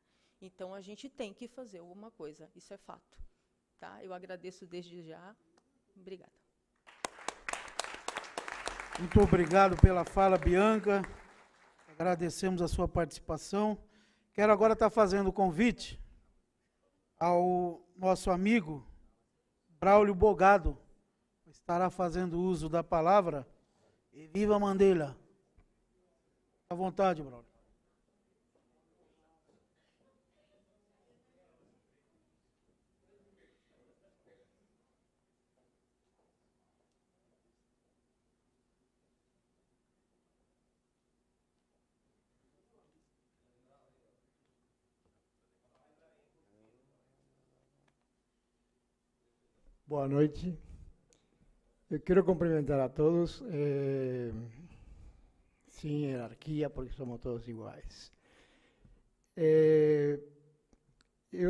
Então a gente tem que fazer alguma coisa, isso é fato. Tá? Eu agradeço desde já. Obrigada. Muito obrigado pela fala, Bianca. Agradecemos a sua participação. Quero agora estar tá fazendo o convite ao nosso amigo Braulio Bogado estará fazendo uso da palavra. E viva Mandela! À vontade, brother. Boa noite. Eu eh, quero cumprimentar a todos, eh, sem hierarquia, porque somos todos iguais. eu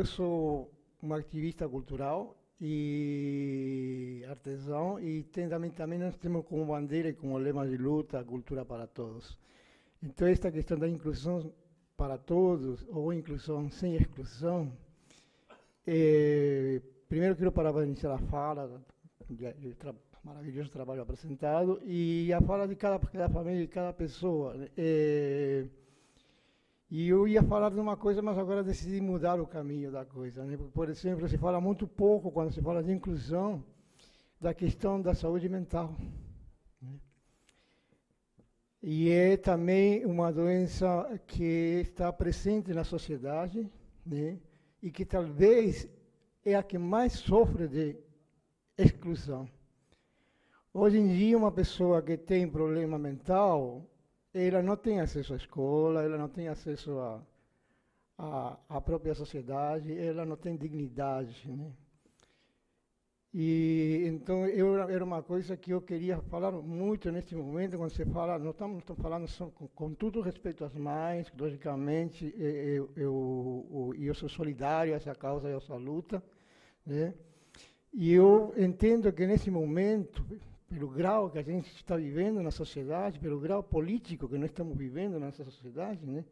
eh, sou um ativista cultural e artesão e tem, também, também nós temos como bandeira e como lema de luta a cultura para todos. Então, esta questão da inclusão para todos, ou inclusão sem exclusão, eh, primeiro quero parabenizar a fala, de, de, de, maravilhoso trabalho apresentado e a fala de cada, cada família, de cada pessoa. Né? É, e eu ia falar de uma coisa, mas agora decidi mudar o caminho da coisa. Né? Porque, por exemplo, se fala muito pouco, quando se fala de inclusão, da questão da saúde mental. Né? E é também uma doença que está presente na sociedade né? e que talvez é a que mais sofre de exclusão. Hoje em dia, uma pessoa que tem problema mental, ela não tem acesso à escola, ela não tem acesso à, à, à própria sociedade, ela não tem dignidade, né? E então eu era uma coisa que eu queria falar muito neste momento quando você fala, não estamos, estamos falando só, com, com todo respeito às mães, logicamente eu, eu, eu, eu sou solidário a essa causa e a essa luta, né? E eu entendo que nesse momento pelo grau que a gente está vivendo na sociedade, pelo grau político que nós estamos vivendo na nossa sociedade, né?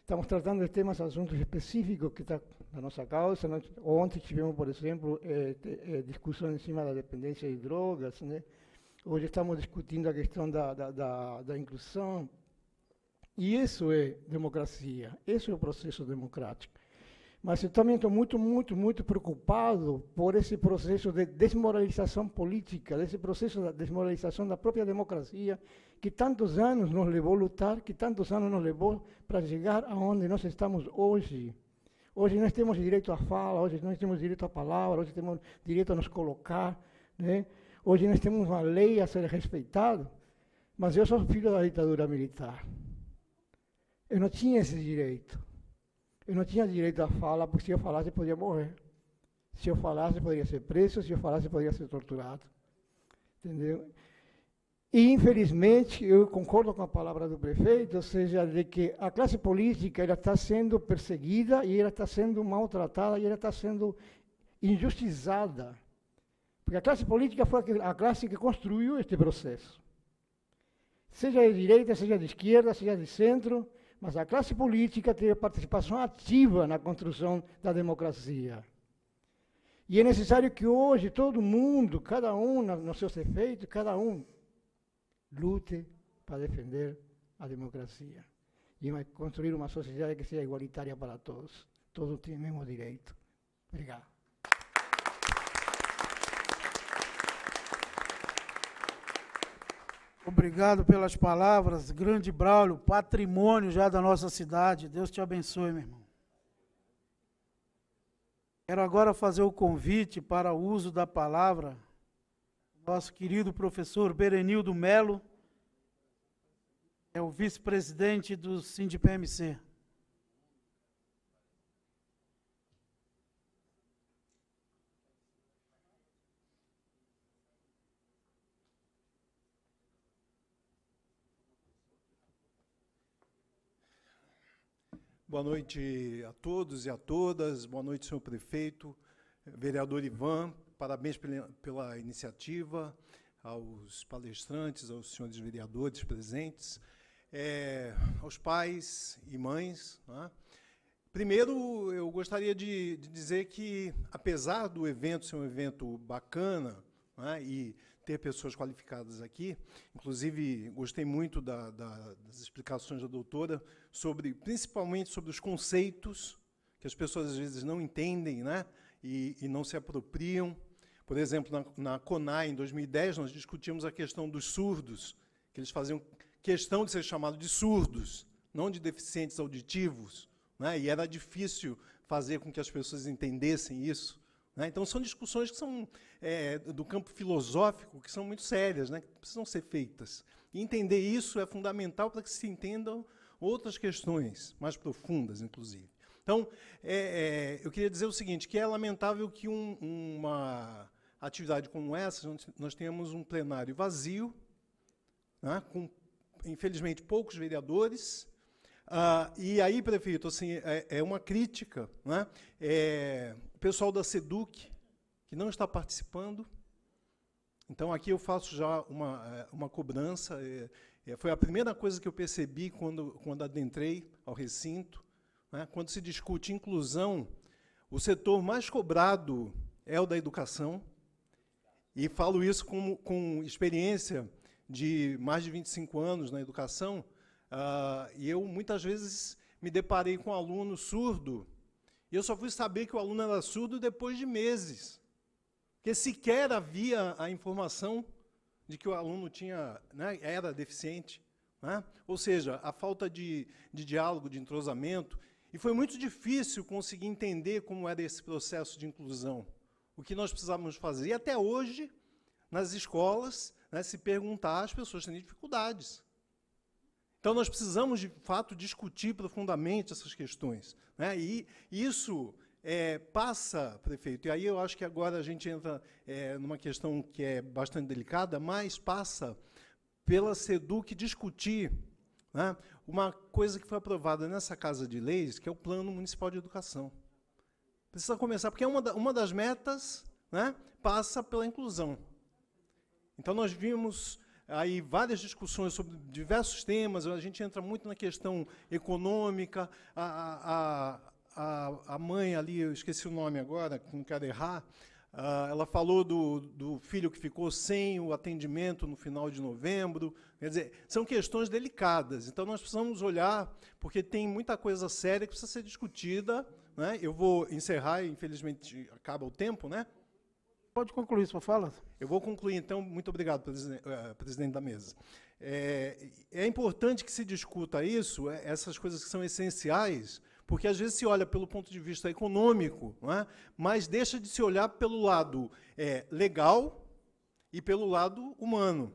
Estamos tratando de temas, assuntos específicos que está na nossa causa. Nós, né? ontem tivemos, por exemplo, eh, eh, discussão em cima da dependência de drogas, né? Hoje estamos discutindo a questão da, da, da, da inclusão. E isso é democracia, isso é o processo democrático. Mas eu também estou muito, muito, muito preocupado por esse processo de desmoralização política, desse processo de desmoralização da própria democracia, que tantos anos nos levou a lutar, que tantos anos nos levou para chegar aonde nós estamos hoje. Hoje nós temos direito à fala, hoje nós temos direito à palavra, hoje temos direito a nos colocar, né? Hoje nós temos uma lei a ser respeitada, mas eu sou filho da ditadura militar. Eu não tinha esse direito. Eu não tinha direito à fala, porque se eu falasse, eu podia morrer. Se eu falasse, eu poderia ser preso, se eu falasse, eu poderia ser torturado. Entendeu? E, infelizmente, eu concordo com a palavra do prefeito, ou seja, de que a classe política ela está sendo perseguida e ela está sendo maltratada e ela está sendo injustizada, Porque a classe política foi a classe que construiu este processo. Seja de direita, seja de esquerda, seja de centro, mas a classe política teve participação ativa na construção da democracia. E é necessário que hoje todo mundo, cada um nos seus efeitos, cada um lute para defender a democracia e construir uma sociedade que seja igualitária para todos, todos têm o mesmo direito. Obrigado. Obrigado pelas palavras, grande Braulio, patrimônio já da nossa cidade. Deus te abençoe, meu irmão. Quero agora fazer o convite para o uso da palavra nosso querido professor Berenildo Melo, é o vice-presidente do SINDPMC. Boa noite a todos e a todas. Boa noite, senhor prefeito, vereador Ivan. Parabéns pela, iniciativa, aos palestrantes, aos senhores vereadores presentes, é, aos pais e mães. Né? Primeiro, eu gostaria de, de, dizer que, apesar do evento ser um evento bacana né, e ter pessoas qualificadas aqui. Inclusive, gostei muito da, da, das explicações da doutora sobre, principalmente sobre os conceitos que as pessoas às vezes não entendem, né? E, e não se apropriam. Por exemplo, na, na CONAI, em 2010, nós discutimos a questão dos surdos, que eles faziam questão de ser chamados de surdos, não de deficientes auditivos. Né? E era difícil fazer com que as pessoas entendessem isso. Né? Então, são discussões que são é, do campo filosófico, que são muito sérias, né? que precisam ser feitas. E entender isso é fundamental para que se entendam outras questões, mais profundas, inclusive. Então, é, é, eu queria dizer o seguinte, que é lamentável que um, uma atividade como essa, nós tenhamos um plenário vazio, né? com, infelizmente, poucos vereadores, ah, e aí, prefeito, assim, é, é uma crítica. Né? É, o pessoal da SEDUC, que não está participando. Então, aqui eu faço já uma, eh, uma cobrança. É, foi a primeira coisa que eu percebi quando, quando adentrei ao recinto. Né? Quando se discute inclusão, o setor mais cobrado é o da educação. E falo isso com, com experiência de mais de 25 anos na educação. Uh, e eu, muitas vezes, me deparei com um aluno surdo e eu só fui saber que o aluno era surdo depois de meses, porque sequer havia a informação de que o aluno tinha, né, era deficiente. Né? Ou seja, a falta de, de diálogo, de entrosamento. E foi muito difícil conseguir entender como era esse processo de inclusão. O que nós precisávamos fazer. E até hoje, nas escolas, né, se perguntar, as pessoas têm dificuldades. Então, nós precisamos, de fato, discutir profundamente essas questões. Né? E isso é, passa, prefeito, e aí eu acho que agora a gente entra é, numa questão que é bastante delicada, mas passa pela SEDUC discutir né, uma coisa que foi aprovada nessa Casa de Leis, que é o Plano Municipal de Educação. Precisa começar, porque é uma, da, uma das metas né, passa pela inclusão. Então, nós vimos aí várias discussões sobre diversos temas, a gente entra muito na questão econômica, a, a, a, a mãe ali, eu esqueci o nome agora, não quero errar, ah, ela falou do, do, filho que ficou sem o atendimento no final de novembro. Quer dizer, são questões delicadas. Então, nós precisamos olhar, porque tem muita coisa séria que precisa ser discutida. Né? Eu vou encerrar, infelizmente acaba o tempo, né? Pode concluir sua fala. Eu vou concluir, então. Muito obrigado, eh, presidente, da mesa. É, é, importante que se discuta isso, é, essas coisas que são essenciais, porque às vezes se olha pelo ponto de vista econômico, é? mas deixa de se olhar pelo lado é, legal e pelo lado humano.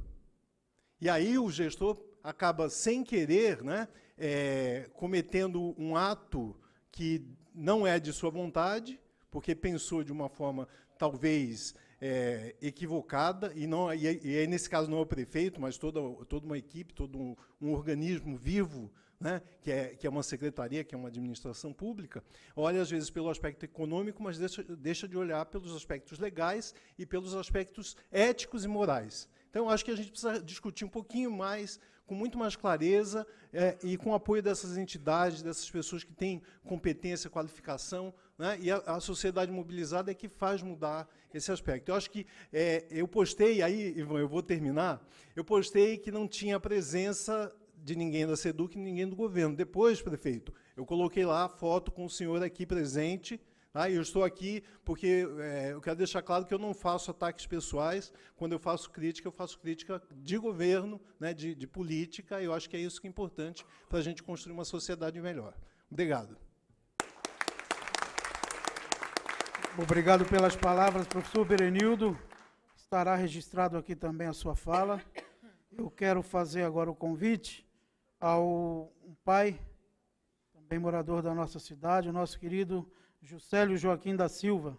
E aí o gestor acaba, sem querer, né, é, cometendo um ato que não é de sua vontade, porque pensou de uma forma talvez é, equivocada, e, não, e, e aí, nesse caso, não é o prefeito, mas toda, toda uma equipe, todo um, um organismo vivo, né, que, é, que é uma secretaria, que é uma administração pública, olha, às vezes, pelo aspecto econômico, mas deixa, deixa de olhar pelos aspectos legais e pelos aspectos éticos e morais. Então, acho que a gente precisa discutir um pouquinho mais, com muito mais clareza é, e com o apoio dessas entidades, dessas pessoas que têm competência, qualificação né? e a, a, sociedade mobilizada é que faz mudar esse aspecto. Eu acho que é, eu postei, aí, Ivan, eu vou terminar, eu postei que não tinha presença de ninguém da SEDUC e ninguém do governo. Depois, prefeito, eu coloquei lá a foto com o senhor aqui presente, ah, eu estou aqui porque é, eu quero deixar claro que eu não faço ataques pessoais. Quando eu faço crítica, eu faço crítica de governo, né, de, de política. Eu acho que é isso que é importante para a gente construir uma sociedade melhor. Obrigado. Obrigado pelas palavras, professor Berenildo. Estará registrado aqui também a sua fala. Eu quero fazer agora o convite ao pai, também morador da nossa cidade, o nosso querido Juscelio Joaquim da Silva,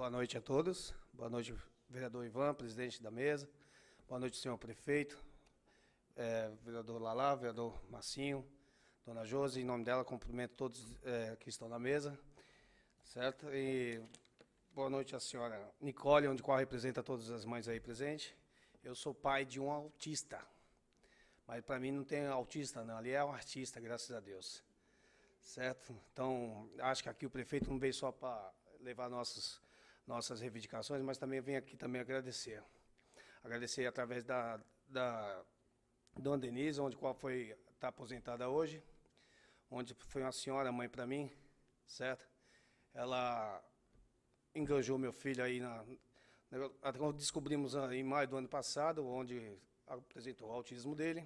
Boa noite a todos. Boa noite, vereador Ivan, presidente da mesa. Boa noite, senhor prefeito, é, vereador Lalá, vereador Massinho, dona Josi. Em nome dela, cumprimento todos é, que estão na mesa. Certo? E boa noite à senhora Nicole, onde qual representa todas as mães aí presentes. Eu sou pai de um autista. Mas para mim não tem autista, não. Ali é um artista, graças a Deus certo? Então, acho que aqui o prefeito não veio só para levar nossos nossas reivindicações, mas também venho aqui também agradecer. Agradecer através da, da Dona Denise, onde qual foi está aposentada hoje, onde foi uma senhora mãe para mim, certo? Ela enganjou meu filho aí na descobrimos em maio do ano passado, onde apresentou o autismo dele.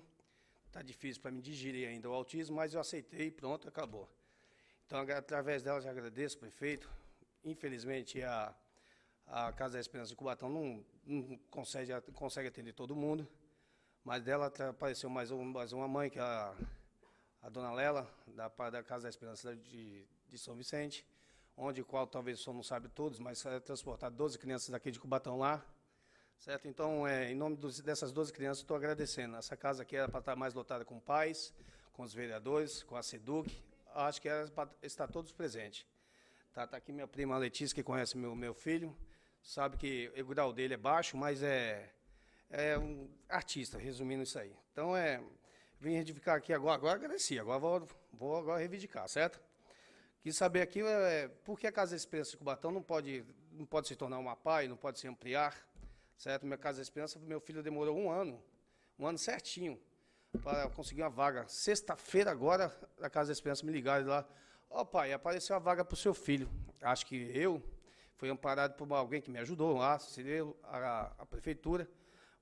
Está difícil para mim digerir ainda o autismo, mas eu aceitei, pronto, acabou. Então, através dela, já agradeço, prefeito. Infelizmente, a, a Casa da Esperança de Cubatão não, não consegue, consegue atender todo mundo, mas dela tá, apareceu mais, um, mais uma mãe, que é a, a dona Lela, da, da Casa da Esperança de, de São Vicente, onde qual talvez o senhor não sabe todos, mas é transportar 12 crianças daqui de Cubatão lá, certo? Então, é, em nome dos, dessas 12 crianças, estou agradecendo. Essa casa aqui era para estar tá mais lotada com pais, com os vereadores, com a SEDUC, acho que era para estar todos presentes. Está tá aqui minha prima Letícia, que conhece meu, meu filho, sabe que o grau dele é baixo, mas é, é um artista, resumindo isso aí. Então, é, vim reivindicar aqui agora, agora agradeci, agora vou, vou agora reivindicar, certo? Quis saber aqui é, por que a Casa Esperança de Cubatão não pode, não pode se tornar uma PAI, não pode se ampliar, certo? Minha Casa Esperança, meu filho demorou um ano, um ano certinho, para conseguir uma vaga. Sexta-feira agora, a Casa Esperança me ligaram lá, ó oh, pai, apareceu a vaga para o seu filho. Acho que eu, foi amparado por alguém que me ajudou lá, a, a prefeitura.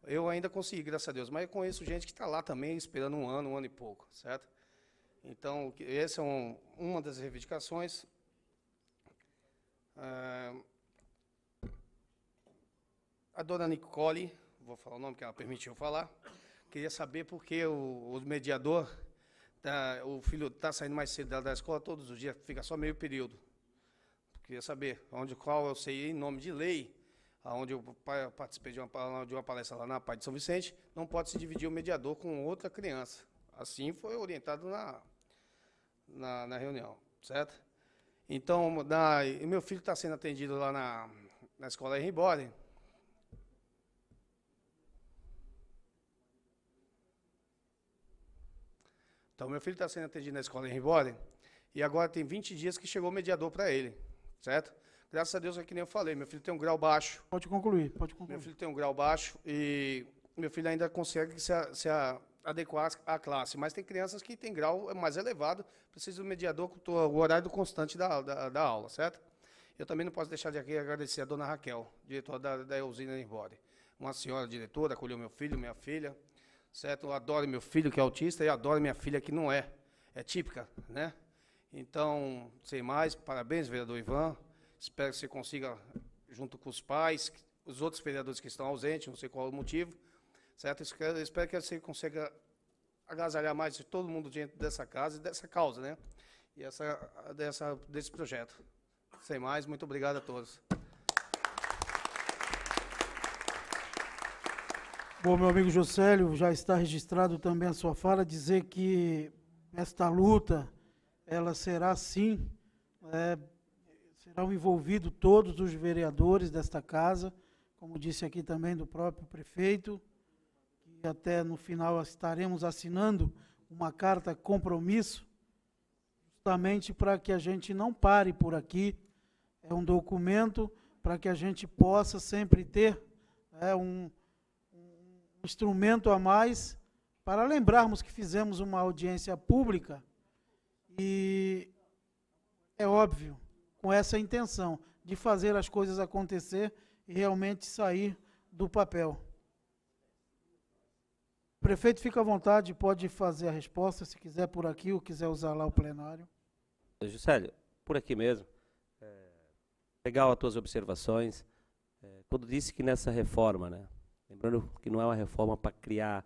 Eu ainda consegui, graças a Deus, mas eu conheço gente que está lá também esperando um ano, um ano e pouco, certo? Então, essa é um, uma das reivindicações. Ah, a dona Nicole, vou falar o nome que ela permitiu falar, queria saber por que o, o mediador, tá, o filho está saindo mais cedo da escola todos os dias, fica só meio período queria saber onde qual eu sei em nome de lei, aonde eu participei de uma, de uma palestra lá na Pai de São Vicente, não pode se dividir o mediador com outra criança. Assim foi orientado na, na, na reunião, certo? Então, na, meu filho está sendo atendido lá na, na escola Henry Bore. Então, meu filho está sendo atendido na escola Henry Bore, e agora tem 20 dias que chegou o mediador para ele certo? Graças a Deus é que nem eu falei, meu filho tem um grau baixo. Pode concluir, pode concluir. Meu filho tem um grau baixo e meu filho ainda consegue se, a, se a, adequar à classe. Mas tem crianças que têm grau mais elevado, precisa do mediador com o horário constante da, da, da, aula, certo? Eu também não posso deixar de aqui agradecer a dona Raquel, diretora da, da Elzina Nibori. Uma senhora diretora, acolheu meu filho, minha filha, certo? Eu adoro meu filho que é autista e adoro minha filha que não é. É típica, né? Então, sem mais, parabéns, vereador Ivan. Espero que você consiga, junto com os pais, os outros vereadores que estão ausentes, não sei qual é o motivo, certo? Espero, espero que você consiga agasalhar mais de todo mundo dentro dessa casa e dessa causa, né? E essa, dessa, desse projeto. Sem mais, muito obrigado a todos. Bom, meu amigo Josélio, já está registrado também a sua fala, dizer que esta luta ela será sim, é, serão envolvidos todos os vereadores desta casa, como disse aqui também do próprio prefeito, e até no final estaremos assinando uma carta compromisso, justamente para que a gente não pare por aqui. É um documento para que a gente possa sempre ter é, um, um instrumento a mais para lembrarmos que fizemos uma audiência pública e é óbvio, com essa intenção de fazer as coisas acontecer e realmente sair do papel. O prefeito fica à vontade, pode fazer a resposta, se quiser por aqui ou quiser usar lá o plenário. Juscelio, por aqui mesmo. É, legal as tuas observações. É, quando disse que nessa reforma, né, lembrando que não é uma reforma para criar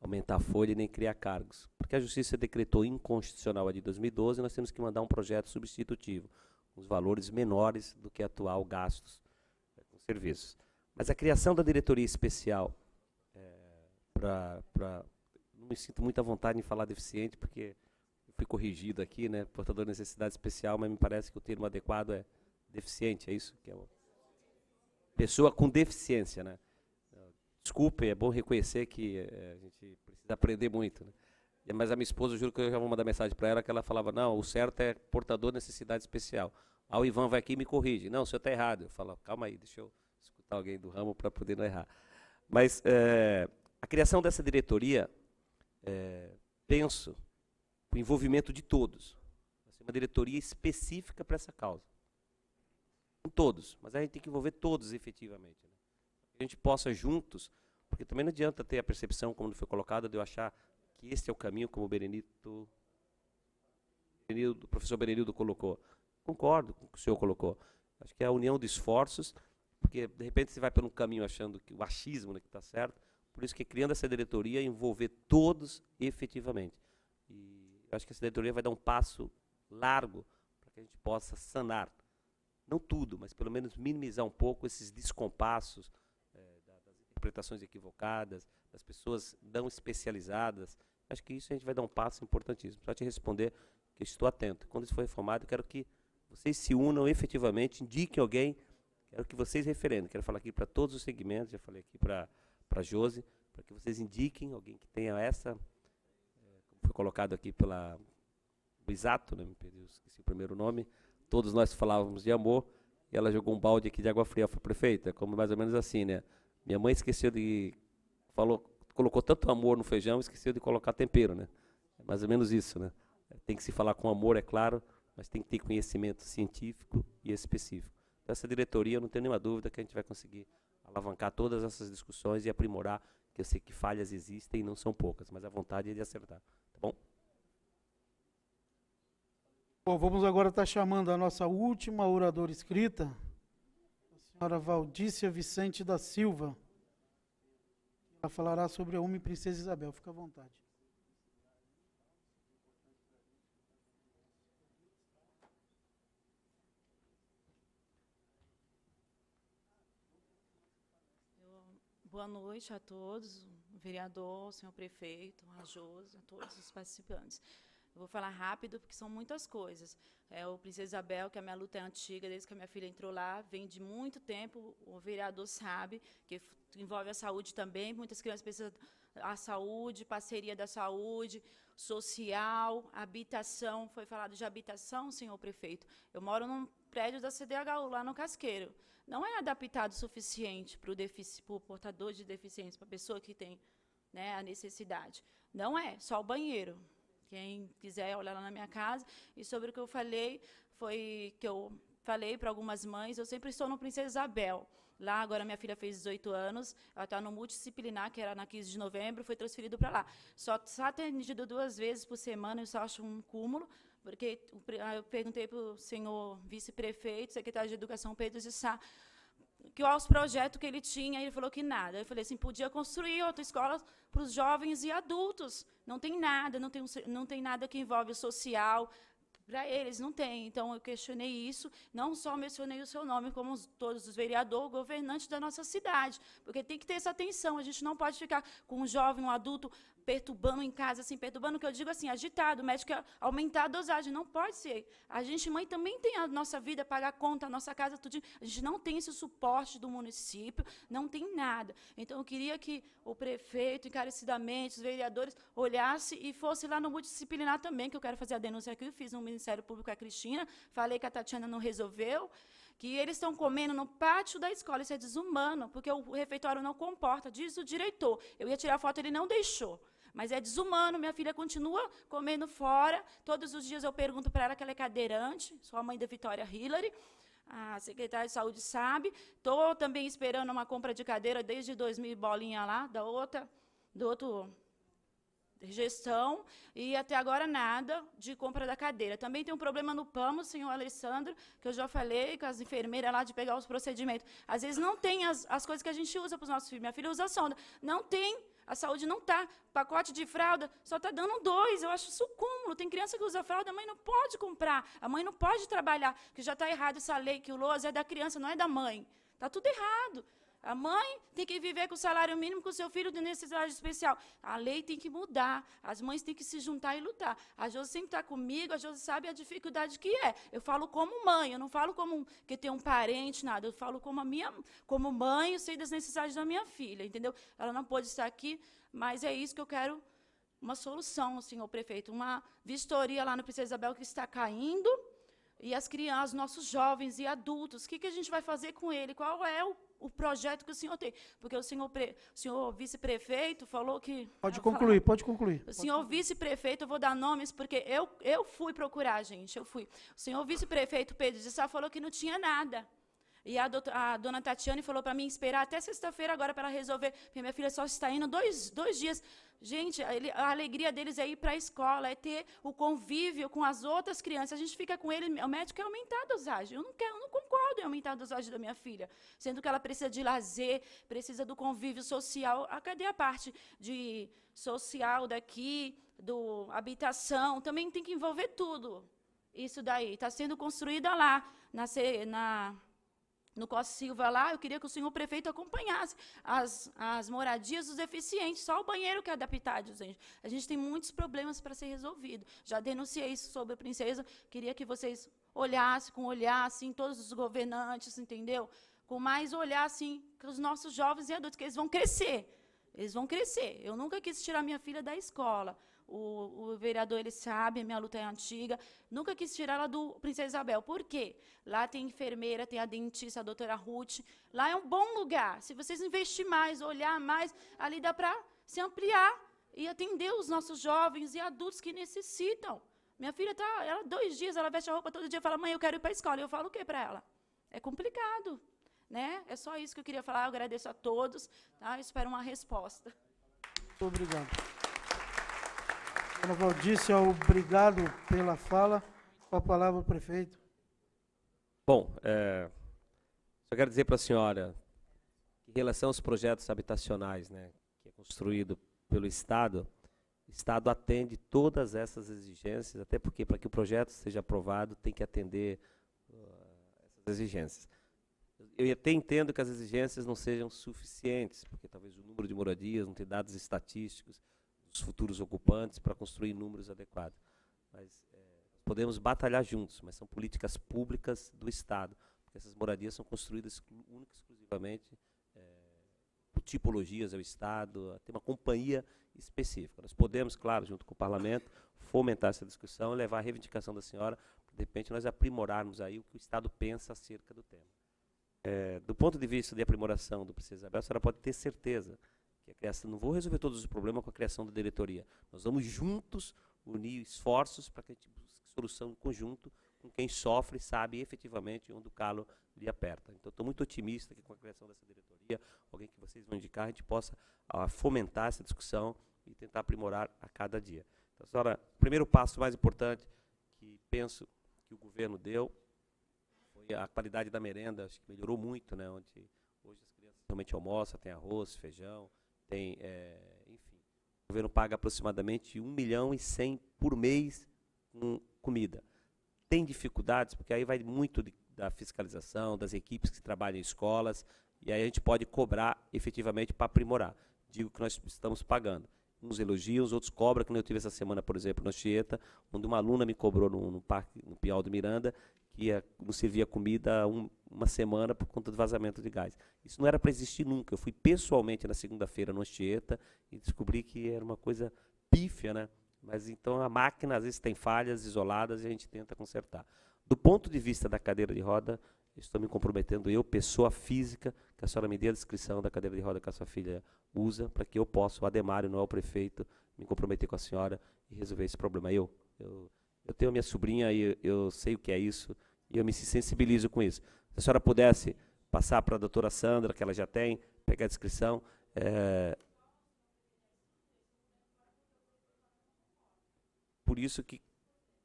aumentar a folha nem criar cargos. Porque a Justiça decretou inconstitucional a de 2012, nós temos que mandar um projeto substitutivo, com os valores menores do que atual gastos é, com serviços. Mas a criação da diretoria especial é, para. Não me sinto muita vontade em falar deficiente, porque eu fui corrigido aqui, né? Portador de necessidade especial, mas me parece que o termo adequado é deficiente, é isso? que é Pessoa com deficiência, né? Desculpem, é bom reconhecer que eh, a gente precisa aprender muito. Né? Mas a minha esposa, juro que eu já vou mandar mensagem para ela, que ela falava, não, o certo é portador de necessidade especial. Ah, o Ivan vai aqui e me corrige. Não, o senhor está errado. Eu falo, calma aí, deixa eu escutar alguém do ramo para poder não errar. Mas é, a criação dessa diretoria, é, penso, o envolvimento de todos. uma diretoria específica para essa causa. Com todos, mas a gente tem que envolver todos efetivamente. Né? a gente possa juntos, porque também não adianta ter a percepção, como foi colocada, de eu achar que este é o caminho, como o Berenito, o professor Berenildo colocou. Concordo com o que o senhor colocou. Acho que é a união de esforços, porque de repente você vai por um caminho achando que o achismo né, está certo, por isso que criando essa diretoria, envolver todos efetivamente. E acho que essa diretoria vai dar um passo largo para que a gente possa sanar, não tudo, mas pelo menos minimizar um pouco esses descompassos, interpretações equivocadas, das pessoas não especializadas. Acho que isso a gente vai dar um passo importantíssimo. Só te responder que estou atento. Quando isso for reformado, eu quero que vocês se unam efetivamente, indiquem alguém, quero que vocês referendem. Quero falar aqui para todos os segmentos, já falei aqui para a Jose, para que vocês indiquem alguém que tenha essa, eh, como foi colocado aqui pela Bisato, né, me perdi, esqueci o primeiro nome, todos nós falávamos de amor, e ela jogou um balde aqui de água fria, foi prefeita, é como mais ou menos assim, né? Minha mãe esqueceu de. Falou, colocou tanto amor no feijão, esqueceu de colocar tempero, né? É mais ou menos isso, né? Tem que se falar com amor, é claro, mas tem que ter conhecimento científico e específico. Então, essa diretoria, eu não tenho nenhuma dúvida que a gente vai conseguir alavancar todas essas discussões e aprimorar, que eu sei que falhas existem e não são poucas, mas a vontade é de acertar, tá bom? Bom, vamos agora estar tá chamando a nossa última oradora escrita, senhora Valdícia Vicente da Silva. Ela falará sobre a UME Princesa Isabel. Fica à vontade. Boa noite a todos, o vereador, o senhor prefeito, a Josi, a todos os participantes vou falar rápido porque são muitas coisas. É, o Princesa Isabel, que é a minha luta é antiga, desde que a minha filha entrou lá, vem de muito tempo, o vereador sabe, que envolve a saúde também, muitas crianças precisam da saúde, parceria da saúde, social, habitação, foi falado de habitação, senhor prefeito. Eu moro num prédio da CDHU, lá no Casqueiro. Não é adaptado o suficiente para o, para o portador de deficiência, para a pessoa que tem né, a necessidade. Não é, só o banheiro. Quem quiser olhar lá na minha casa. E sobre o que eu falei, foi que eu falei para algumas mães, eu sempre estou no Princesa Isabel. Lá, agora minha filha fez 18 anos, ela está no multidisciplinar, que era na 15 de novembro, foi transferido para lá. Só está atendido duas vezes por semana, eu só acho um cúmulo, porque ah, eu perguntei para o senhor vice-prefeito, secretário de Educação Pedro de Sá, que os projetos que ele tinha, ele falou que nada. Eu falei assim, podia construir outra escola para os jovens e adultos. Não tem nada, não tem, não tem nada que envolve o social. Para eles, não tem. Então, eu questionei isso. Não só mencionei o seu nome, como os, todos os vereadores, governantes da nossa cidade. Porque tem que ter essa atenção. A gente não pode ficar com um jovem, um adulto, perturbando em casa, assim, perturbando, que eu digo assim, agitado, o médico quer é aumentar a dosagem, não pode ser. A gente, mãe, também tem a nossa vida, pagar a conta, a nossa casa, tudo. A gente não tem esse suporte do município, não tem nada. Então, eu queria que o prefeito, encarecidamente, os vereadores, olhasse e fosse lá no multidisciplinar também, que eu quero fazer a denúncia aqui, eu fiz no Ministério Público a Cristina, falei que a Tatiana não resolveu, que eles estão comendo no pátio da escola. Isso é desumano, porque o refeitório não comporta. Diz o diretor. Eu ia tirar foto, ele não deixou. Mas é desumano, minha filha continua comendo fora. Todos os dias eu pergunto para ela que ela é cadeirante, sou a mãe da Vitória Hillary. A secretária de saúde sabe. Estou também esperando uma compra de cadeira desde 2000 bolinha lá, da outra, do outro gestão e até agora nada de compra da cadeira. Também tem um problema no PAMO, senhor Alessandro, que eu já falei com as enfermeiras lá de pegar os procedimentos. Às vezes não tem as, as coisas que a gente usa para os nossos filhos. Minha filha usa sonda. Não tem a saúde não está. Pacote de fralda só está dando dois. Eu acho isso cúmulo. Tem criança que usa fralda, a mãe não pode comprar, a mãe não pode trabalhar, que já está errado essa lei, que o LOAS é da criança, não é da mãe. Está tudo errado. A mãe tem que viver com o salário mínimo com o seu filho de necessidade especial. A lei tem que mudar. As mães têm que se juntar e lutar. A Josi sempre está comigo, a Josi sabe a dificuldade que é. Eu falo como mãe, eu não falo como que tem um parente, nada. Eu falo como a minha, como mãe, eu sei das necessidades da minha filha, entendeu? Ela não pode estar aqui, mas é isso que eu quero uma solução, senhor prefeito, uma vistoria lá no Princesa Isabel que está caindo. E as crianças, nossos jovens e adultos, o que, que a gente vai fazer com ele? Qual é o o projeto que o senhor tem. Porque o senhor, senhor vice-prefeito falou que. Pode ah, concluir, falar, pode concluir. O senhor vice-prefeito, eu vou dar nomes, porque eu, eu fui procurar, gente, eu fui. O senhor vice-prefeito Pedro de Sá falou que não tinha nada. E a, doutor, a dona Tatiane falou para mim esperar até sexta-feira agora para resolver, porque minha filha só está indo dois, dois dias. Gente, a alegria deles é ir para a escola, é ter o convívio com as outras crianças. A gente fica com ele, o médico quer é aumentar a dosagem. Eu não quero, eu não concordo em aumentar a dosagem da minha filha, sendo que ela precisa de lazer, precisa do convívio social. Ah, cadê a parte de social daqui, do habitação? Também tem que envolver tudo. Isso daí está sendo construída lá na, na no Costa Silva lá, eu queria que o senhor prefeito acompanhasse as, as moradias dos deficientes, só o banheiro que é adaptado, gente. A gente tem muitos problemas para ser resolvido. Já denunciei isso sobre a princesa, queria que vocês olhassem com olhar, assim, todos os governantes, entendeu? Com mais olhar, assim, que os nossos jovens e adultos, que eles vão crescer. Eles vão crescer. Eu nunca quis tirar minha filha da escola o, o vereador ele sabe, a minha luta é antiga. Nunca quis tirar ela do Princesa Isabel. Por quê? Lá tem enfermeira, tem a dentista, a doutora Ruth. Lá é um bom lugar. Se vocês investir mais, olhar mais, ali dá para se ampliar e atender os nossos jovens e adultos que necessitam. Minha filha tá, ela dois dias, ela veste a roupa todo dia, fala: "Mãe, eu quero ir para a escola". E eu falo o quê para ela? É complicado, né? É só isso que eu queria falar. Eu agradeço a todos, tá? Eu espero uma resposta. Muito obrigado. Ana Valdícia, obrigado pela fala. Com a palavra, prefeito. Bom, é, só quero dizer para a senhora, em relação aos projetos habitacionais, né, que é construído pelo Estado, o Estado atende todas essas exigências, até porque para que o projeto seja aprovado tem que atender uh, essas exigências. Eu até entendo que as exigências não sejam suficientes, porque talvez o número de moradias não tem dados estatísticos, dos futuros ocupantes para construir números adequados. Mas é, podemos batalhar juntos, mas são políticas públicas do Estado, porque essas moradias são construídas única e exclusivamente é, por tipologias ao Estado, tem uma companhia específica. Nós podemos, claro, junto com o Parlamento, fomentar essa discussão e levar a reivindicação da senhora, de repente nós aprimorarmos aí o que o Estado pensa acerca do tema. É, do ponto de vista de aprimoração do Precisa Isabel, a senhora pode ter certeza que a criação, não vou resolver todos os problemas com a criação da diretoria. Nós vamos juntos unir esforços para que a gente busque solução em conjunto com quem sofre sabe efetivamente onde o calo lhe aperta. Então, estou muito otimista que com a criação dessa diretoria, alguém que vocês vão indicar, a gente possa ah, fomentar essa discussão e tentar aprimorar a cada dia. Então, senhora, o primeiro passo mais importante que penso que o governo deu foi a qualidade da merenda, acho que melhorou muito, né, onde hoje as crianças realmente almoçam, tem arroz, feijão, tem, é, enfim, o governo paga aproximadamente 1 milhão e 100 por mês com comida. Tem dificuldades, porque aí vai muito de, da fiscalização, das equipes que trabalham em escolas, e aí a gente pode cobrar efetivamente para aprimorar. Digo que nós estamos pagando. Uns elogios, outros cobram, que eu tive essa semana, por exemplo, na Chieta, onde uma aluna me cobrou no, no, parque, no Pial do Miranda, que ia, não servia comida um, uma semana por conta do vazamento de gás. Isso não era para existir nunca. Eu fui pessoalmente na segunda-feira no Anchieta e descobri que era uma coisa pífia, né? Mas então a máquina às vezes tem falhas isoladas e a gente tenta consertar. Do ponto de vista da cadeira de roda, estou me comprometendo eu, pessoa física, que a senhora me dê a descrição da cadeira de roda que a sua filha usa, para que eu possa, o Ademário, não é o prefeito, me comprometer com a senhora e resolver esse problema. Eu, eu eu tenho minha sobrinha e eu sei o que é isso, e eu me sensibilizo com isso. Se a senhora pudesse passar para a doutora Sandra, que ela já tem, pegar a descrição. É... Por isso que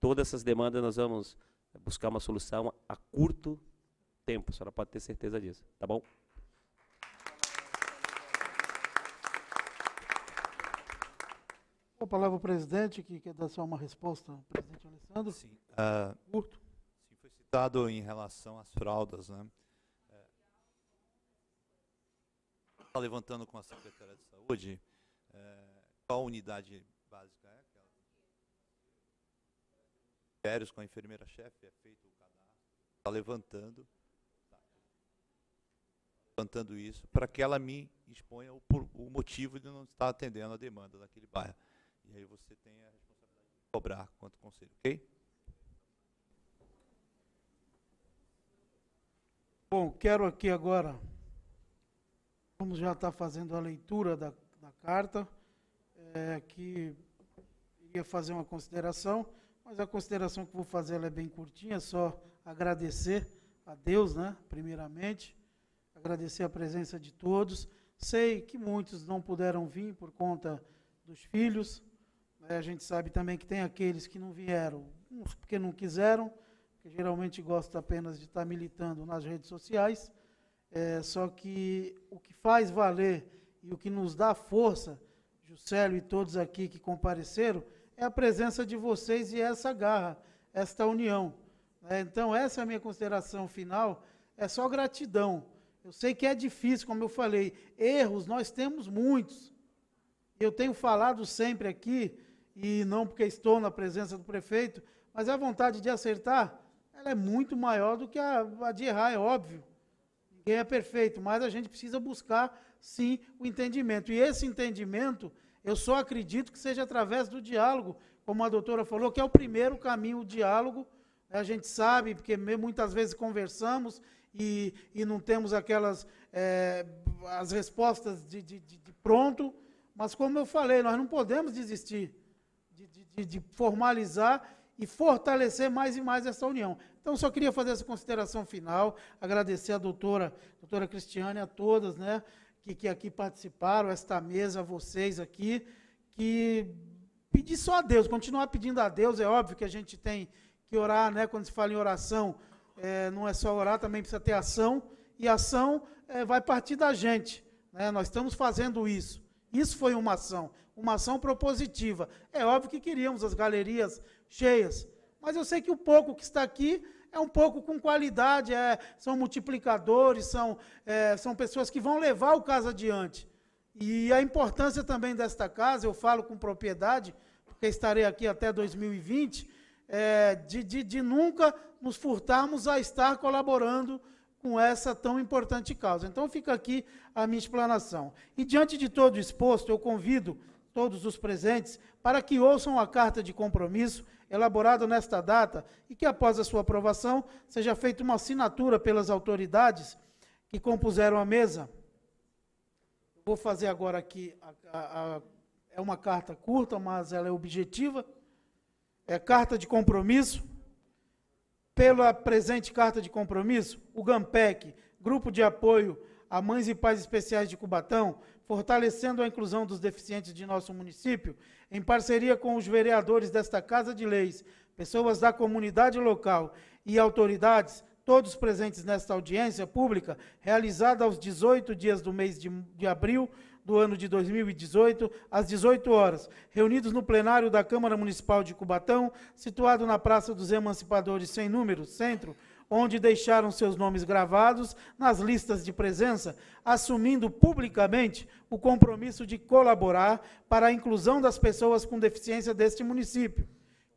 todas essas demandas nós vamos buscar uma solução a curto tempo, a senhora pode ter certeza disso, tá bom? A palavra ao presidente, que quer dar só uma resposta, presidente Alessandro. Sim. Uh, curto. Sim, foi citado em relação às fraudas, né? Está é, levantando com a secretária de saúde é, qual unidade básica é aquela? com a enfermeira-chefe é feito o cadastro. Está levantando, tá, levantando isso para que ela me exponha o, o motivo de não estar atendendo a demanda daquele bairro. E aí você tem a responsabilidade de cobrar quanto conselho, ok? Bom, quero aqui agora, vamos já estar tá fazendo a leitura da, da carta, é, que iria fazer uma consideração, mas a consideração que vou fazer é bem curtinha, é só agradecer a Deus, né, primeiramente, agradecer a presença de todos. Sei que muitos não puderam vir por conta dos filhos, a gente sabe também que tem aqueles que não vieram, uns porque não quiseram, que geralmente gosta apenas de estar militando nas redes sociais. É, só que o que faz valer e o que nos dá força, Juscelio e todos aqui que compareceram, é a presença de vocês e essa garra, esta união. É, então, essa é a minha consideração final, é só gratidão. Eu sei que é difícil, como eu falei, erros nós temos muitos. Eu tenho falado sempre aqui e não porque estou na presença do prefeito, mas a vontade de acertar, ela é muito maior do que a, a de errar, é óbvio. Ninguém é perfeito, mas a gente precisa buscar, sim, o entendimento. E esse entendimento, eu só acredito que seja através do diálogo, como a doutora falou, que é o primeiro caminho, o diálogo. Né? A gente sabe, porque muitas vezes conversamos e, e não temos aquelas é, as respostas de, de, de pronto, mas como eu falei, nós não podemos desistir de, de formalizar e fortalecer mais e mais essa união. Então, só queria fazer essa consideração final, agradecer à doutora, doutora Cristiane, a todas, né, que, que aqui participaram, esta mesa, a vocês aqui, que pedir só a Deus, continuar pedindo a Deus, é óbvio que a gente tem que orar, né, quando se fala em oração, é, não é só orar, também precisa ter ação, e ação é, vai partir da gente, né, nós estamos fazendo isso, isso foi uma ação, uma ação propositiva. É óbvio que queríamos as galerias cheias, mas eu sei que o pouco que está aqui é um pouco com qualidade, é, são multiplicadores, são, é, são pessoas que vão levar o caso adiante. E a importância também desta casa, eu falo com propriedade, porque estarei aqui até 2020, é, de, de, de nunca nos furtarmos a estar colaborando com essa tão importante causa. Então fica aqui a minha explanação. E diante de todo exposto, eu convido todos os presentes para que ouçam a carta de compromisso elaborada nesta data e que, após a sua aprovação, seja feita uma assinatura pelas autoridades que compuseram a mesa. Vou fazer agora aqui, a, a, a, é uma carta curta, mas ela é objetiva. É carta de compromisso. Pela presente carta de compromisso, o GAMPEC, Grupo de Apoio a Mães e Pais Especiais de Cubatão, fortalecendo a inclusão dos deficientes de nosso município, em parceria com os vereadores desta Casa de Leis, pessoas da comunidade local e autoridades, todos presentes nesta audiência pública, realizada aos 18 dias do mês de, de abril do ano de 2018, às 18 horas, reunidos no plenário da Câmara Municipal de Cubatão, situado na Praça dos Emancipadores Sem Número, Centro, onde deixaram seus nomes gravados nas listas de presença, assumindo publicamente o compromisso de colaborar para a inclusão das pessoas com deficiência deste município,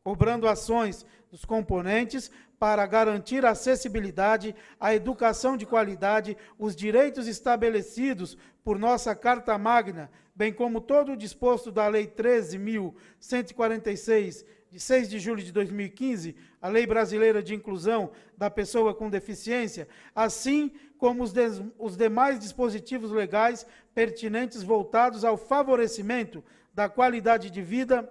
cobrando ações dos componentes para garantir a acessibilidade, a educação de qualidade, os direitos estabelecidos por nossa Carta Magna, bem como todo o disposto da Lei 13.146 de 6 de julho de 2015, a Lei Brasileira de Inclusão da Pessoa com Deficiência, assim como os, des, os demais dispositivos legais pertinentes voltados ao favorecimento da qualidade de vida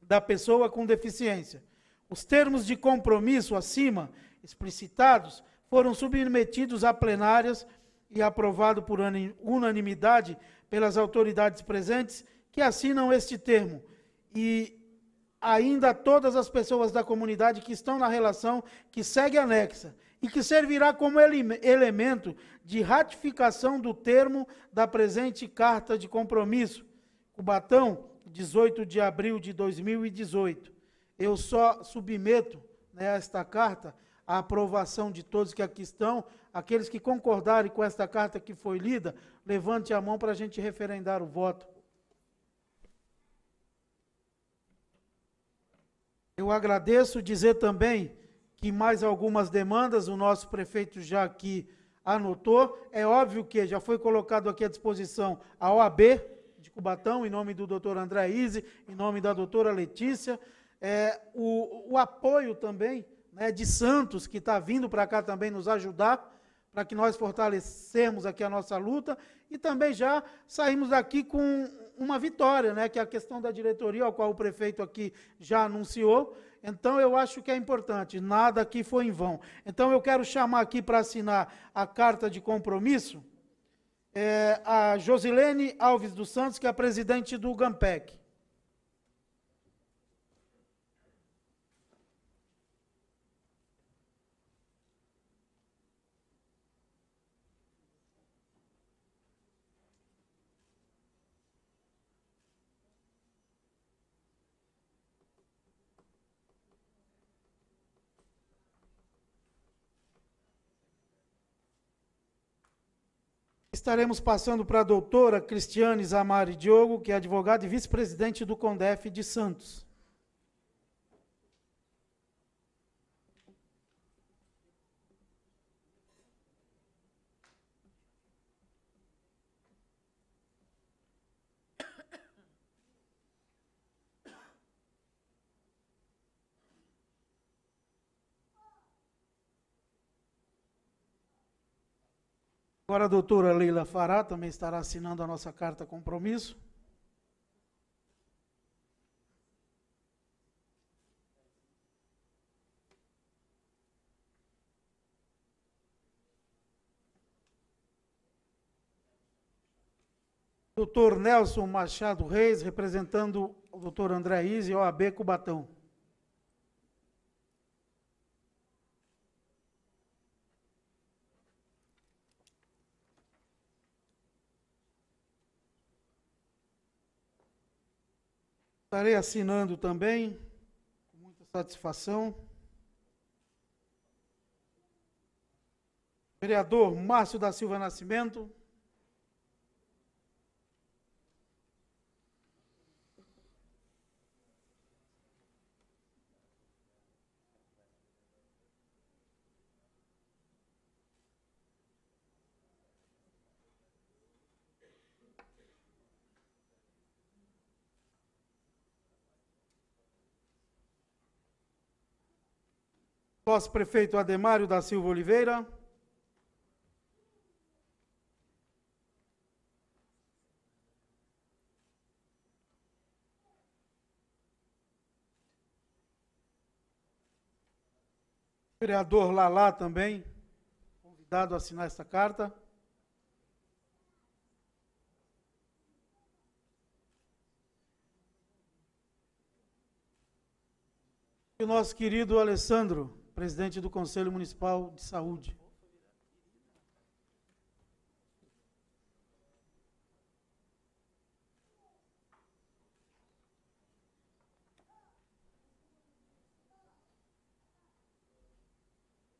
da pessoa com deficiência. Os termos de compromisso acima explicitados foram submetidos a plenárias e aprovado por unanimidade pelas autoridades presentes que assinam este termo e ainda a todas as pessoas da comunidade que estão na relação que segue anexa e que servirá como ele, elemento de ratificação do termo da presente carta de compromisso. Cubatão, 18 de abril de 2018. Eu só submeto né, esta carta à aprovação de todos que aqui estão. Aqueles que concordarem com esta carta que foi lida, levante a mão para a gente referendar o voto. Eu agradeço dizer também que mais algumas demandas o nosso prefeito já aqui anotou. É óbvio que já foi colocado aqui à disposição a OAB de Cubatão, em nome do doutor André Izzi, em nome da doutora Letícia. É, o, o apoio também né, de Santos, que está vindo para cá também nos ajudar, para que nós fortalecemos aqui a nossa luta. E também já saímos daqui com uma vitória, né? Que é a questão da diretoria, ao qual o prefeito aqui já anunciou. Então, eu acho que é importante, nada aqui foi em vão. Então, eu quero chamar aqui para assinar a carta de compromisso é, a Josilene Alves dos Santos, que é a presidente do GAMPEC. Estaremos passando para a doutora Cristiane Zamari Diogo, que é advogada e vice-presidente do CONDEF de Santos. Agora a doutora Leila Fará também estará assinando a nossa carta compromisso. Doutor Nelson Machado Reis, representando o doutor André Izzi, OAB Cubatão. Estarei assinando também, com muita satisfação. Vereador Márcio da Silva Nascimento. Posso prefeito Ademário da Silva Oliveira. Vereador Lalá também, convidado a assinar esta carta. E o nosso querido Alessandro presidente do Conselho Municipal de Saúde.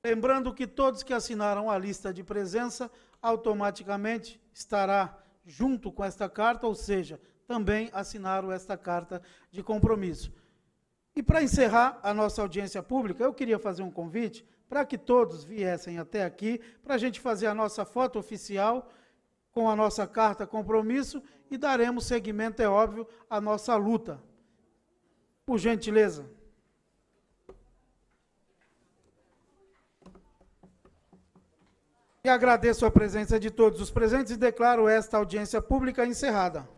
Lembrando que todos que assinaram a lista de presença automaticamente estará junto com esta carta, ou seja, também assinaram esta carta de compromisso. E para encerrar a nossa audiência pública, eu queria fazer um convite para que todos viessem até aqui para a gente fazer a nossa foto oficial com a nossa carta compromisso e daremos seguimento, é óbvio, à nossa luta. Por gentileza. E agradeço a presença de todos os presentes e declaro esta audiência pública encerrada.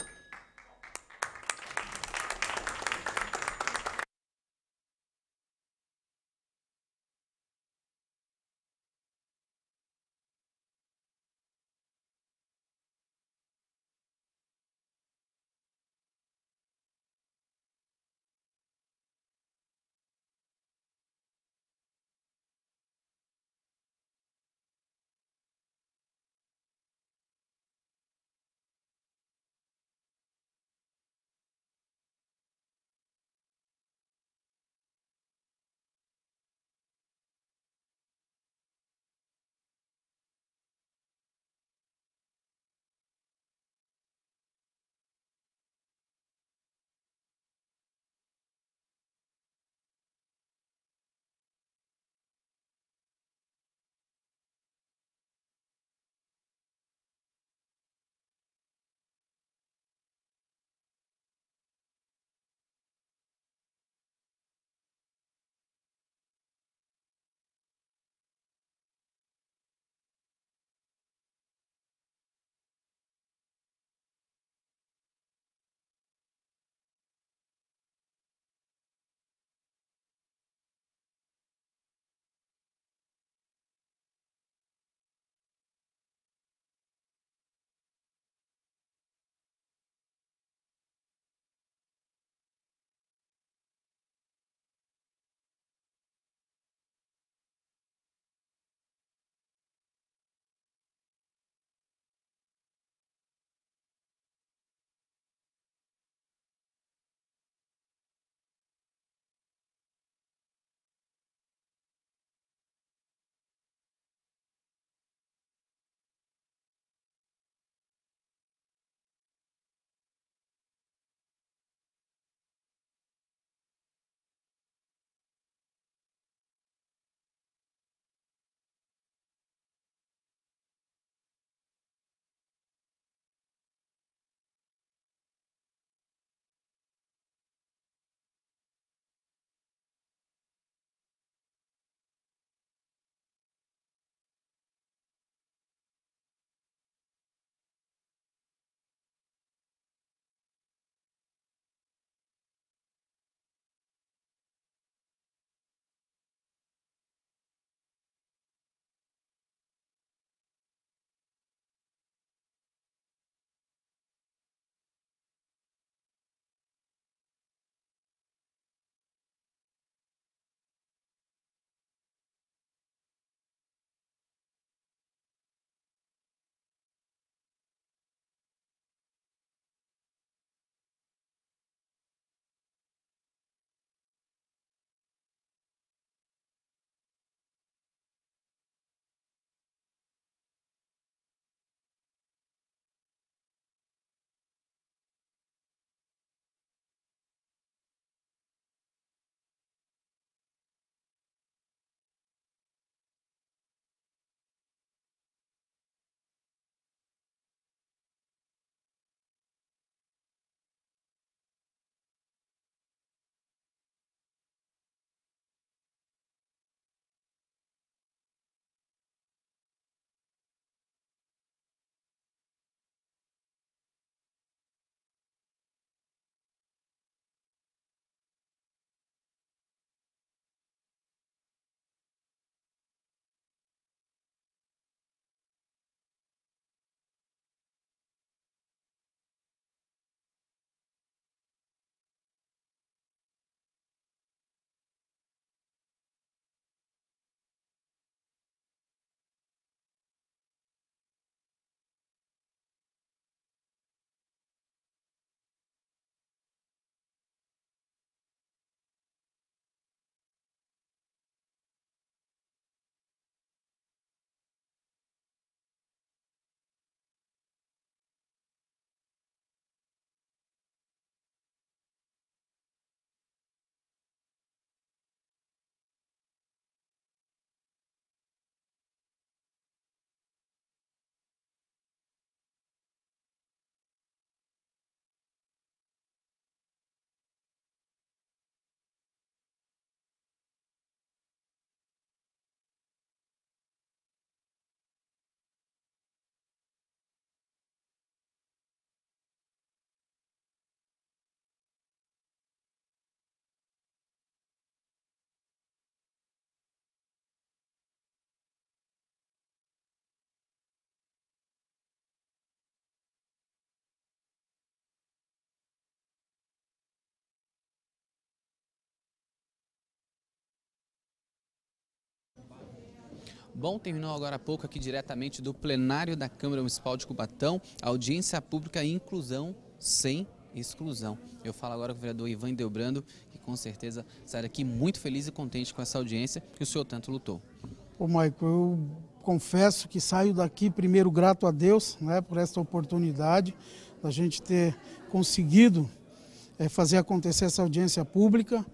Bom, terminou agora há pouco aqui diretamente do plenário da Câmara Municipal de Cubatão, audiência pública e inclusão sem exclusão. Eu falo agora com o vereador Ivan Delbrando, que com certeza sai daqui muito feliz e contente com essa audiência que o senhor tanto lutou. Ô Maico, eu confesso que saio daqui primeiro grato a Deus né, por esta oportunidade da gente ter conseguido é, fazer acontecer essa audiência pública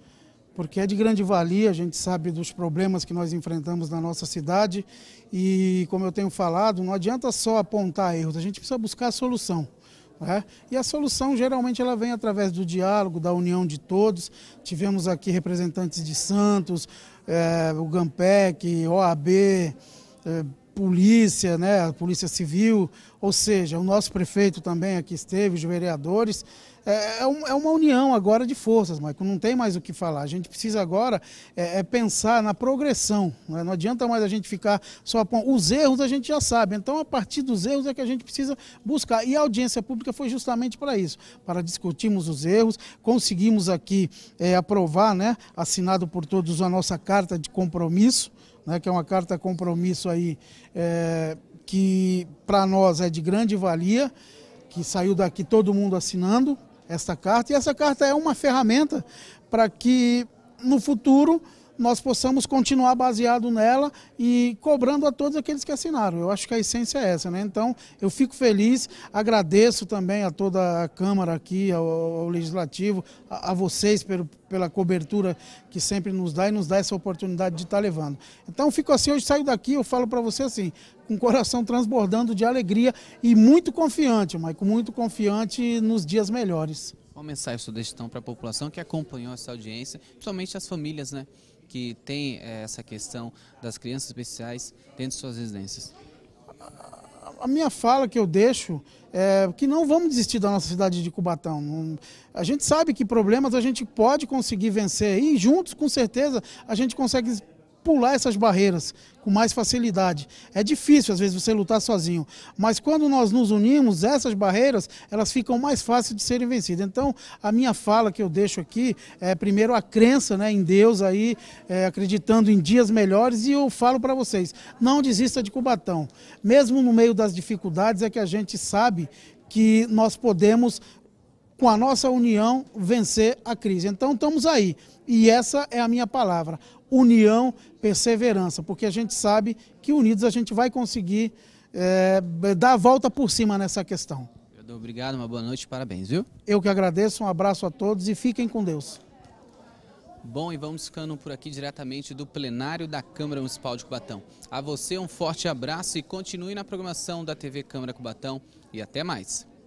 porque é de grande valia, a gente sabe dos problemas que nós enfrentamos na nossa cidade e, como eu tenho falado, não adianta só apontar erros, a gente precisa buscar a solução. É, e a solução geralmente ela vem através do diálogo, da união de todos. Tivemos aqui representantes de Santos, é, o Gampec, OAB, é, eh, polícia, né, a polícia civil, ou seja, o nosso prefeito também aqui esteve, os vereadores. É, é, é, uma união agora de forças, Maicon. Não tem mais o que falar. A gente precisa agora é, é pensar na progressão. Né? Não adianta mais a gente ficar só apontando. Os erros a gente já sabe. Então, a partir dos erros é que a gente precisa buscar. E a audiência pública foi justamente para isso para discutirmos os erros. Conseguimos aqui é, aprovar, né? assinado por todos, a nossa carta de compromisso. Né, que é uma carta compromisso aí é, que para nós é de grande valia, que saiu daqui todo mundo assinando, essa carta, e essa carta é uma ferramenta para que no futuro nós possamos continuar baseado nela e cobrando a todos aqueles que assinaram. Eu acho que a essência é essa, né? Então, eu fico feliz, agradeço também a toda a Câmara aqui, ao, ao Legislativo, a, a vocês pelo, pela cobertura que sempre nos dá e nos dá essa oportunidade de estar tá levando. Então, fico assim, hoje saio daqui, eu falo para você assim, com o coração transbordando de alegria e muito confiante, Maico, muito confiante nos dias melhores. Qual mensagem sugestão para a população que acompanhou essa audiência, principalmente as famílias, né? que tem eh, essa questão das crianças especiais dentro de suas residências? A minha fala que eu deixo é que não vamos desistir da nossa cidade de Cubatão. A gente sabe que problemas a gente pode conseguir vencer e juntos, com certeza, a gente consegue pular essas barreiras com mais facilidade. É difícil, às vezes, você lutar sozinho, mas quando nós nos unimos, essas barreiras, elas ficam mais fáceis de serem vencidas. Então, a minha fala que eu deixo aqui é, primeiro, a crença né, em Deus, aí, é, acreditando em dias melhores, e eu falo para vocês, não desista de Cubatão. Mesmo no meio das dificuldades, é que a gente sabe que nós podemos com a nossa união vencer a crise. Então estamos aí. E essa é a minha palavra: união perseverança, porque a gente sabe que unidos a gente vai conseguir é, dar a volta por cima nessa questão. Obrigado, uma boa noite, parabéns, viu? Eu que agradeço, um abraço a todos e fiquem com Deus. Bom, e vamos ficando por aqui diretamente do plenário da Câmara Municipal de Cubatão. A você um forte abraço e continue na programação da TV Câmara Cubatão e até mais.